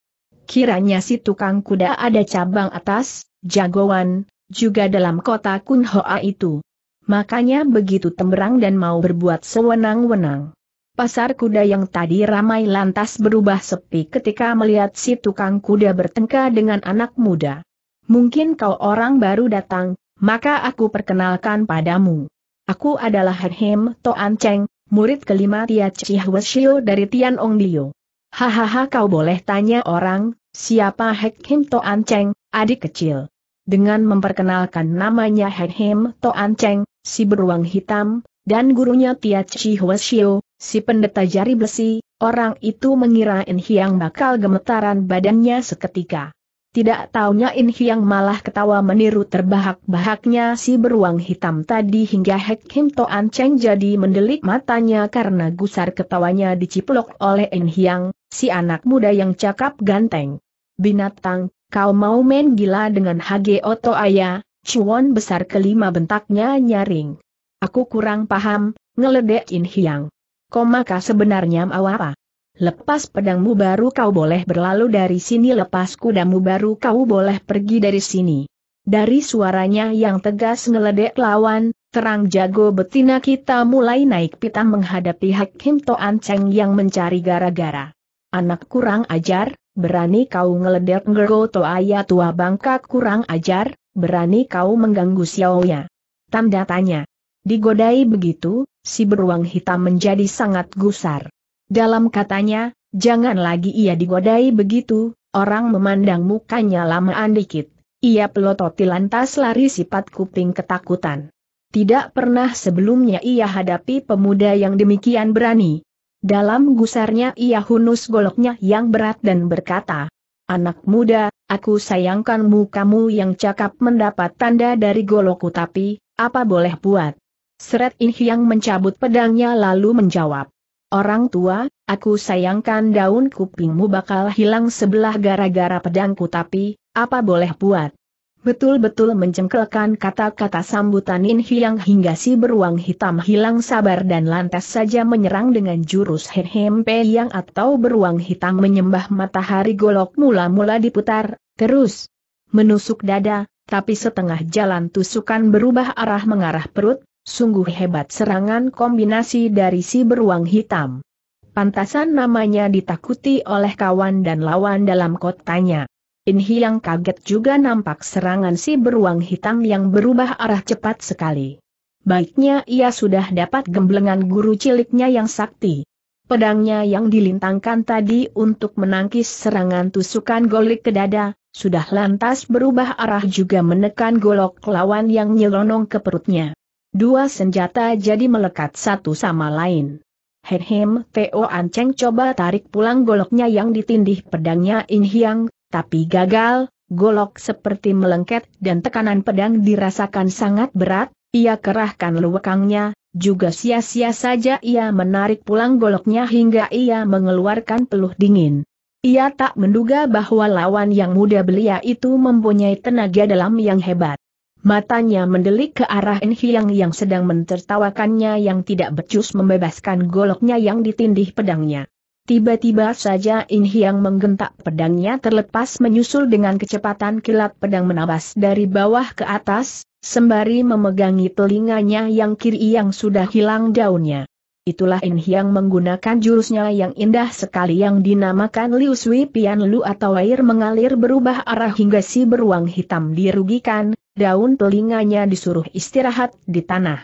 Kiranya si tukang kuda ada cabang atas, jagoan, juga dalam kota Kunhoa itu. Makanya begitu temberang dan mau berbuat sewenang-wenang. Pasar kuda yang tadi ramai lantas berubah sepi ketika melihat si tukang kuda bertengkar dengan anak muda. Mungkin kau orang baru datang, maka aku perkenalkan padamu. Aku adalah Hem Toan Cheng, murid kelima Tia Chihweshio dari Tian Ong Liu. Hahaha kau boleh tanya orang, siapa Hem Toan Cheng, adik kecil. Dengan memperkenalkan namanya Hem Toan Cheng, si beruang hitam, dan gurunya Tia Chi Huasio, si pendeta jari besi, orang itu mengira In Hiang bakal gemetaran badannya seketika. Tidak taunya In Hiang malah ketawa meniru terbahak-bahaknya si beruang hitam tadi hingga Hek Him Toan Cheng jadi mendelik matanya karena gusar ketawanya diciplok oleh In Hiang, si anak muda yang cakap ganteng. Binatang, kau mau main gila dengan Hage Oto Aya, cuon besar kelima bentaknya nyaring. Aku kurang paham, ngeledek In Hiang. Kau maka sebenarnya mau apa? Lepas pedangmu baru kau boleh berlalu dari sini lepas kudamu baru kau boleh pergi dari sini. Dari suaranya yang tegas ngeledek lawan, terang jago betina kita mulai naik pitam menghadapi Hakim Toan Cheng yang mencari gara-gara. Anak kurang ajar, berani kau ngeledek ngergo toaya tua bangka kurang ajar, berani kau mengganggu Xiaoya. Tanda tanya. Digodai begitu, si beruang hitam menjadi sangat gusar. Dalam katanya, jangan lagi ia digodai begitu, orang memandang mukanya lamaan dikit. Ia pelototi lantas lari sifat kuping ketakutan. Tidak pernah sebelumnya ia hadapi pemuda yang demikian berani. Dalam gusarnya ia hunus goloknya yang berat dan berkata, Anak muda, aku sayangkanmu kamu yang cakap mendapat tanda dari golokku tapi, apa boleh buat? Seret In Hyang mencabut pedangnya lalu menjawab. Orang tua, aku sayangkan daun kupingmu bakal hilang sebelah gara-gara pedangku tapi, apa boleh buat? Betul-betul mencengkelkan kata-kata sambutan In Hyang hingga si beruang hitam hilang sabar dan lantas saja menyerang dengan jurus Hempe yang atau beruang hitam menyembah matahari golok mula-mula diputar, terus menusuk dada, tapi setengah jalan tusukan berubah arah mengarah perut, Sungguh hebat serangan kombinasi dari si beruang hitam. Pantasan namanya ditakuti oleh kawan dan lawan dalam kotanya. Inhi yang kaget juga nampak serangan si beruang hitam yang berubah arah cepat sekali. Baiknya ia sudah dapat gemblengan guru ciliknya yang sakti. Pedangnya yang dilintangkan tadi untuk menangkis serangan tusukan golik ke dada, sudah lantas berubah arah juga menekan golok lawan yang nyelonong ke perutnya. Dua senjata jadi melekat satu sama lain. Hehem, Teo Anceng coba tarik pulang goloknya yang ditindih pedangnya In Hiang, tapi gagal, golok seperti melengket dan tekanan pedang dirasakan sangat berat, ia kerahkan luwekangnya, juga sia-sia saja ia menarik pulang goloknya hingga ia mengeluarkan peluh dingin. Ia tak menduga bahwa lawan yang muda belia itu mempunyai tenaga dalam yang hebat. Matanya mendelik ke arah Enhiang yang sedang mentertawakannya yang tidak becus membebaskan goloknya yang ditindih pedangnya. Tiba-tiba saja Inhiang menggentak pedangnya terlepas menyusul dengan kecepatan kilat pedang menabas dari bawah ke atas, sembari memegangi telinganya yang kiri yang sudah hilang daunnya. Itulah Inhiang menggunakan jurusnya yang indah sekali yang dinamakan Liu Sui Pian Lu atau air mengalir berubah arah hingga si beruang hitam dirugikan, daun telinganya disuruh istirahat di tanah.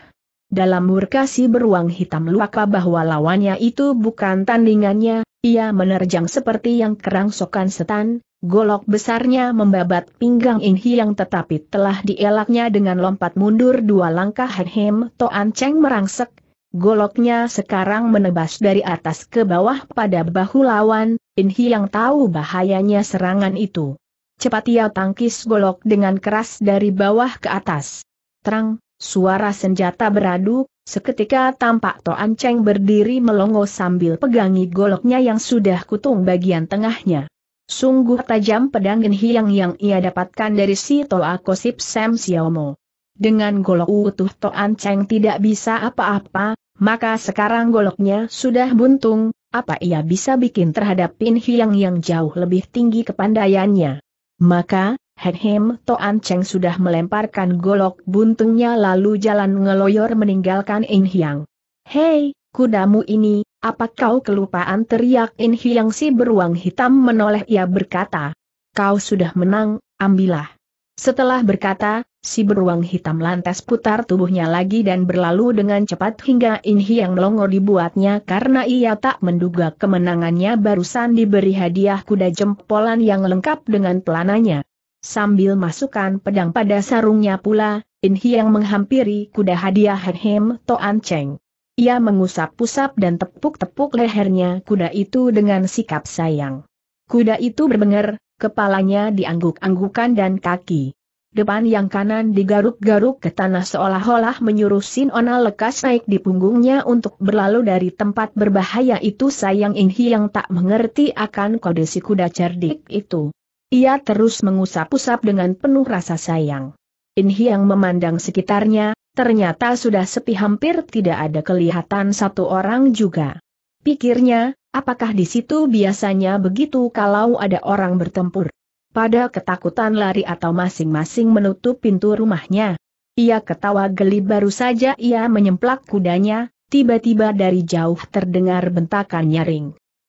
Dalam murka si beruang hitam luaka bahwa lawannya itu bukan tandingannya, ia menerjang seperti yang kerang sokan setan, golok besarnya membabat pinggang Inhi yang tetapi telah dielaknya dengan lompat mundur dua langkah Hem Toan Cheng merangsek, goloknya sekarang menebas dari atas ke bawah pada bahu lawan, Inhi yang tahu bahayanya serangan itu. Cepat ia tangkis golok dengan keras dari bawah ke atas. Terang, suara senjata beradu, seketika tampak Toan Cheng berdiri melongo sambil pegangi goloknya yang sudah kutung bagian tengahnya. Sungguh tajam pedang Genhiang yang ia dapatkan dari si Toa Kosip Sam Xiaomo. Dengan golok utuh Toan Cheng tidak bisa apa-apa, maka sekarang goloknya sudah buntung, apa ia bisa bikin terhadap Pin Hiang yang jauh lebih tinggi kepandaiannya. Maka, To Toan Cheng sudah melemparkan golok buntungnya lalu jalan ngeloyor meninggalkan In Hiang. Hei, kudamu ini, apa kau kelupaan teriak In Hiang si beruang hitam menoleh ia berkata. Kau sudah menang, ambillah. Setelah berkata, Si beruang hitam lantas putar tubuhnya lagi dan berlalu dengan cepat hingga Inhi yang melongo dibuatnya karena ia tak menduga kemenangannya barusan diberi hadiah kuda jempolan yang lengkap dengan pelananya. Sambil masukkan pedang pada sarungnya pula, Inhi yang menghampiri kuda hadiah Hem Toan Cheng. Ia mengusap-usap dan tepuk-tepuk lehernya kuda itu dengan sikap sayang. Kuda itu berbenger, kepalanya diangguk-anggukan dan kaki depan yang kanan digaruk-garuk ke tanah seolah-olah menyuruh Sinona lekas naik di punggungnya untuk berlalu dari tempat berbahaya itu sayang Inhi yang tak mengerti akan kode si kuda cerdik itu. Ia terus mengusap-usap dengan penuh rasa sayang. Inhi yang memandang sekitarnya, ternyata sudah sepi hampir tidak ada kelihatan satu orang juga. Pikirnya, apakah di situ biasanya begitu kalau ada orang bertempur? pada ketakutan lari atau masing-masing menutup pintu rumahnya. Ia ketawa geli baru saja ia menyemplak kudanya, tiba-tiba dari jauh terdengar bentakan nyaring.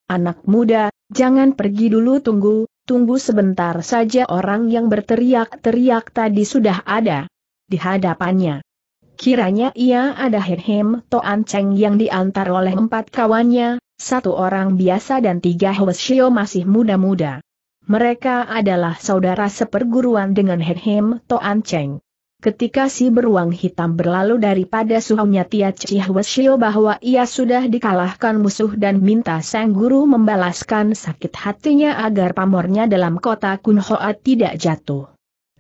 Anak muda, jangan pergi dulu tunggu, tunggu sebentar saja orang yang berteriak-teriak tadi sudah ada di hadapannya. Kiranya ia ada Herhem Toan Cheng yang diantar oleh empat kawannya, satu orang biasa dan tiga Hwasyo masih muda-muda. Mereka adalah saudara seperguruan dengan Herhem Toan Cheng. Ketika si beruang hitam berlalu daripada suhunya Tia Shio bahwa ia sudah dikalahkan musuh dan minta sang guru membalaskan sakit hatinya agar pamornya dalam kota Kunhoa tidak jatuh.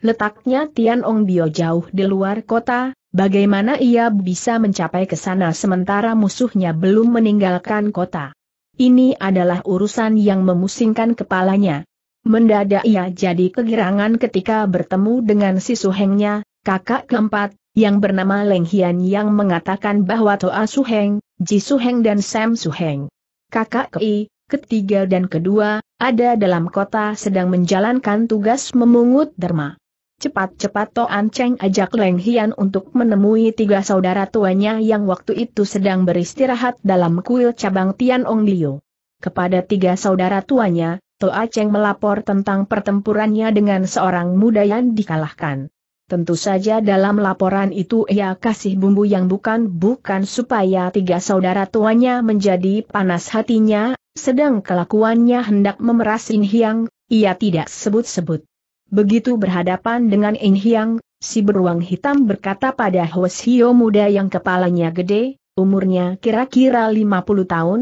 Letaknya Tian Ong Bio jauh di luar kota, bagaimana ia bisa mencapai ke sana sementara musuhnya belum meninggalkan kota. Ini adalah urusan yang memusingkan kepalanya. Mendadak ia jadi kegirangan ketika bertemu dengan si suhengnya, kakak keempat, yang bernama Leng Hian yang mengatakan bahwa Toa Suheng, Ji Suheng dan Sam Suheng. Kakak Kei, ketiga dan kedua, ada dalam kota sedang menjalankan tugas memungut derma. Cepat-cepat Toan Cheng ajak Leng Hian untuk menemui tiga saudara tuanya yang waktu itu sedang beristirahat dalam kuil cabang Tian Ong Liu. Kepada tiga saudara tuanya, Toa Cheng melapor tentang pertempurannya dengan seorang muda yang dikalahkan. Tentu saja dalam laporan itu ia kasih bumbu yang bukan-bukan supaya tiga saudara tuanya menjadi panas hatinya, sedang kelakuannya hendak memeras In Hiang, ia tidak sebut-sebut. Begitu berhadapan dengan In Hiang, si beruang hitam berkata pada Hwasio muda yang kepalanya gede, umurnya kira-kira 50 tahun,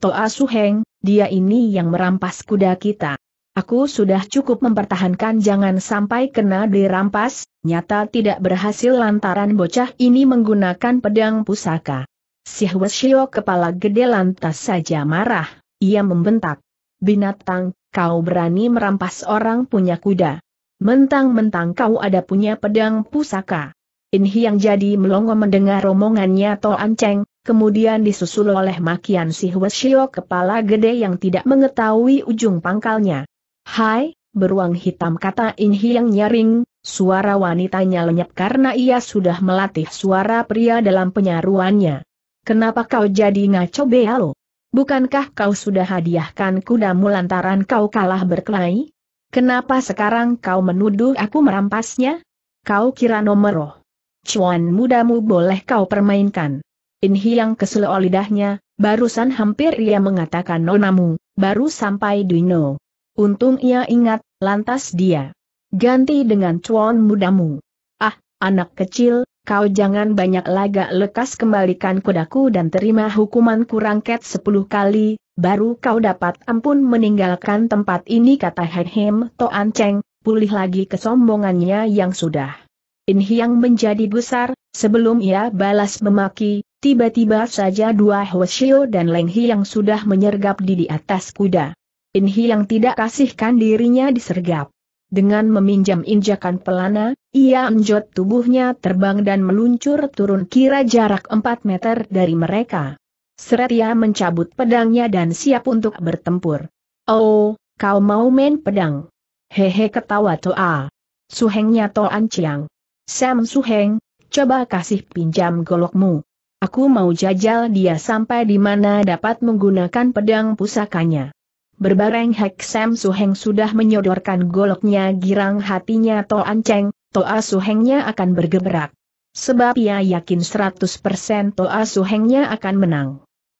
Toa Suheng, dia ini yang merampas kuda kita. Aku sudah cukup mempertahankan jangan sampai kena dirampas, nyata tidak berhasil lantaran bocah ini menggunakan pedang pusaka. Si Hweshio kepala gede lantas saja marah, ia membentak. Binatang, kau berani merampas orang punya kuda. Mentang-mentang kau ada punya pedang pusaka. Inhi yang jadi melongo mendengar omongannya Toan anceng kemudian disusul oleh makian si Hueshio kepala gede yang tidak mengetahui ujung pangkalnya. Hai, beruang hitam kata Inhi yang nyaring, suara wanitanya lenyap karena ia sudah melatih suara pria dalam penyaruannya. Kenapa kau jadi ngaco bealo? Bukankah kau sudah hadiahkan kudamu lantaran kau kalah berkelahi? Kenapa sekarang kau menuduh aku merampasnya? Kau kira roh. Cuan mudamu boleh kau permainkan. In yang kesel lidahnya, barusan hampir ia mengatakan nonamu, baru sampai Duino. Untung ia ingat, lantas dia. Ganti dengan cuan mudamu. Ah, anak kecil, kau jangan banyak laga lekas kembalikan kudaku dan terima hukuman kurang ket sepuluh kali, baru kau dapat ampun meninggalkan tempat ini kata Hehem Toan Cheng, pulih lagi kesombongannya yang sudah. In yang menjadi besar, sebelum ia balas memaki, Tiba-tiba saja dua Hoshio dan Leng Hi yang sudah menyergap di di atas kuda. In Hi yang tidak kasihkan dirinya disergap. Dengan meminjam injakan pelana, ia enjot tubuhnya terbang dan meluncur turun kira jarak 4 meter dari mereka. Seret ia mencabut pedangnya dan siap untuk bertempur. Oh, kau mau main pedang? Hehe ketawa Toa. Suhengnya Toan Chiang. Sam Suheng, coba kasih pinjam golokmu. Aku mau jajal dia sampai di mana dapat menggunakan pedang pusakanya. Berbareng Hek Sam Suheng sudah menyodorkan goloknya girang hatinya Toan Cheng, Toa Suhengnya akan bergeberak. Sebab ia yakin 100% Toa Suhengnya akan menang.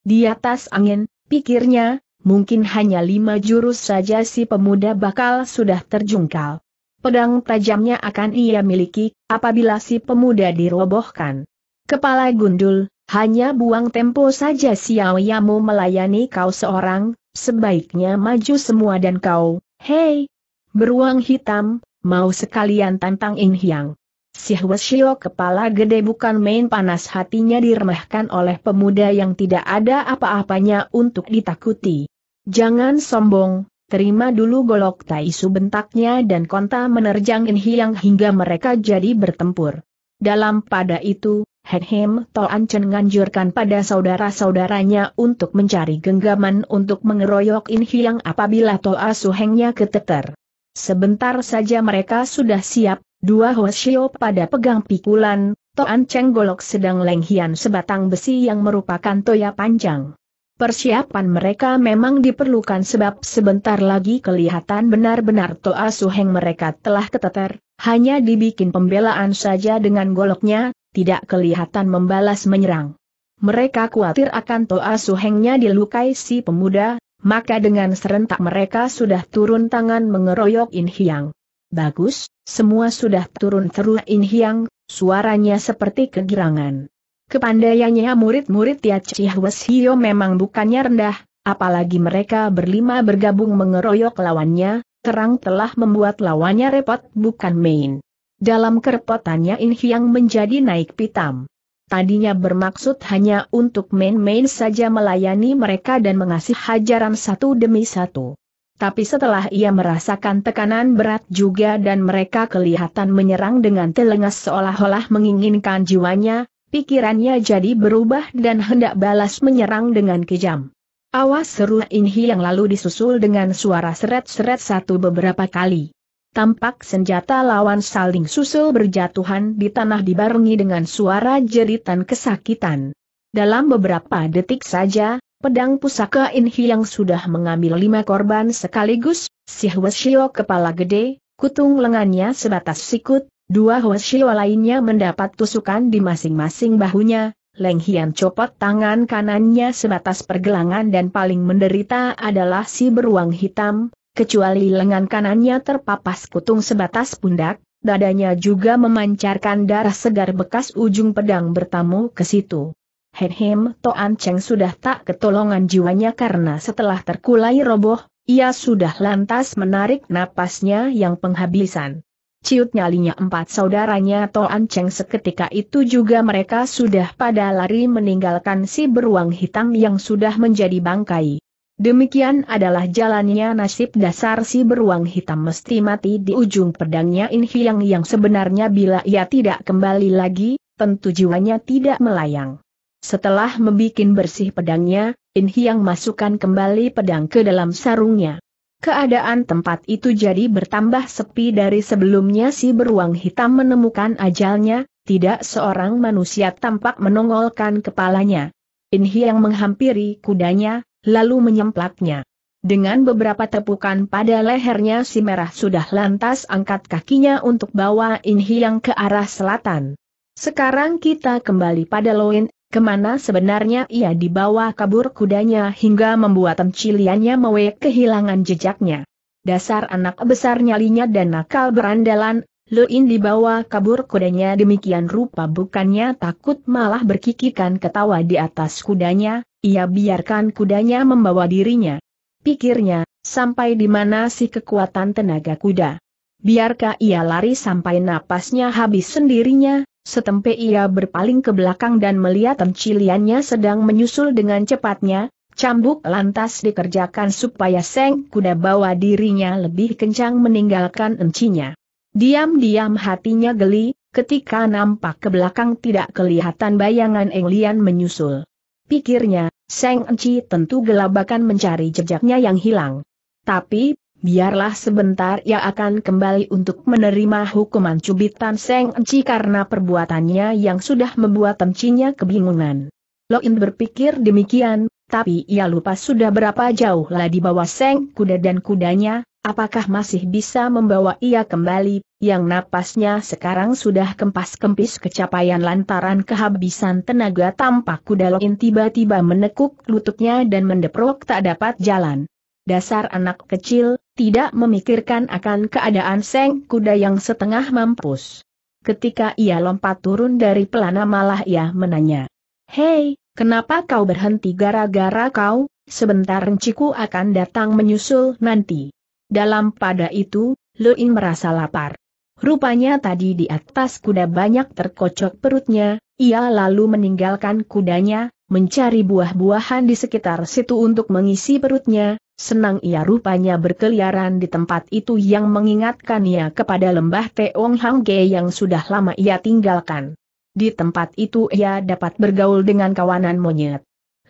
Di atas angin, pikirnya, mungkin hanya lima jurus saja si pemuda bakal sudah terjungkal. Pedang tajamnya akan ia miliki, apabila si pemuda dirobohkan. Kepala gundul, hanya buang tempo saja Xiao Yamu melayani kau seorang, sebaiknya maju semua dan kau, hei, beruang hitam, mau sekalian tantang In Hyang. Si Hweshio kepala gede bukan main panas hatinya diremehkan oleh pemuda yang tidak ada apa-apanya untuk ditakuti. Jangan sombong, terima dulu golok Taisu bentaknya dan konta menerjang In Hyang hingga mereka jadi bertempur. Dalam pada itu, Hem Toan Chen nganjurkan pada saudara-saudaranya untuk mencari genggaman untuk mengeroyok In Hiang apabila Toa Suhengnya keteter. Sebentar saja mereka sudah siap, dua Hoshio pada pegang pikulan, Toan Cheng golok sedang lenghian sebatang besi yang merupakan toya panjang. Persiapan mereka memang diperlukan sebab sebentar lagi kelihatan benar-benar Toa Suheng mereka telah keteter, hanya dibikin pembelaan saja dengan goloknya, tidak kelihatan membalas menyerang. Mereka khawatir akan Toa Suhengnya dilukai si pemuda, maka dengan serentak mereka sudah turun tangan mengeroyok In Hiang. Bagus, semua sudah turun terus In Hiang, suaranya seperti kegirangan. Kepandaiannya murid-murid Tia Cihwes Hio memang bukannya rendah, apalagi mereka berlima bergabung mengeroyok lawannya, terang telah membuat lawannya repot bukan main. Dalam kerepotannya In Hyang menjadi naik pitam. Tadinya bermaksud hanya untuk main-main saja melayani mereka dan mengasih hajaran satu demi satu. Tapi setelah ia merasakan tekanan berat juga dan mereka kelihatan menyerang dengan telengas seolah-olah menginginkan jiwanya, pikirannya jadi berubah dan hendak balas menyerang dengan kejam. Awas seru Inhi yang lalu disusul dengan suara seret-seret satu beberapa kali tampak senjata lawan saling susul berjatuhan di tanah dibarengi dengan suara jeritan kesakitan. Dalam beberapa detik saja, pedang pusaka Inhi yang sudah mengambil lima korban sekaligus, si Hwasyo kepala gede, kutung lengannya sebatas sikut, dua Hwasyo lainnya mendapat tusukan di masing-masing bahunya, Leng Hian copot tangan kanannya sebatas pergelangan dan paling menderita adalah si beruang hitam, kecuali lengan kanannya terpapas kutung sebatas pundak, dadanya juga memancarkan darah segar bekas ujung pedang bertamu ke situ. Henhem Toan Cheng sudah tak ketolongan jiwanya karena setelah terkulai roboh, ia sudah lantas menarik napasnya yang penghabisan. Ciut nyalinya empat saudaranya Toan Cheng seketika itu juga mereka sudah pada lari meninggalkan si beruang hitam yang sudah menjadi bangkai. Demikian adalah jalannya nasib dasar si beruang hitam mesti mati di ujung pedangnya In Hyang yang sebenarnya bila ia tidak kembali lagi, tentu jiwanya tidak melayang. Setelah membuat bersih pedangnya, In Hyang masukkan kembali pedang ke dalam sarungnya. Keadaan tempat itu jadi bertambah sepi dari sebelumnya si beruang hitam menemukan ajalnya, tidak seorang manusia tampak menongolkan kepalanya. In Hyang menghampiri kudanya, lalu menyemplaknya. Dengan beberapa tepukan pada lehernya si merah sudah lantas angkat kakinya untuk bawa yang ke arah selatan. Sekarang kita kembali pada Loin, kemana sebenarnya ia dibawa kabur kudanya hingga membuat enciliannya mewek kehilangan jejaknya. Dasar anak besar nyalinya dan nakal berandalan, Loin dibawa kabur kudanya demikian rupa bukannya takut malah berkikikan ketawa di atas kudanya, ia biarkan kudanya membawa dirinya. Pikirnya, sampai di mana sih kekuatan tenaga kuda? Biarkah ia lari sampai napasnya habis sendirinya, setempe ia berpaling ke belakang dan melihat enciliannya sedang menyusul dengan cepatnya, cambuk lantas dikerjakan supaya seng kuda bawa dirinya lebih kencang meninggalkan encinya. Diam-diam hatinya geli, ketika nampak ke belakang tidak kelihatan bayangan Englian menyusul. Pikirnya, Seng Enci tentu gelabakan mencari jejaknya yang hilang. Tapi, biarlah sebentar ia akan kembali untuk menerima hukuman cubitan Seng Enci karena perbuatannya yang sudah membuat Tencinya kebingungan. In berpikir demikian, tapi ia lupa sudah berapa jauh lah di bawah Seng Kuda dan kudanya, apakah masih bisa membawa ia kembali, yang napasnya sekarang sudah kempas-kempis kecapaian lantaran kehabisan tenaga tampak kuda loin tiba-tiba menekuk lututnya dan mendeprok tak dapat jalan. Dasar anak kecil, tidak memikirkan akan keadaan seng kuda yang setengah mampus. Ketika ia lompat turun dari pelana malah ia menanya. Hei, kenapa kau berhenti gara-gara kau, sebentar renciku akan datang menyusul nanti. Dalam pada itu, Luin merasa lapar. Rupanya tadi di atas kuda banyak terkocok perutnya, ia lalu meninggalkan kudanya, mencari buah-buahan di sekitar situ untuk mengisi perutnya, senang ia rupanya berkeliaran di tempat itu yang mengingatkan ia kepada lembah Teong Hang yang sudah lama ia tinggalkan. Di tempat itu ia dapat bergaul dengan kawanan monyet.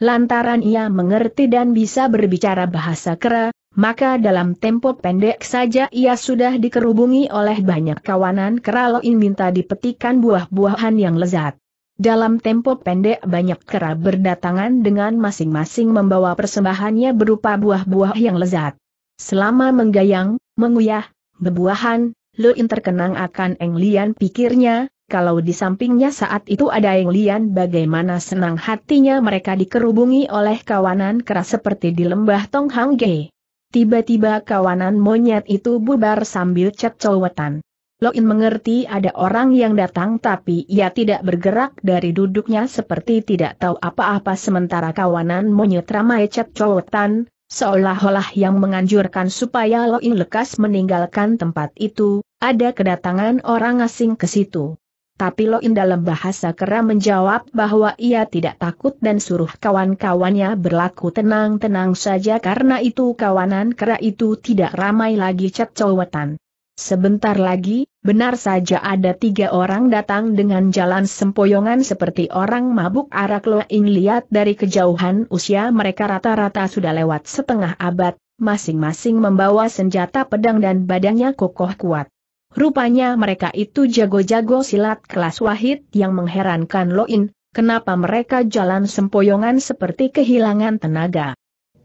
Lantaran ia mengerti dan bisa berbicara bahasa kera, maka dalam tempo pendek saja ia sudah dikerubungi oleh banyak kawanan keraloin minta dipetikan buah-buahan yang lezat. Dalam tempo pendek banyak kera berdatangan dengan masing-masing membawa persembahannya berupa buah-buah yang lezat. Selama menggayang, menguyah, bebuahan, Luin terkenang akan Eng pikirnya, kalau di sampingnya saat itu ada Eng Lian bagaimana senang hatinya mereka dikerubungi oleh kawanan keras seperti di lembah Tonghangge. Tiba-tiba kawanan monyet itu bubar sambil cecowetan. Loin mengerti ada orang yang datang tapi ia tidak bergerak dari duduknya seperti tidak tahu apa-apa sementara kawanan monyet ramai cecowetan, seolah-olah yang menganjurkan supaya Loin lekas meninggalkan tempat itu, ada kedatangan orang asing ke situ. Tapi Loin dalam bahasa kera menjawab bahwa ia tidak takut dan suruh kawan-kawannya berlaku tenang-tenang saja karena itu kawanan kera itu tidak ramai lagi cekcowetan. Sebentar lagi, benar saja ada tiga orang datang dengan jalan sempoyongan seperti orang mabuk arak Loin lihat dari kejauhan usia mereka rata-rata sudah lewat setengah abad, masing-masing membawa senjata pedang dan badannya kokoh kuat. Rupanya mereka itu jago-jago silat kelas wahid yang mengherankan Loin, kenapa mereka jalan sempoyongan seperti kehilangan tenaga.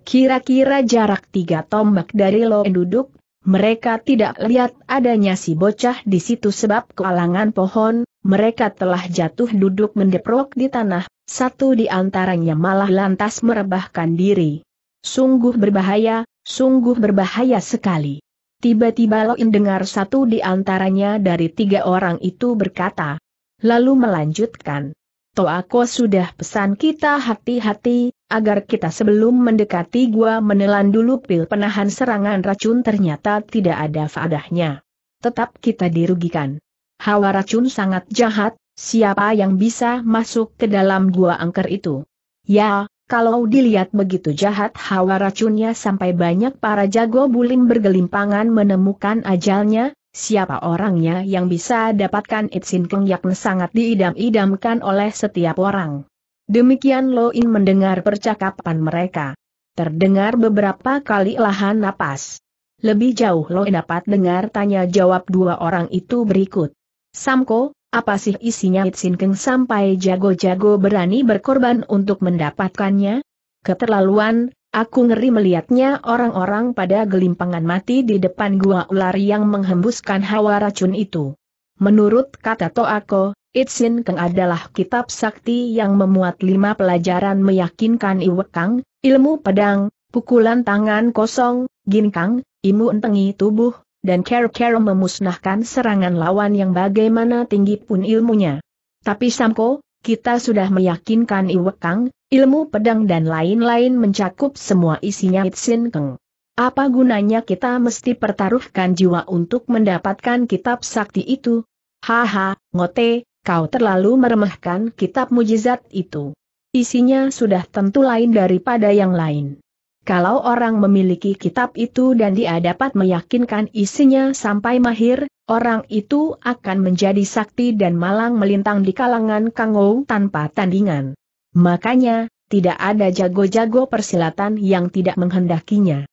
Kira-kira jarak tiga tombak dari Loin duduk, mereka tidak lihat adanya si bocah di situ sebab kealangan pohon, mereka telah jatuh duduk mendeprok di tanah, satu di antaranya malah lantas merebahkan diri. Sungguh berbahaya, sungguh berbahaya sekali. Tiba-tiba Loin dengar satu di antaranya dari tiga orang itu berkata. Lalu melanjutkan. aku sudah pesan kita hati-hati, agar kita sebelum mendekati gua menelan dulu pil penahan serangan racun ternyata tidak ada faedahnya. Tetap kita dirugikan. Hawa racun sangat jahat, siapa yang bisa masuk ke dalam gua angker itu? Ya, kalau dilihat begitu jahat hawa racunnya sampai banyak para jago bulim bergelimpangan menemukan ajalnya, siapa orangnya yang bisa dapatkan Itsin Keng yang sangat diidam-idamkan oleh setiap orang. Demikian Lo Loin mendengar percakapan mereka. Terdengar beberapa kali lahan napas. Lebih jauh Loin dapat dengar tanya jawab dua orang itu berikut. Samko, apa sih isinya Itsin Keng sampai jago-jago berani berkorban untuk mendapatkannya? Keterlaluan, aku ngeri melihatnya orang-orang pada gelimpangan mati di depan gua ular yang menghembuskan hawa racun itu. Menurut kata Toako, Itsin Keng adalah kitab sakti yang memuat lima pelajaran meyakinkan iwekang, ilmu pedang, pukulan tangan kosong, ginkang, ilmu entengi tubuh, dan Care-Care memusnahkan serangan lawan yang bagaimana tinggi pun ilmunya. Tapi Samko, kita sudah meyakinkan Iwekang, ilmu pedang dan lain-lain mencakup semua isinya Itsin Keng. Apa gunanya kita mesti pertaruhkan jiwa untuk mendapatkan kitab sakti itu? Haha, ngote, kau terlalu meremehkan kitab mujizat itu. Isinya sudah tentu lain daripada yang lain. Kalau orang memiliki kitab itu dan dia dapat meyakinkan isinya sampai mahir, orang itu akan menjadi sakti dan malang melintang di kalangan kangou tanpa tandingan. Makanya, tidak ada jago-jago persilatan yang tidak menghendakinya.